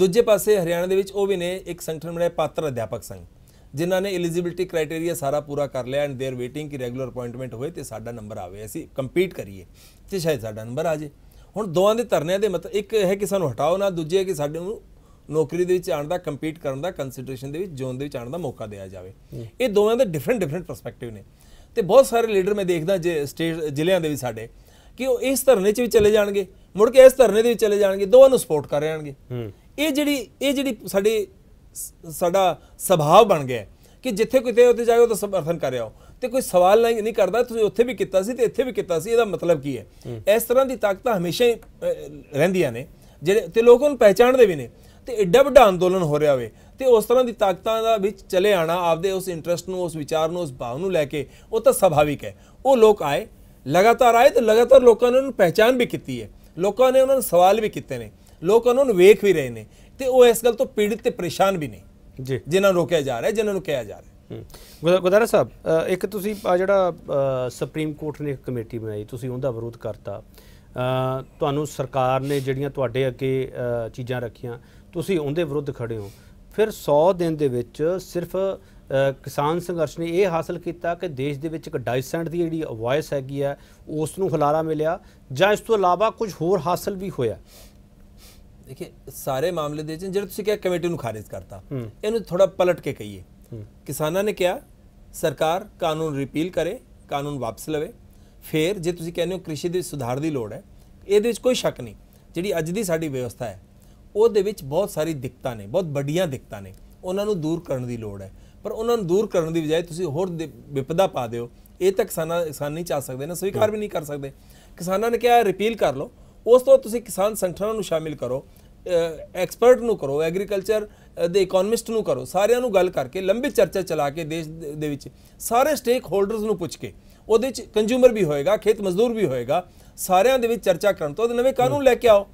B: ਦੂਜੇ ਪਾਸੇ ਹਰਿਆਣਾ ਦੇ ਵਿੱਚ ਉਹ ਵੀ ਨੇ ਇੱਕ ਸੰਗਠਨ ਬਣਾਇਆ ਪਾਤਰ ਅਧਿਆਪਕ ਸੰਘ ਜਿਨ੍ਹਾਂ ਨੇ ਐਲੀਜੀਬਿਲਟੀ ਕ੍ਰਾਈਟੇਰੀਆ ਸਾਰਾ ਪੂਰਾ ਕਰ ਲਿਆ ਐਂਡ ਦੇ ਆਰ ਵੇਟਿੰਗ ਕਿ ਰੈਗੂਲਰ ਅਪਾਇੰਟਮੈਂਟ ਹੋਏ ਤੇ ਸਾਡਾ ਨੰਬਰ ਆਵੇ ਅਸੀਂ ਕੰਪੀਟ ਕਰੀਏ ਤੇ ਸ਼ਾਇਦ ਸਾਡਾ ਨੰਬਰ ਆ ਜੇ ਹੁਣ ਦੋਵਾਂ ਦੇ ਧਰਨਿਆਂ ਦੇ ਮਤਲਬ ਇੱਕ ਹੈ ਕਿ ਸਾਨੂੰ ਹਟਾਓ ਨਾ ਦੂਜੇ ਹੈ ਕਿ ਸਾਡੇ ਨੂੰ ਨੌਕਰੀ ਦੇ ਵਿੱਚ ਆਣ ਦਾ ਕੰਪੀਟ ਕਰਨ ਦਾ ਕੰਸੀਡਰੇਸ਼ਨ ਦੇ ਵਿੱਚ ਜ਼ੋਨ ਦੇ ਵਿੱਚ ਆਣ ਦਾ ਮੌਕਾ ਦਿਆ ਜਾਵੇ ਇਹ ਦੋਵਾਂ ਦੇ ਡਿਫਰੈਂਟ ਡਿਫਰੈਂਟ ਪਰਸਪੈਕਟਿਵ ਨੇ ਤੇ ਬਹੁਤ ਸਾਰੇ ਲੀਡਰ ਮੈਂ ਦੇਖਦਾ ਜੇ ਸਟੇਟ ਜ਼ਿਲ੍ਹਿਆਂ ਦੇ ਵੀ ਸਾਡੇ ਕਿ ਉਹ ਇਸ ਧਰਨੇ 'ਚ ਵੀ ਚਲੇ ਜਾਣਗੇ ਮੁੜ ਕੇ ਇਸ ਧਰਨੇ ਦੇ ਵਿੱਚ ਚਲੇ ਜਾਣਗੇ ਦੋਵਾਂ ਨੂੰ ਸਪੋਰਟ ਕਰ ਹਨਗੇ ਇਹ ਜਿਹੜੀ ਇਹ ਜਿਹੜੀ ਸਾਡੇ ਸਾਡਾ ਸੁਭਾਅ ਬਣ ਗਿਆ ਕਿ ਜਿੱਥੇ ਕਿਤੇ ਉੱਤੇ ਜਾਏ ਤਾਂ ਸਮਰਥਨ ਕਰ ਰਿਹਾ ਹੋ ਤੇ ਕੋਈ ਸਵਾਲ ਨਹੀਂ ਕਰਦਾ ਤੁਸੀਂ ਉੱਥੇ ਵੀ ਕੀਤਾ ਸੀ ਤੇ ਇੱਥੇ ਵੀ ਕੀਤਾ ਸੀ ਇਹਦਾ ਮਤਲਬ ਕੀ ਹੈ ਇਸ ਤਰ੍ਹਾਂ ਦੀ ਤਾਕਤਾਂ ਹਮੇਸ਼ਾ ਹੀ ਰਹਿੰਦੀਆਂ ਨੇ ਜਿਹੜੇ ਤੇ ਲੋਕ ਉਹਨੂੰ ਪਹਿਚਾਣਦੇ ਵੀ ਨੇ ਤੇ ਐਡਾ ਵੱਡਾ ਅੰਦੋਲਨ ਹੋ ਰਿਹਾ ਹੋਵੇ ਤੇ ਉਸ ਤਰ੍ਹਾਂ ਦੀ ਤਾਕਤਾਂ ਦਾ ਵਿੱਚ ਚਲੇ ਆਣਾ ਆਪਦੇ ਉਸ ਇੰਟਰਸਟ ਨੂੰ ਉਸ ਵਿਚਾਰ ਨੂੰ ਉਸ ਭਾਵ ਨੂੰ ਲੈ ਕੇ ਉਹ ਤਾਂ ਸੁਭਾਵਿਕ ਹੈ ਉਹ ਲੋਕ ਆਏ ਲਗਾਤਾਰ ਆਏ ਤੇ ਲਗਾਤਾਰ ਲੋਕਾਂ ਨੇ ਉਹਨੂੰ ਪਹਿਚਾਨ ਵੀ ਕੀਤੀ ਹੈ ਲੋਕਾਂ ਨੇ ਉਹਨਾਂ ਨੂੰ ਸਵਾਲ ਵੀ ਕੀਤੇ ਨੇ ਲੋਕ ਉਹਨਾਂ ਨੂੰ ਵੇਖ ਵੀ ਰਹੇ ਨੇ ਤੇ ਉਹ ਇਸ ਗੱਲ ਤੋਂ ਪੀੜਿਤ ਤੇ ਪਰੇਸ਼ਾਨ ਵੀ ਨੇ ਜੀ ਜਿਨ੍ਹਾਂ ਨੂੰ ਰੋਕਿਆ ਜਾ ਰਿਹਾ ਜਿਨ੍ਹਾਂ ਨੂੰ ਕਿਹਾ ਜਾ ਰਿਹਾ
A: ਗੁਦਾਰਾ ਸਾਹਿਬ ਇੱਕ ਤੁਸੀਂ ਆ ਜਿਹੜਾ ਸੁਪਰੀਮ ਕੋਰਟ ਨੇ ਇੱਕ ਕਮੇਟੀ ਬਣਾਈ ਤੁਸੀਂ ਉਹਦਾ ਵਿਰੋਧ ਕਰਤਾ ਤੁਹਾਨੂੰ ਸਰਕਾਰ ਨੇ ਜਿਹੜੀਆਂ ਤੁਹਾਡੇ ਅੱਗੇ ਚੀਜ਼ਾਂ ਰੱਖੀਆਂ ਤੁਸੀਂ ਉਹਦੇ ਵਿਰੁੱਧ ਖੜੇ ਹੋ ਫਿਰ 100 ਦਿਨ ਦੇ ਵਿੱਚ ਸਿਰਫ ਕਿਸਾਨ ਸੰਘਰਸ਼ ਨੇ ਇਹ ਹਾਸਲ ਕੀਤਾ ਕਿ ਦੇਸ਼ ਦੇ ਵਿੱਚ ਇੱਕ ਡਾਈਸੈਂਟ ਦੀ ਜਿਹੜੀ ਵੌਇਸ ਹੈਗੀ ਆ ਉਸ ਨੂੰ ਹੁਲਾਰਾ ਮਿਲਿਆ ਜਾਂ ਇਸ ਤੋਂ ਇਲਾਵਾ ਕੁਝ ਹੋਰ ਹਾਸਲ ਵੀ ਹੋਇਆ
B: ਦੇਖਿਏ ਸਾਰੇ ਮਾਮਲੇ ਦੇ ਜਿਹੜੇ ਤੁਸੀਂ ਕਿਹਾ ਕਮੇਟੀ ਨੂੰ ਖਾਰਜ ਕਰਤਾ ਇਹਨੂੰ ਥੋੜਾ ਪਲਟ ਕੇ ਕਹੀਏ ਕਿਸਾਨਾਂ ਨੇ ਕਿਹਾ ਸਰਕਾਰ ਕਾਨੂੰਨ ਰਿਪੀਲ ਕਰੇ ਕਾਨੂੰਨ ਵਾਪਸ ਲਵੇ ਫਿਰ ਜੇ ਤੁਸੀਂ ਕਹਿੰਦੇ ਹੋ ਕ੍ਰਿਸ਼ੀ ਦੇ ਸੁਧਾਰ ਦੀ ਲੋੜ ਹੈ ਇਹਦੇ ਵਿੱਚ ਕੋਈ ਸ਼ੱਕ ਨਹੀਂ ਜਿਹੜੀ ਅੱਜ ਦੀ ਸਾਡੀ ਵਿਵਸਥਾ ਹੈ ਉਹਦੇ ਵਿੱਚ ਬਹੁਤ ਸਾਰੀ ਦਿੱਕਤਾਂ ਨੇ ਬਹੁਤ ਵੱਡੀਆਂ ਦਿੱਕਤਾਂ ਨੇ ਉਹਨਾਂ ਨੂੰ ਦੂਰ ਕਰਨ ਦੀ ਲੋੜ ਹੈ ਪਰ ਉਹਨਾਂ ਨੂੰ ਦੂਰ ਕਰਨ ਦੀ ਬਜਾਏ ਤੁਸੀਂ ਹੋਰ ਵਿਪਦਾ ਪਾ ਦਿਓ ਇਹ ਤਾਂ ਕਿਸਾਨਾਂ ਕਿਸਾਨ ਨਹੀਂ ਚਾਹ ਸਕਦੇ ਨਾ ਸਵੀਕਾਰ ਵੀ ਨਹੀਂ ਕਰ ਸਕਦੇ ਕਿਸਾਨਾਂ ਨੇ ਕਿਹਾ ਰਿਪੀਲ ਕਰ ਲਓ ਉਸ ਤੋਂ ਤੁਸੀਂ ਕਿਸਾਨ ਸੰਗਠਨਾਂ ਨੂੰ ਸ਼ਾਮਿਲ ਕਰੋ ਐਕਸਪਰਟ ਨੂੰ ਕਰੋ ਐਗਰੀਕਲਚਰ ਦੇ ਇਕਨੋਮਿਸਟ ਨੂੰ ਕਰੋ ਸਾਰਿਆਂ ਨੂੰ ਗੱਲ ਕਰਕੇ ਲੰਬੀ ਚਰਚਾ ਚਲਾ ਕੇ ਦੇਸ਼ ਦੇ ਵਿੱਚ ਸਾਰੇ ਸਟੇਕ ਹੋਲਡਰਸ ਨੂੰ ਪੁੱਛ ਕੇ ਉਹਦੇ ਵਿੱਚ ਕੰਜ਼ੂਮਰ ਵੀ ਹੋਏਗਾ ਖੇਤ ਮਜ਼ਦੂਰ ਵੀ ਹੋਏਗਾ ਸਾਰਿਆਂ ਦੇ ਵਿੱਚ ਚਰਚਾ ਕਰਨ ਤੋਂ ਨਵੇਂ ਕਾਨੂੰਨ ਲੈ ਕੇ ਆਓ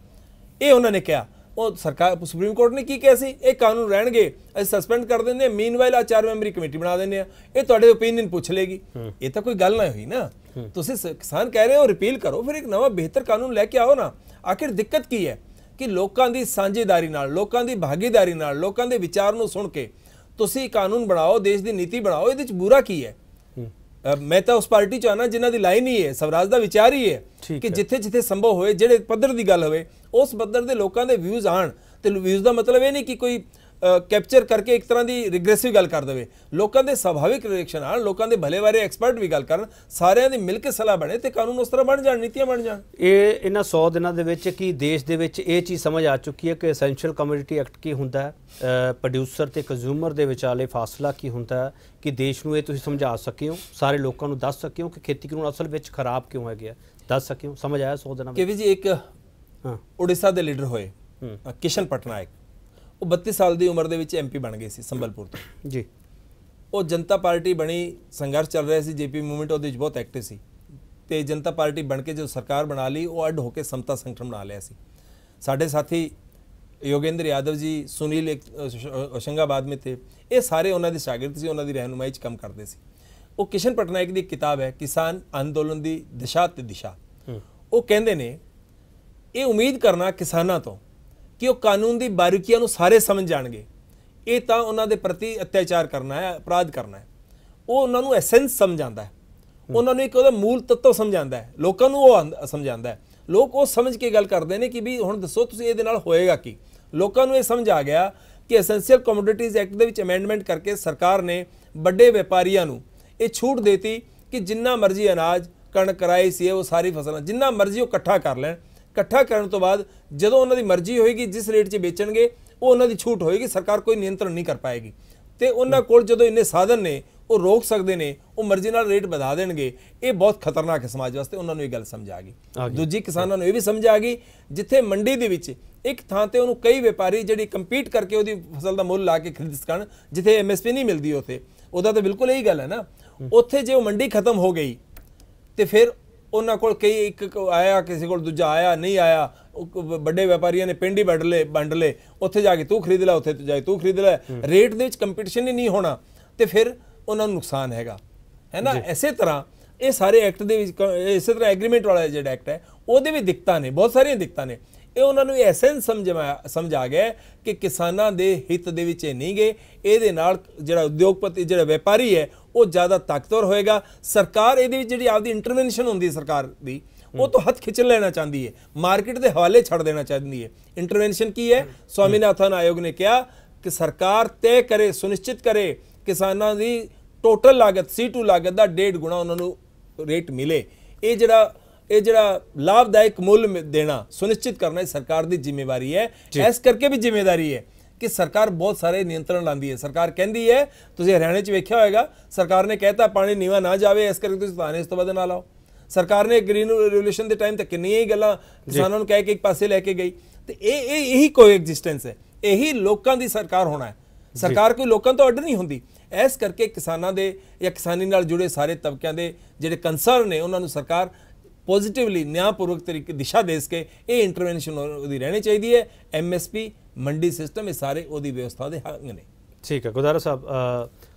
B: ਇਹ ਉਹਨਾਂ ਨੇ ਕਿਹਾ ਉਹ ਸਰਕਾਰ ਸੁਪਰੀਮ ਕੋਰਟ ਨੇ ਕੀ ਕਿਹਾ ਸੀ ਇਹ ਕਾਨੂੰਨ ਰਹਿਣਗੇ ਅਸੀਂ ਸਸਪੈਂਡ ਕਰ ਦਿੰਦੇ ਹਾਂ ਮੀਨਵਾਈਲ ਆ ਚਾਰ ਮੈਂਬਰੀ ਕਮੇਟੀ ਬਣਾ ਦਿੰਦੇ ਆ ਇਹ ਤੁਹਾਡੇ ਓਪੀਨੀਅਨ ਪੁੱਛ ਲੇਗੀ ਇਹ ਤਾਂ ਕੋਈ ਗੱਲ ਨਹੀਂ ਹੋਈ ਨਾ ਤੁਸੀਂ ਕਿਸਾਨ ਕਹਿ ਰਹੇ ਹੋ ਰਿਪੀਲ ਕਰੋ ਫਿਰ ਇੱਕ ਨਵਾਂ ਬਿਹਤਰ ਕਾਨੂੰਨ ਲੈ ਕੇ ਆਓ ਨਾ ਆਖਿਰ ਦਿੱਕਤ ਕੀ ਹੈ ਕਿ ਲੋਕਾਂ ਦੀ ਸਾਂਝੇਦਾਰੀ ਨਾਲ ਲੋਕਾਂ ਦੀ ਭਾਗੀਦਾਰੀ ਨਾਲ ਲੋਕਾਂ ਦੇ ਵਿਚਾਰ ਨੂੰ ਸੁਣ ਕੇ ਤੁਸੀਂ ਕਾਨੂੰਨ ਬਣਾਓ ਦੇਸ਼ ਦੀ ਨੀਤੀ ਬਣਾਓ ਇਹਦੇ ਵਿੱਚ ਬੁਰਾ ਕੀ ਹੈ ਮੈਂ ਤਾਂ ਉਸ ਪਾਰਟੀ ਚ ਆਣਾ ਜਿਨ੍ਹਾਂ ਦੀ ਲਾਈਨ ਹੀ ਹੈ ਸਵਰਾਜ ਦਾ ਵਿਚਾਰ ਹੀ ਹੈ ਕਿ ਜਿੱਥੇ ਜਿੱਥੇ ਸੰਭਵ ਹੋਏ ਜਿਹੜੇ ਪੱਧਰ ਦੀ ਗੱਲ ਹੋਵੇ ਉਸ ਬੱਦਰ ਦੇ ਲੋਕਾਂ ਦੇ ਵਿਊਜ਼ ਆਣ ਤੇ ਵਿਊਜ਼ ਦਾ ਮਤਲਬ ਇਹ ਨਹੀਂ ਕਿ ਕੋਈ ਕੈਪਚਰ ਕਰਕੇ ਇੱਕ ਤਰ੍ਹਾਂ ਦੀ ਰਿਗਰੈਸਿਵ ਗੱਲ ਕਰ ਦੇਵੇ ਲੋਕਾਂ ਦੇ ਸੁਭਾਵਿਕ ਰਿਐਕਸ਼ਨ ਆਣ ਲੋਕਾਂ ਦੇ ਭਲੇ ਬਾਰੇ ਐਕਸਪਰਟ ਵੀ ਗੱਲ ਕਰਨ ਸਾਰਿਆਂ ਦੀ ਮਿਲ ਕੇ ਸਲਾਹ ਬਣੇ ਤੇ ਕਾਨੂੰਨ ਉਸ ਤਰ੍ਹਾਂ ਬਣ ਜਾਣ ਨੀਤੀਆਂ ਬਣ ਜਾਣ
A: ਇਹ ਇਹਨਾਂ 100 ਦਿਨਾਂ ਦੇ ਵਿੱਚ ਕੀ ਦੇਸ਼ ਦੇ ਵਿੱਚ ਇਹ ਚੀਜ਼ ਸਮਝ ਆ ਚੁੱਕੀ ਹੈ ਕਿ ਐਸੈਂਸ਼ੀਅਲ ਕਮੋਡਿਟੀ ਐਕਟ ਕੀ ਹੁੰਦਾ ਹੈ ਪ੍ਰੋਡਿਊਸਰ ਤੇ ਕੰਜ਼ਿਊਮਰ ਦੇ ਵਿਚਾਲੇ ਫਾਸਲਾ ਕੀ ਹੁੰਦਾ ਹੈ ਕਿ ਦੇਸ਼ ਨੂੰ ਇਹ ਤੁਸੀਂ ਸਮਝਾ ਸਕਿਓ ਸਾਰੇ ਲੋਕਾਂ ਨੂੰ ਦੱਸ ਸਕਿਓ ਕਿ ਖੇਤੀ ਕਾਨੂੰਨ ਅਸਲ ਵਿੱਚ ਖਰਾਬ ਕਿਉਂ ਹੈ ਗਿਆ ਦੱਸ ਸਕਿਓ ਸਮਝ ਆਇਆ 100 ਦਿਨਾਂ ਵਿੱਚ ਕਿ ਵੀ ਜੀ ਇੱਕ ਹਾਂ ਉੜੀਸਾ ਦੇ ਲੀਡਰ ਹੋਏ
B: ਕਿਸ਼ਨ ਪਟਨਾਇਕ ਉਹ 32 ਸਾਲ ਦੀ ਉਮਰ ਦੇ ਵਿੱਚ ਐਮਪੀ ਬਣ ਗਏ ਸੀ ਸੰਬਲਪੁਰ ਤੋਂ ਜੀ ਉਹ ਜਨਤਾ ਪਾਰਟੀ ਬਣੀ ਸੰਘਰਸ਼ ਚੱਲ ਰਿਹਾ ਸੀ ਜੀਪੀ ਮੂਵਮੈਂਟ ਉਹਦੇ ਵਿੱਚ ਬਹੁਤ ਐਕਟਿਵ ਸੀ ਤੇ ਜਨਤਾ ਪਾਰਟੀ ਬਣ ਕੇ ਜੋ ਸਰਕਾਰ ਬਣਾ ਲਈ ਉਹ ਅੱਡ ਹੋ ਕੇ ਸਮਤਾ ਸੰਗਠਨ ਬਣਾ ਲਿਆ ਸੀ ਸਾਡੇ ਸਾਥੀ ਯੋਗਿੰਦਰ ਯਾਦਵ ਜੀ ਸੁਨੀਲ ਅਸ਼ੰਗਾਬਾਦ ਮੇ ਤੇ ਇਹ ਸਾਰੇ ਉਹਨਾਂ ਦੇ ਸ਼ਾਗਿਰਦ ਸੀ ਉਹਨਾਂ ਦੀ ਰਹਿਨੁਮਾਈ 'ਚ ਕੰਮ ਕਰਦੇ ਸੀ ਉਹ ਕਿਸ਼ਨ ਪਟਨਾਇਕ ਦੀ ਕਿਤਾਬ ਹੈ ਕਿਸਾਨ ਅੰਦੋਲਨ ਦੀ ਦਿਸ਼ਾ ਤੇ ਦਿਸ਼ਾ ਉਹ ਕਹਿੰਦੇ ਨੇ ਇਹ ਉਮੀਦ ਕਰਨਾ ਕਿਸਾਨਾਂ ਤੋਂ ਕਿ ਉਹ ਕਾਨੂੰਨ ਦੀ ਬਾਰੀਕੀਆਂ ਨੂੰ ਸਾਰੇ ਸਮਝ ਜਾਣਗੇ ਇਹ ਤਾਂ ਉਹਨਾਂ ਦੇ ਪ੍ਰਤੀ ਅਤਿਆਚਾਰ ਕਰਨਾ ਹੈ ਅਪਰਾਧ ਕਰਨਾ ਹੈ ਉਹ ਉਹਨਾਂ ਨੂੰ ਐਸੈਂਸ ਸਮਝਾਉਂਦਾ ਹੈ ਉਹਨਾਂ ਨੂੰ ਇੱਕ ਉਹਦਾ ਮੂਲ ਤੱਤਵ ਸਮਝਾਉਂਦਾ ਹੈ ਲੋਕਾਂ ਨੂੰ ਉਹ ਸਮਝਾਉਂਦਾ ਹੈ ਲੋਕ ਉਹ ਸਮਝ ਕੇ ਗੱਲ ਕਰਦੇ ਨੇ ਕਿ ਵੀ ਹੁਣ ਦੱਸੋ ਤੁਸੀਂ ਇਹਦੇ ਨਾਲ ਹੋਏਗਾ ਕੀ ਲੋਕਾਂ ਨੂੰ ਇਹ ਸਮਝ ਆ ਗਿਆ ਕਿ ਐਸੈਂਸ਼ੀਅਲ ਕਮੋਡਿਟੀਜ਼ ਐਕਟ ਦੇ ਵਿੱਚ ਅਮੈਂਡਮੈਂਟ ਕਰਕੇ ਸਰਕਾਰ ਨੇ ਵੱਡੇ ਵਪਾਰੀਆਂ ਨੂੰ ਇਹ ਛੂਟ ਦੇਤੀ ਕਿ ਜਿੰਨਾ ਮਰਜ਼ੀ ਅਨਾਜ ਕਣਕ ਰਾਈ ਸੀ ਉਹ ਸਾਰੀ ਫਸਲਾਂ ਜਿੰਨਾ ਮਰਜ਼ੀ ਉਹ ਇਕੱਠਾ ਕਰ ਲੈਣ ਇਕੱਠਾ ਕਰਨ ਤੋਂ ਬਾਅਦ ਜਦੋਂ ਉਹਨਾਂ ਦੀ ਮਰਜ਼ੀ ਹੋਏਗੀ ਜਿਸ ਰੇਟ 'ਚ ਵੇਚਣਗੇ ਉਹ ਉਹਨਾਂ ਦੀ ਛੂਟ ਹੋਏਗੀ ਸਰਕਾਰ ਕੋਈ ਨਿਯੰਤਰਣ ਨਹੀਂ ਕਰ ਪਾਏਗੀ ਤੇ ਉਹਨਾਂ ਕੋਲ ਜਦੋਂ ਇੰਨੇ ਸਾਧਨ ਨੇ ਉਹ ਰੋਕ ਸਕਦੇ ਨੇ ਉਹ ਮਰਜ਼ੀ ਨਾਲ ਰੇਟ ਵਧਾ ਦੇਣਗੇ ਇਹ ਬਹੁਤ ਖਤਰਨਾਕ ਹੈ ਸਮਾਜ ਵਾਸਤੇ ਉਹਨਾਂ ਨੂੰ ਇਹ ਗੱਲ ਸਮਝ ਆ ਗਈ ਦੂਜੀ ਕਿਸਾਨਾਂ ਨੂੰ ਇਹ ਵੀ ਸਮਝ ਆ ਗਈ ਜਿੱਥੇ ਮੰਡੀ ਦੇ ਵਿੱਚ ਇੱਕ ਥਾਂ ਤੇ ਉਹਨੂੰ ਕਈ ਵਪਾਰੀ ਜਿਹੜੀ ਕੰਪੀਟ ਕਰਕੇ ਉਹਦੀ ਫਸਲ ਦਾ ਮੁੱਲ ਲਾ ਕੇ ਖਰੀਦ ਸਕਣ ਜਿੱਥੇ ਐਮਐਸਪੀ ਨਹੀਂ ਮਿਲਦੀ ਉਥੇ ਉਹਦਾ ਤਾਂ ਬਿਲਕੁਲ ਇਹੀ ਗੱਲ ਹੈ ਨਾ ਉੱਥੇ ਜੇ ਉਹ ਮੰਡੀ ਖਤਮ ਹੋ ਗਈ ਤੇ ਫਿਰ ਉਹਨਾਂ ਕੋਲ ਕਈ ਇੱਕ ਆਇਆ ਕਿਸੇ ਕੋਲ ਦੂਜਾ ਆਇਆ ਨਹੀਂ ਆਇਆ ਵੱਡੇ ਵਪਾਰੀਆਂ ਨੇ ਪਿੰਡ ਹੀ ਵੰਡ ਲੇ ਵੰਡ ਲੇ ਉੱਥੇ ਜਾ ਕੇ ਤੂੰ ਖਰੀਦ ਲੈ ਉੱਥੇ ਜਾ ਤੂੰ ਖਰੀਦ ਲੈ ਰੇਟ ਦੇ ਵਿੱਚ ਕੰਪੀਟੀਸ਼ਨ ਹੀ ਨਹੀਂ ਹੋਣਾ ਤੇ ਫਿਰ ਉਹਨਾਂ ਨੂੰ ਨੁਕਸਾਨ ਹੈਗਾ ਹੈ ਨਾ ਐਸੇ ਤਰ੍ਹਾਂ ਇਹ ਸਾਰੇ ਐਕਟ ਦੇ ਵਿੱਚ ਇਸੇ ਤਰ੍ਹਾਂ ਐਗਰੀਮੈਂਟ ਵਾਲਾ ਜਿਹੜਾ ਐਕਟ ਹੈ ਉਹਦੇ ਵੀ ਦਿੱਕਤਾਂ ਨੇ ਬਹੁਤ ਸਾਰੀਆਂ ਦਿੱਕਤਾਂ ਨੇ ਇਹ ਉਹਨਾਂ ਨੂੰ ਐਸੈਂਸ ਸਮਝ ਸਮਝ ਆ ਗਿਆ ਕਿ ਕਿਸਾਨਾਂ ਦੇ ਹਿੱਤ ਦੇ ਵਿੱਚ ਨਹੀਂ ਗਏ ਇਹਦੇ ਨਾਲ ਜਿਹੜਾ ਉਦਯੋਗਪਤੀ ਜਿਹੜਾ ਵਪਾਰੀ ਹੈ ਉਹ ਜ਼ਿਆਦਾ ਤਾਕਤਵਰ ਹੋਏਗਾ ਸਰਕਾਰ ਇਹਦੇ ਵਿੱਚ ਜਿਹੜੀ ਆਪਦੀ ਇੰਟਰਵੈਂਸ਼ਨ ਹੁੰਦੀ ਸਰਕਾਰ ਦੀ ਉਹ ਤੋਂ ਹੱਥ ਖਿੱਚ ਲੈਣਾ ਚਾਹੁੰਦੀ ਹੈ ਮਾਰਕੀਟ ਦੇ ਹਵਾਲੇ ਛੱਡ ਦੇਣਾ ਚਾਹੁੰਦੀ ਹੈ ਇੰਟਰਵੈਂਸ਼ਨ ਕੀ ਹੈ ਸਵਾਮੀਨਾਥਨ ਆਯੋਗ ਨੇ ਕਿਹਾ ਕਿ ਸਰਕਾਰ ਤੈਅ ਕਰੇ ਸੁਨਿਸ਼ਚਿਤ ਕਰੇ ਕਿਸਾਨਾਂ ਦੀ ਟੋਟਲ ਲਾਗਤ ਟੂ ਲਾਗਤ ਦਾ ਡੇਢ ਗੁਣਾ ਉਹਨਾਂ ਨੂੰ ਰੇਟ ਮਿਲੇ ਇਹ ਜਿਹੜਾ ਇਹ ਜਿਹੜਾ ਲਾਭਦਾਇਕ ਮੁੱਲ ਦੇਣਾ ਸੁਨਿਸ਼ਚਿਤ ਕਰਨਾ ਸਰਕਾਰ ਦੀ ਜ਼ਿੰਮੇਵਾਰੀ ਹੈ ਇਸ ਕਰਕੇ ਵੀ ਜ਼ਿੰਮੇਵਾਰੀ ਹੈ ਕਿ ਸਰਕਾਰ ਬਹੁਤ ਸਾਰੇ ਨਿਯੰਤਰਣ ਲਾਂਦੀ ਹੈ ਸਰਕਾਰ ਕਹਿੰਦੀ ਹੈ ਤੁਸੀਂ ਹਰਿਆਣੇ 'ਚ ਵੇਖਿਆ ਹੋਵੇਗਾ ਸਰਕਾਰ ਨੇ ਕਹਿਤਾ ਪਾਣੀ ਨੀਵਾ ਨਾ ਜਾਵੇ ਇਸ ਕਰਕੇ ਤੁਸੀਂ ਪਾਣੀ ਇਸ ਤੋਂ ਬਾਅਦ ਨਾ ਲਾਓ ਸਰਕਾਰ ਨੇ ਗ੍ਰੀਨ ਰੈਵੋਲੂਸ਼ਨ ਦੇ ਟਾਈਮ ਤੇ ਕਿੰਨੀਆਂ ਹੀ ਗੱਲਾਂ ਕਿਸਾਨਾਂ ਨੂੰ ਕਹਿ ਕੇ ਇੱਕ ਪਾਸੇ ਲੈ ਕੇ ਗਈ ਤੇ ਇਹ ਇਹ ਇਹੀ ਕੋਈ ਐਗਜ਼ਿਸਟੈਂਸ ਹੈ ਇਹੀ ਲੋਕਾਂ ਦੀ ਸਰਕਾਰ ਹੋਣਾ ਹੈ ਸਰਕਾਰ ਕੋਈ ਲੋਕਾਂ ਤੋਂ ਅੱਡ ਨਹੀਂ ਹੁੰਦੀ ਇਸ ਕਰਕੇ ਕਿਸਾਨਾਂ ਦੇ ਜਾਂ ਕਿਸਾਨੀ ਨਾਲ ਜੁੜੇ ਸਾਰੇ ਤਬਕਿਆਂ ਦੇ ਜਿਹੜੇ ਕੰਸਰਨ ਨੇ ਉਹਨਾਂ ਨੂੰ ਸਰਕਾਰ ਪੋਜ਼ਿਟਿਵਲੀ ਨਿਆਂਪੂਰਵਕ ਤਰੀਕੇ ਦਿਸ਼ਾ ਦੇ ਸਕੇ ਇਹ ਇੰਟਰਵੈਂਸ਼ਨ ਉਹਦੀ ਰਹਿਣੀ ਚਾਹੀਦੀ ਹੈ ਐਮਐਸਪੀ
A: ਮੰਡੀ ਸਿਸਟਮ ਇਹ ਸਾਰੇ ਉਹਦੀ ਵਿਵਸਥਾ ਦੇ ਹੰਗ ਨੇ ਠੀਕ ਹੈ ਗੁਦਾਰਾ ਸਾਹਿਬ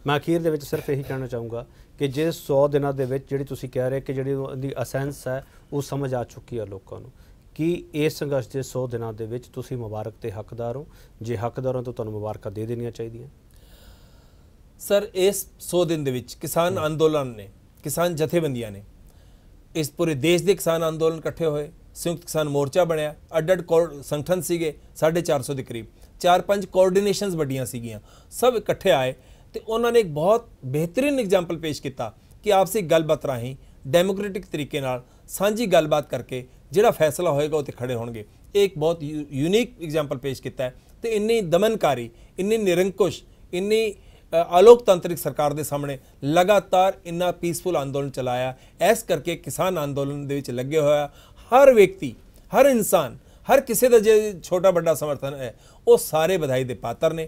A: ਮੈਂ ਅਖੀਰ ਦੇ ਵਿੱਚ ਸਿਰਫ ਇਹੀ ਕਹਿਣਾ ਚਾਹੂੰਗਾ ਕਿ ਜੇ 100 ਦਿਨਾਂ ਦੇ ਵਿੱਚ ਜਿਹੜੀ ਤੁਸੀਂ ਕਹਿ ਰਹੇ ਕਿ ਜਿਹੜੀ ਉਹਦੀ ਅਸੈਂਸ ਹੈ ਉਹ ਸਮਝ ਆ ਚੁੱਕੀ ਹੈ ਲੋਕਾਂ ਨੂੰ ਕਿ ਇਸ ਸੰਘਰਸ਼ ਦੇ 100 ਦਿਨਾਂ ਦੇ ਵਿੱਚ ਤੁਸੀਂ ਮੁਬਾਰਕ ਤੇ ਹੱਕਦਾਰ ਹੋ ਜੇ ਹੱਕਦਾਰਾਂ ਤੋਂ ਤੁਹਾਨੂੰ ਮੁਬਾਰਕਾਂ ਦੇ ਦੇਣੀਆਂ ਚਾਹੀਦੀਆਂ ਸਰ
B: ਇਸ 100 ਦਿਨ ਦੇ ਵਿੱਚ ਕਿਸਾਨ ਅੰਦੋਲਨ ਨੇ ਕਿਸਾਨ ਜਥੇਬੰਦੀਆਂ ਨੇ ਇਸ ਪੂਰੇ ਦੇਸ਼ ਦੇ ਕਿਸਾਨ ਅੰਦੋਲਨ ਇਕੱਠੇ ਹੋਏ ਸੰਯੁਕਤ ਕਿਸਾਨ ਮੋਰਚਾ ਬਣਿਆ ਅੱਡ-ਅੱਡ ਸੰਗਠਨ ਸੀਗੇ 450 ਦੇ ਕਰੀਬ 4-5 ਕੋਆਰਡੀਨੇਸ਼ਨਸ ਵੱਡੀਆਂ ਸੀਗੀਆਂ ਸਭ ਇਕੱਠੇ ਆਏ ਤੇ ਉਹਨਾਂ ਨੇ ਇੱਕ ਬਹੁਤ ਬਿਹਤਰੀਨ ਐਗਜ਼ਾਮਪਲ ਪੇਸ਼ ਕੀਤਾ ਕਿ ਆਪਸੀ ਗੱਲਬਾਤ ਰਾਹੀਂ ਡੈਮੋਕ੍ਰੈਟਿਕ ਤਰੀਕੇ ਨਾਲ ਸਾਂਝੀ ਗੱਲਬਾਤ ਕਰਕੇ ਜਿਹੜਾ ਫੈਸਲਾ ਹੋਏਗਾ ਉਹ ਤੇ ਖੜੇ ਹੋਣਗੇ ਇਹ ਇੱਕ ਬਹੁਤ ਯੂਨੀਕ ਐਗਜ਼ਾਮਪਲ ਪੇਸ਼ ਕੀਤਾ ਹੈ ਤੇ ਇੰਨੀ ਦਮਨਕਾਰੀ ਇੰਨੀ ਨਿਰੰਕੁਸ਼ ਇੰਨੀ ਅਲੋਕਤੰਤਰਿਕ ਸਰਕਾਰ ਦੇ ਸਾਹਮਣੇ ਲਗਾਤਾਰ ਇੰਨਾ ਪੀਸਫੁਲ ਅੰਦੋਲਨ ਚਲਾਇਆ ਇਸ ਕਰਕੇ ਕਿਸਾਨ ਅੰਦੋਲਨ ਦੇ ਵਿੱਚ ਲੱਗੇ ਹੋਇਆ ਹਰ ਵਿਅਕਤੀ ਹਰ ਇਨਸਾਨ ਹਰ ਕਿਸੇ ਦਾ ਜੇ ਛੋਟਾ ਵੱਡਾ ਸਮਰਥਨ ਹੈ ਉਹ ਸਾਰੇ ਵਧਾਈ ਦੇ ਪਾਤਰ ਨੇ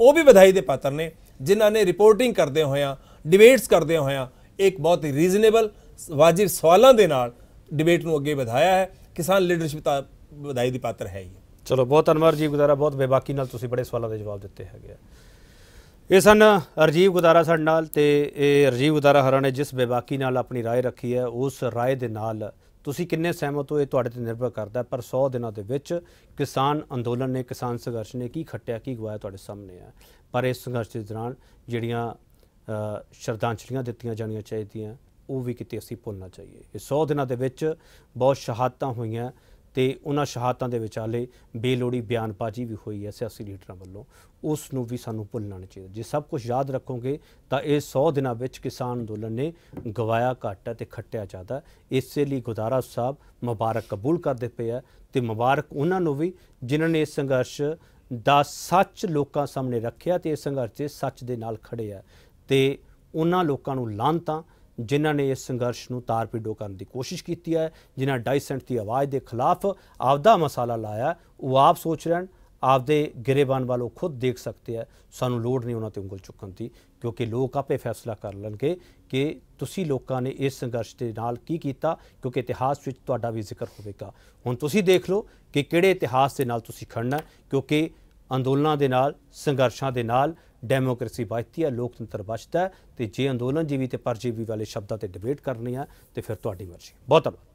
B: ਉਹ ਵੀ ਵਧਾਈ ਦੇ ਪਾਤਰ ਨੇ ਜਿਨ੍ਹਾਂ ਨੇ ਰਿਪੋਰਟਿੰਗ ਕਰਦੇ ਹੋਇਆ ਡਿਬੇਟਸ ਕਰਦੇ ਹੋਇਆ ਇੱਕ ਬਹੁਤ ਹੀ ਰੀਜ਼ਨੇਬਲ ਵਾਜਿਬ ਸਵਾਲਾਂ ਦੇ ਨਾਲ
A: ਡਿਬੇਟ ਨੂੰ ਅੱਗੇ ਵਧਾਇਆ ਹੈ ਕਿਸਾਨ ਲੀਡਰਸ਼ਿਪ ਤਾਂ ਵਧਾਈ ਦੀ ਪਾਤਰ ਹੈ ਇਹ ਚਲੋ ਬਹੁਤ ਅਨਵਰ ਜੀ ਗੁਜ਼ਾਰਾ ਬਹੁਤ ਬੇਬਾਕੀ ਨਾਲ ਤੁਸੀਂ ਬੜੇ ਸਵਾਲਾਂ ਦੇ ਜਵਾਬ ਦਿੱਤੇ ਹੈਗੇ ਆ ਇਹ ਸਨ ਰਜੀਵ ਗੁਦਾਰਾ ਸਾਡੇ ਨਾਲ ਤੇ ਇਹ ਰਜੀਵ ਗੁਦਾਰਾ ਹਰਾਂ ਨੇ ਜਿਸ ਬੇਬਾਕੀ ਨਾਲ ਆਪਣੀ رائے ਰੱਖੀ ਹੈ ਉਸ رائے ਦੇ ਨਾਲ ਤੁਸੀਂ ਕਿੰਨੇ ਸਹਿਮਤ ਹੋ ਇਹ ਤੁਹਾਡੇ ਤੇ ਨਿਰਭਰ ਕਰਦਾ ਪਰ 100 ਦਿਨਾਂ ਦੇ ਵਿੱਚ ਕਿਸਾਨ ਅੰਦੋਲਨ ਨੇ ਕਿਸਾਨ ਸੰਘਰਸ਼ ਨੇ ਕੀ ਖੱਟਿਆ ਕੀ ਗਵਾਇਆ ਤੁਹਾਡੇ ਸਾਹਮਣੇ ਆ ਪਰ ਇਸ ਸੰਘਰਸ਼ ਦੇ ਦੌਰਾਨ ਜਿਹੜੀਆਂ ਸ਼ਰਧਾਂਜਲੀਆਂ ਦਿੱਤੀਆਂ ਜਾਣੀਆਂ ਚਾਹੀਦੀਆਂ ਉਹ ਵੀ ਕਿਤੇ ਅਸੀਂ ਭੁੱਲਣਾ ਚਾਹੀਏ ਇਹ 100 ਦਿਨਾਂ ਦੇ ਵਿੱਚ ਬਹੁਤ ਸ਼ਹਾਦਤਾਂ ਹੋਈਆਂ ਤੇ ਉਹਨਾਂ ਸ਼ਹਾਦਤਾਂ ਦੇ ਵਿਚਾਲੇ ਬੇਲੋੜੀ ਬਿਆਨਬਾਜ਼ੀ ਵੀ ਹੋਈ ਹੈ ਸਿਆਸੀ ਲੀਡਰਾਂ ਵੱਲੋਂ ਉਸ ਨੂੰ ਵੀ ਸਾਨੂੰ ਭੁੱਲਣਾ ਨਹੀਂ ਚਾਹੀਦਾ ਜੇ ਸਭ ਕੁਝ ਯਾਦ ਰੱਖੋਗੇ ਤਾਂ ਇਹ 100 ਦਿਨਾਂ ਵਿੱਚ ਕਿਸਾਨ ਅੰਦੋਲਨ ਨੇ ਗਵਾਇਆ ਘਾਟਾ ਤੇ ਖੱਟਿਆ ਜ਼ਿਆਦਾ ਇਸੇ ਲਈ ਗੁਦਾਰਾ ਸਾਹਿਬ ਮੁਬਾਰਕ ਕਬੂਲ ਕਰਦੇ ਪਏ ਆ ਤੇ ਮੁਬਾਰਕ ਉਹਨਾਂ ਨੂੰ ਵੀ ਜਿਨ੍ਹਾਂ ਨੇ ਇਸ ਸੰਘਰਸ਼ ਦਾ ਸੱਚ ਲੋਕਾਂ ਸਾਹਮਣੇ ਰੱਖਿਆ ਤੇ ਇਸ ਸੰਘਰਸ਼ ਦੇ ਸੱਚ ਦੇ ਨਾਲ ਖੜੇ ਆ ਤੇ ਉਹਨਾਂ ਲੋਕਾਂ ਨੂੰ ਲਾਂਤਾਂ ਜਿਨ੍ਹਾਂ ਨੇ ਇਸ ਸੰਘਰਸ਼ ਨੂੰ ਤਾਰਪੀਡੋ ਕਰਨ ਦੀ ਕੋਸ਼ਿਸ਼ ਕੀਤੀ ਹੈ ਜਿਨ੍ਹਾਂ ਡਾਈਸੈਂਟ ਦੀ ਆਵਾਜ਼ ਦੇ ਖਿਲਾਫ ਆਪਦਾ ਮਸਾਲਾ ਲਾਇਆ ਉਹ ਆਪ ਸੋਚ ਰਹਿਣ ਆਪਦੇ ਗਿਰੇਬਾਨ ਵਾਲੋ ਖੁਦ ਦੇਖ ਸਕਦੇ ਆ ਸਾਨੂੰ ਲੋੜ ਨਹੀਂ ਉਹਨਾਂ ਤੇ ਉਂਗਲ ਚੁੱਕਣ ਦੀ ਕਿਉਂਕਿ ਲੋਕ ਆਪੇ ਫੈਸਲਾ ਕਰ ਲੈਣਗੇ ਕਿ ਤੁਸੀਂ ਲੋਕਾਂ ਨੇ ਇਸ ਸੰਘਰਸ਼ ਦੇ ਨਾਲ ਕੀ ਕੀਤਾ ਕਿਉਂਕਿ ਇਤਿਹਾਸ ਵਿੱਚ ਤੁਹਾਡਾ ਵੀ ਜ਼ਿਕਰ ਹੋਵੇਗਾ ਹੁਣ ਤੁਸੀਂ ਦੇਖ ਲਓ ਕਿ ਕਿਹੜੇ ਇਤਿਹਾਸ ਦੇ ਨਾਲ ਤੁਸੀਂ ਖੜਨਾ ਕਿਉਂਕਿ ਅੰਦੋਲਨਾਂ ਦੇ ਨਾਲ ਸੰਘਰਸ਼ਾਂ ਦੇ ਨਾਲ ਡੈਮੋਕ੍ਰੇਸੀ ਬਚਦੀ ਹੈ ਲੋਕਤੰਤਰ ਬਚਦਾ ਤੇ ਜੇ ਅੰਦੋਲਨ ਜੀਵੀ ਤੇ ਪਰਜੀਵੀ ਵਾਲੇ ਸ਼ਬਦਾਂ ਤੇ ਡਿਬੇਟ ਕਰਨੀ ਆ ਤੇ ਫਿਰ ਤੁਹਾਡੀ ਮਰਜ਼ੀ ਬਹੁਤ ਧੰਨਵਾਦ